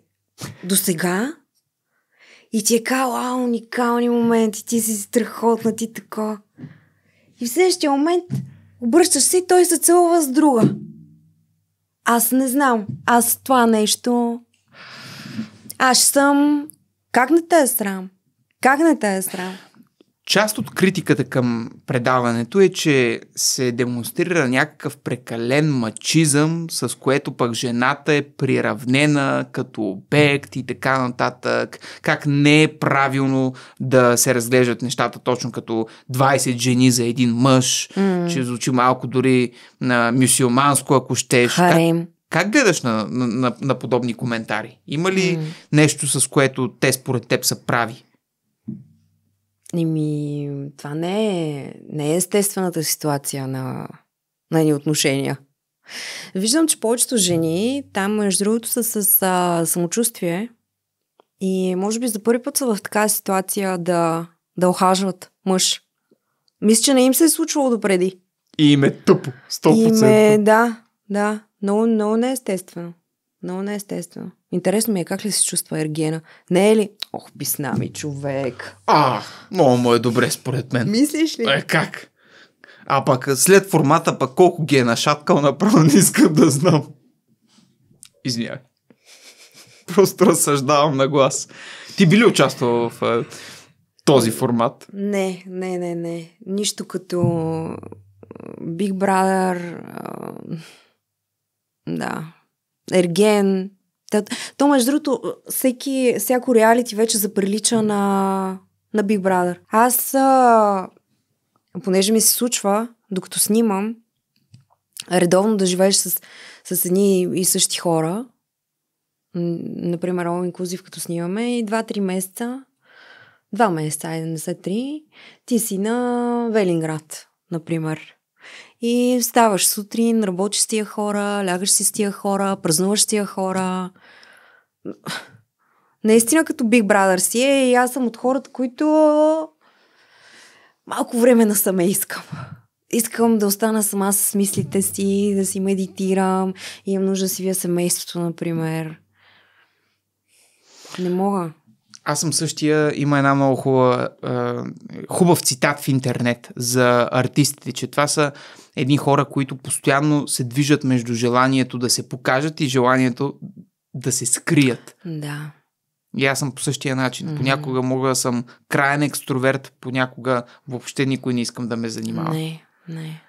до сега и ти е казал, а, уникални моменти, ти си страхотна, ти така. И в следващия момент обръщаш се и той се целува с друга. Аз не знам. Аз това нещо... Аз съм... Как не те е срам? Как не те е срам? Част от критиката към предаването е, че се демонстрира някакъв прекален мачизъм, с което пък жената е приравнена като обект и така нататък. Как не е правилно да се разглеждат нещата точно като 20 жени за един мъж, mm. че звучи малко дори на мюсюлманско, ако щеш. Как, как гледаш на, на, на, на подобни коментари? Има ли mm. нещо, с което те според теб са прави? Ими, това не е, не е естествената ситуация на, на ни отношения. Виждам, че повечето жени там, между другото, са с а, самочувствие и може би за първи път са в такава ситуация да, да охажват мъж. Мисля, че не им се е случвало допреди. И им е тъпо, 100%. И им е, да, да, много, много неестествено. Много неестествено. Интересно ми е как ли се чувства Ергена. Не е ли? Ох, бисна ми човек. А, много му е добре според мен. Мислиш ли? Е, как? А пък след формата пък колко ги е нашаткал направо не искам да знам. Извинявай. Просто разсъждавам на глас. Ти би ли участвал в е, този формат? Не, не, не, не. Нищо като е, Big Brother. Е, да, ерген. То, между другото, всеки, всяко реалити вече заприлича на, на Big Brother. Аз, а, понеже ми се случва, докато снимам, редовно да живееш с, с едни и същи хора, например, All Inclusive, като снимаме, и 2-3 месеца, два месеца, айде не са три, ти си на Велинград, например. И ставаш сутрин, работиш с тия хора, лягаш си с тия хора, празнуваш с тия хора. Наистина като Big Brother си е и аз съм от хората, които малко време на саме искам искам да остана сама с мислите си, да си медитирам. Имам нужда да си вия семейството, например. Не мога. Аз съм същия. Има една много хубава, хубав цитат в интернет за артистите, че това са едни хора, които постоянно се движат между желанието да се покажат и желанието да се скрият. Да. И аз съм по същия начин. Mm-hmm. Понякога мога да съм крайен екстроверт, понякога въобще никой не искам да ме занимава. Не, не.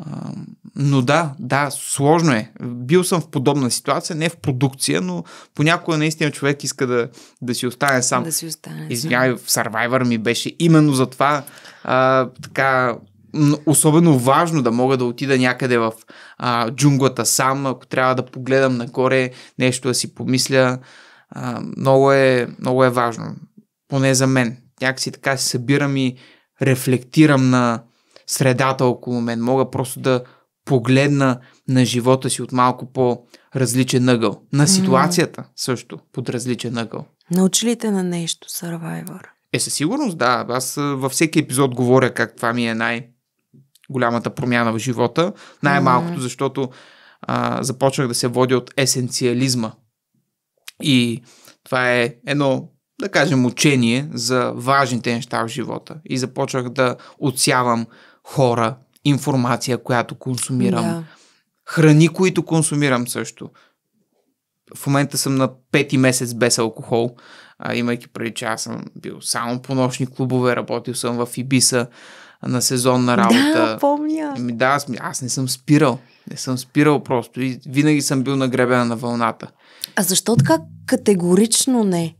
А, но да, да, сложно е. Бил съм в подобна ситуация, не в продукция, но понякога наистина човек иска да, да си остане сам. Да си остане. Извинявай, в Survivor ми беше именно за това а, така особено важно да мога да отида някъде в а, джунглата сам, ако трябва да погледам нагоре, нещо да си помисля. А, много, е, много е важно. Поне за мен. Някакси така се събирам и рефлектирам на средата около мен. Мога просто да погледна на живота си от малко по-различен ъгъл. На ситуацията mm. също под различен ъгъл. Научи ли те на нещо, Survivor? Е, със сигурност, да. Аз във всеки епизод говоря как това ми е най- голямата промяна в живота. Най-малкото, защото а, започнах да се водя от есенциализма. И това е едно, да кажем, учение за важните неща в живота. И започнах да отсявам хора, информация, която консумирам, yeah. храни, които консумирам също. В момента съм на пети месец без алкохол, а, имайки преди, че аз съм бил само по нощни клубове, работил съм в Ибиса, на сезонна работа. Да, помня. Ами да, аз, аз не съм спирал. Не съм спирал просто. И винаги съм бил нагребена на вълната. А защо така категорично не?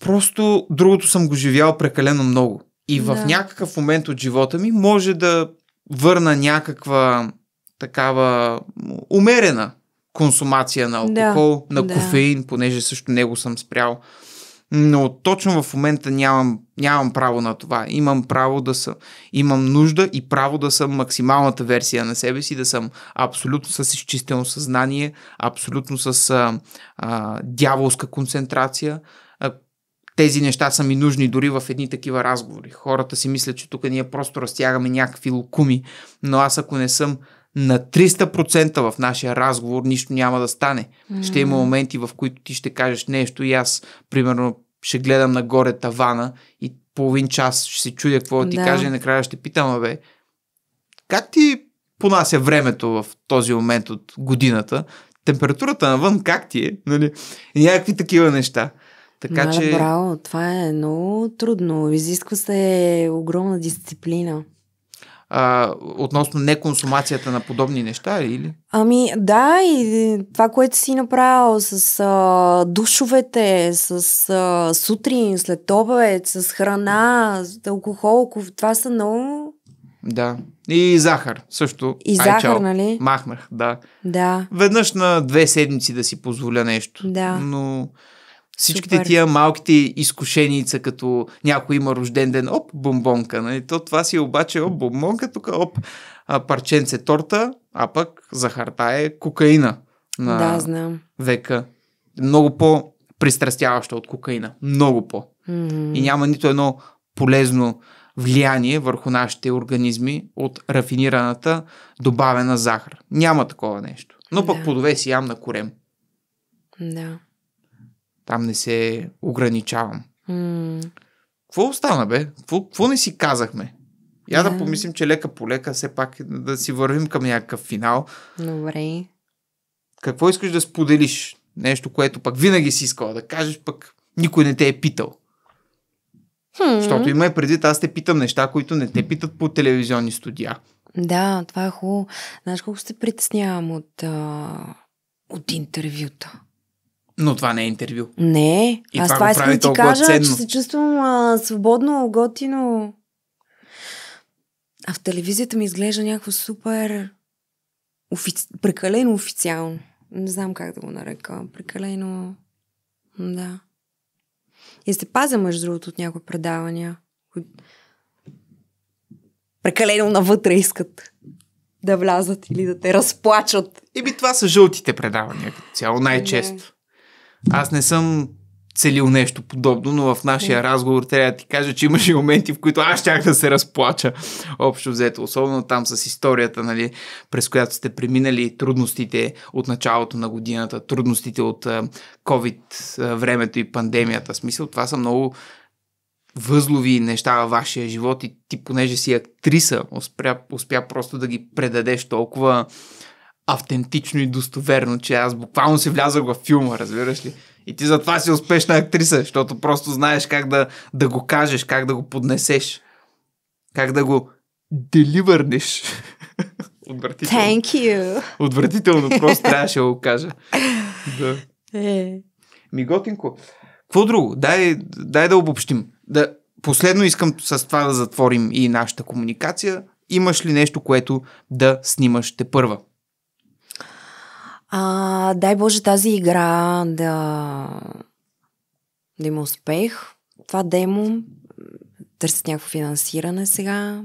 Просто другото съм го живял прекалено много. И в някакъв момент от живота ми може да върна някаква такава умерена консумация на алкохол, да, на кофеин, да. понеже също него съм спрял но точно в момента нямам, нямам право на това. Имам право да съм, имам нужда и право да съм максималната версия на себе си, да съм абсолютно с изчистено съзнание, абсолютно с а, а, дяволска концентрация. А, тези неща са ми нужни дори в едни такива разговори. Хората си мислят, че тук ние просто разтягаме някакви лукуми, но аз ако не съм на 300% в нашия разговор нищо няма да стане. Mm. Ще има моменти, в които ти ще кажеш нещо и аз, примерно, ще гледам нагоре тавана и половин час ще се чудя какво да ти да. кажа и накрая ще питам, бе, как ти понася времето в този момент от годината? Температурата навън как ти е? Нали? някакви такива неща. Така Мале, че... Браво, това е много трудно. Изисква се огромна дисциплина а, относно неконсумацията на подобни неща или? Ами да, и това, което си направил с а, душовете, с а, сутрин, след обед, с храна, с алкохол, това са много... Да. И захар също. И Ай, захар, чао. нали? Махнах, да. Да. Веднъж на две седмици да си позволя нещо. Да. Но Всичките Супер. тия малките изкушеница, като някой има рожден ден, оп, бомбонка. Нали? То, това си е обаче, оп, бомбонка, тук оп, парченце торта, а пък захарта е кокаина на да, знам. века. Много по-пристрастяваща от кокаина. Много по. Mm-hmm. И няма нито едно полезно влияние върху нашите организми от рафинираната добавена захар. Няма такова нещо. Но пък да. плодове си ям на корем. Да. Там не се ограничавам. Mm. Какво остана, бе? Какво, не си казахме? Я да. да помислим, че лека по лека все пак да си вървим към някакъв финал. Добре. Какво искаш да споделиш? Нещо, което пък винаги си искала да кажеш, пък никой не те е питал. Защото има и преди, аз те питам неща, които не те питат по телевизионни студия. Да, това е хубаво. Знаеш колко се притеснявам от, а, от интервюта. Но това не е интервю. Не, и аз това, това искам да ти кажа, ценно. че се чувствам а, свободно, готино. А в телевизията ми изглежда някакво супер офици... прекалено официално. Не знам как да го нарека. Прекалено... Да. И се пазя, между другото, от някои предавания. Прекалено навътре искат да влязат или да те разплачат. И би това са жълтите предавания цяло най-често. Аз не съм целил нещо подобно, но в нашия разговор трябва да ти кажа, че имаше моменти, в които аз щях да се разплача общо взето. Особено там с историята, нали, през която сте преминали трудностите от началото на годината, трудностите от COVID времето и пандемията. Смисъл, това са много възлови неща във вашия живот и ти, понеже си актриса, успя, успя просто да ги предадеш толкова автентично и достоверно, че аз буквално си влязах във филма, разбираш ли? И ти затова си успешна актриса, защото просто знаеш как да, да го кажеш, как да го поднесеш, как да го деливърнеш. Отвратително. Thank you. Отвратително, просто трябваше да го кажа. Да. Е. Ми готинко. Какво друго? Дай, дай да обобщим. Да, последно искам с това да затворим и нашата комуникация. Имаш ли нещо, което да снимаш те първа? дай Боже тази игра да, да има успех. Това демо търсят някакво финансиране сега,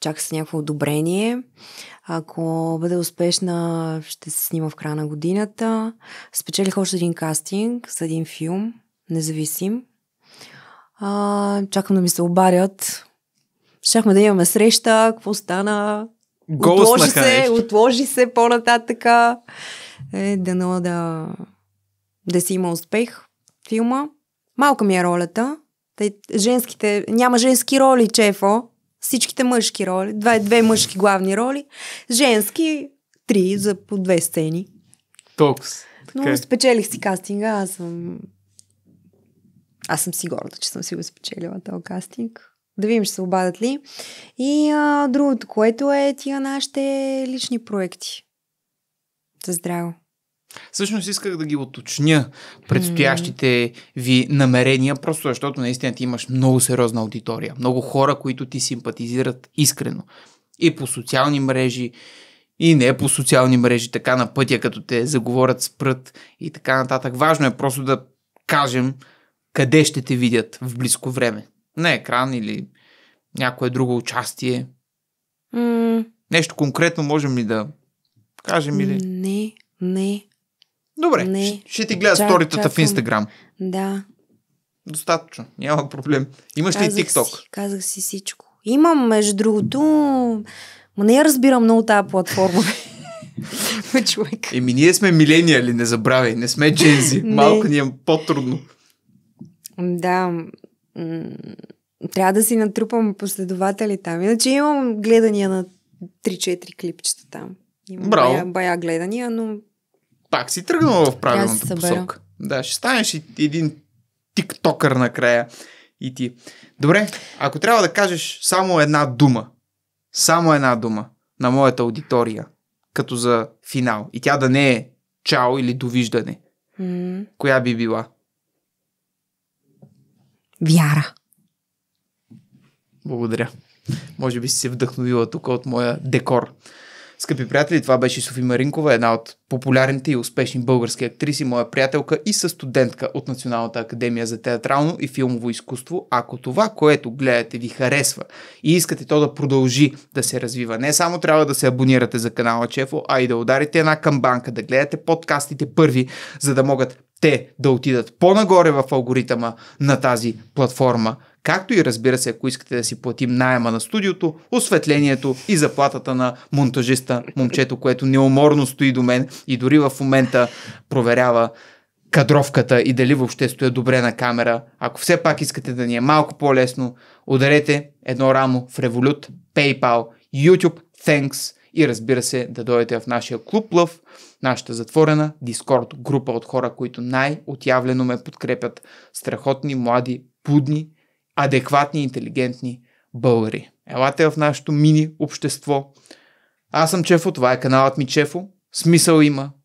чака се някакво одобрение. Ако бъде успешна, ще се снима в края на годината. Спечелих още един кастинг с един филм, независим. А, чакам да ми се обарят, Щяхме да имаме среща, какво стана, Гол отложи се, отложи се по-нататъка е дано да, да си има успех филма. Малка ми е ролята. Тъй, женските, няма женски роли, чефо. Всичките мъжки роли. Две, две мъжки главни роли. Женски, три за по две сцени. Токс. Но okay. Е. спечелих си кастинга. Аз съм... Аз съм си горда, че съм си го спечелила този кастинг. Да видим, ще се обадят ли. И а, другото, което е тия нашите лични проекти за здраво. Всъщност исках да ги оточня предстоящите ви намерения, просто защото наистина ти имаш много сериозна аудитория. Много хора, които ти симпатизират искрено. И по социални мрежи, и не по социални мрежи, така на пътя, като те заговорят, спрат и така нататък. Важно е просто да кажем къде ще те видят в близко време. На екран или някое друго участие. Нещо конкретно можем ли да Кажи ми ли? Не, не. Добре, не. Ще, ще ти гледа Чак, сторитата в Инстаграм. Да. Достатъчно, няма проблем. Имаш казах ли TikTok? Си, казах си всичко. Имам, между другото, но не я разбирам много тази платформа. човек. Еми, ние сме милениали, не забравяй. Не сме джензи. Малко ни е по-трудно. Да. трябва да си натрупам последователи там. Иначе имам гледания на 3-4 клипчета там. Има Браво. Бая, бая гледания, но... Пак си тръгнала в правилната посока. Да, ще станеш и един тиктокър накрая и ти. Добре, ако трябва да кажеш само една дума, само една дума на моята аудитория, като за финал, и тя да не е чао или довиждане, mm. коя би била? Вяра. Благодаря. Може би си се вдъхновила тук от моя декор. Скъпи приятели, това беше Софи Маринкова, една от популярните и успешни български актриси, моя приятелка и със студентка от Националната академия за театрално и филмово изкуство. Ако това, което гледате, ви харесва и искате то да продължи да се развива, не само трябва да се абонирате за канала Чефо, а и да ударите една камбанка, да гледате подкастите първи, за да могат те да отидат по-нагоре в алгоритъма на тази платформа Както и разбира се, ако искате да си платим найема на студиото, осветлението и заплатата на монтажиста, момчето, което неуморно стои до мен и дори в момента проверява кадровката и дали въобще стоя добре на камера. Ако все пак искате да ни е малко по-лесно, ударете едно рамо в Revolut, PayPal, YouTube, Thanks и разбира се да дойдете в нашия клуб Лъв, нашата затворена Discord група от хора, които най-отявлено ме подкрепят. Страхотни, млади, будни, адекватни, интелигентни българи. Елате в нашето мини общество. Аз съм Чефо, това е каналът ми Чефо. Смисъл има,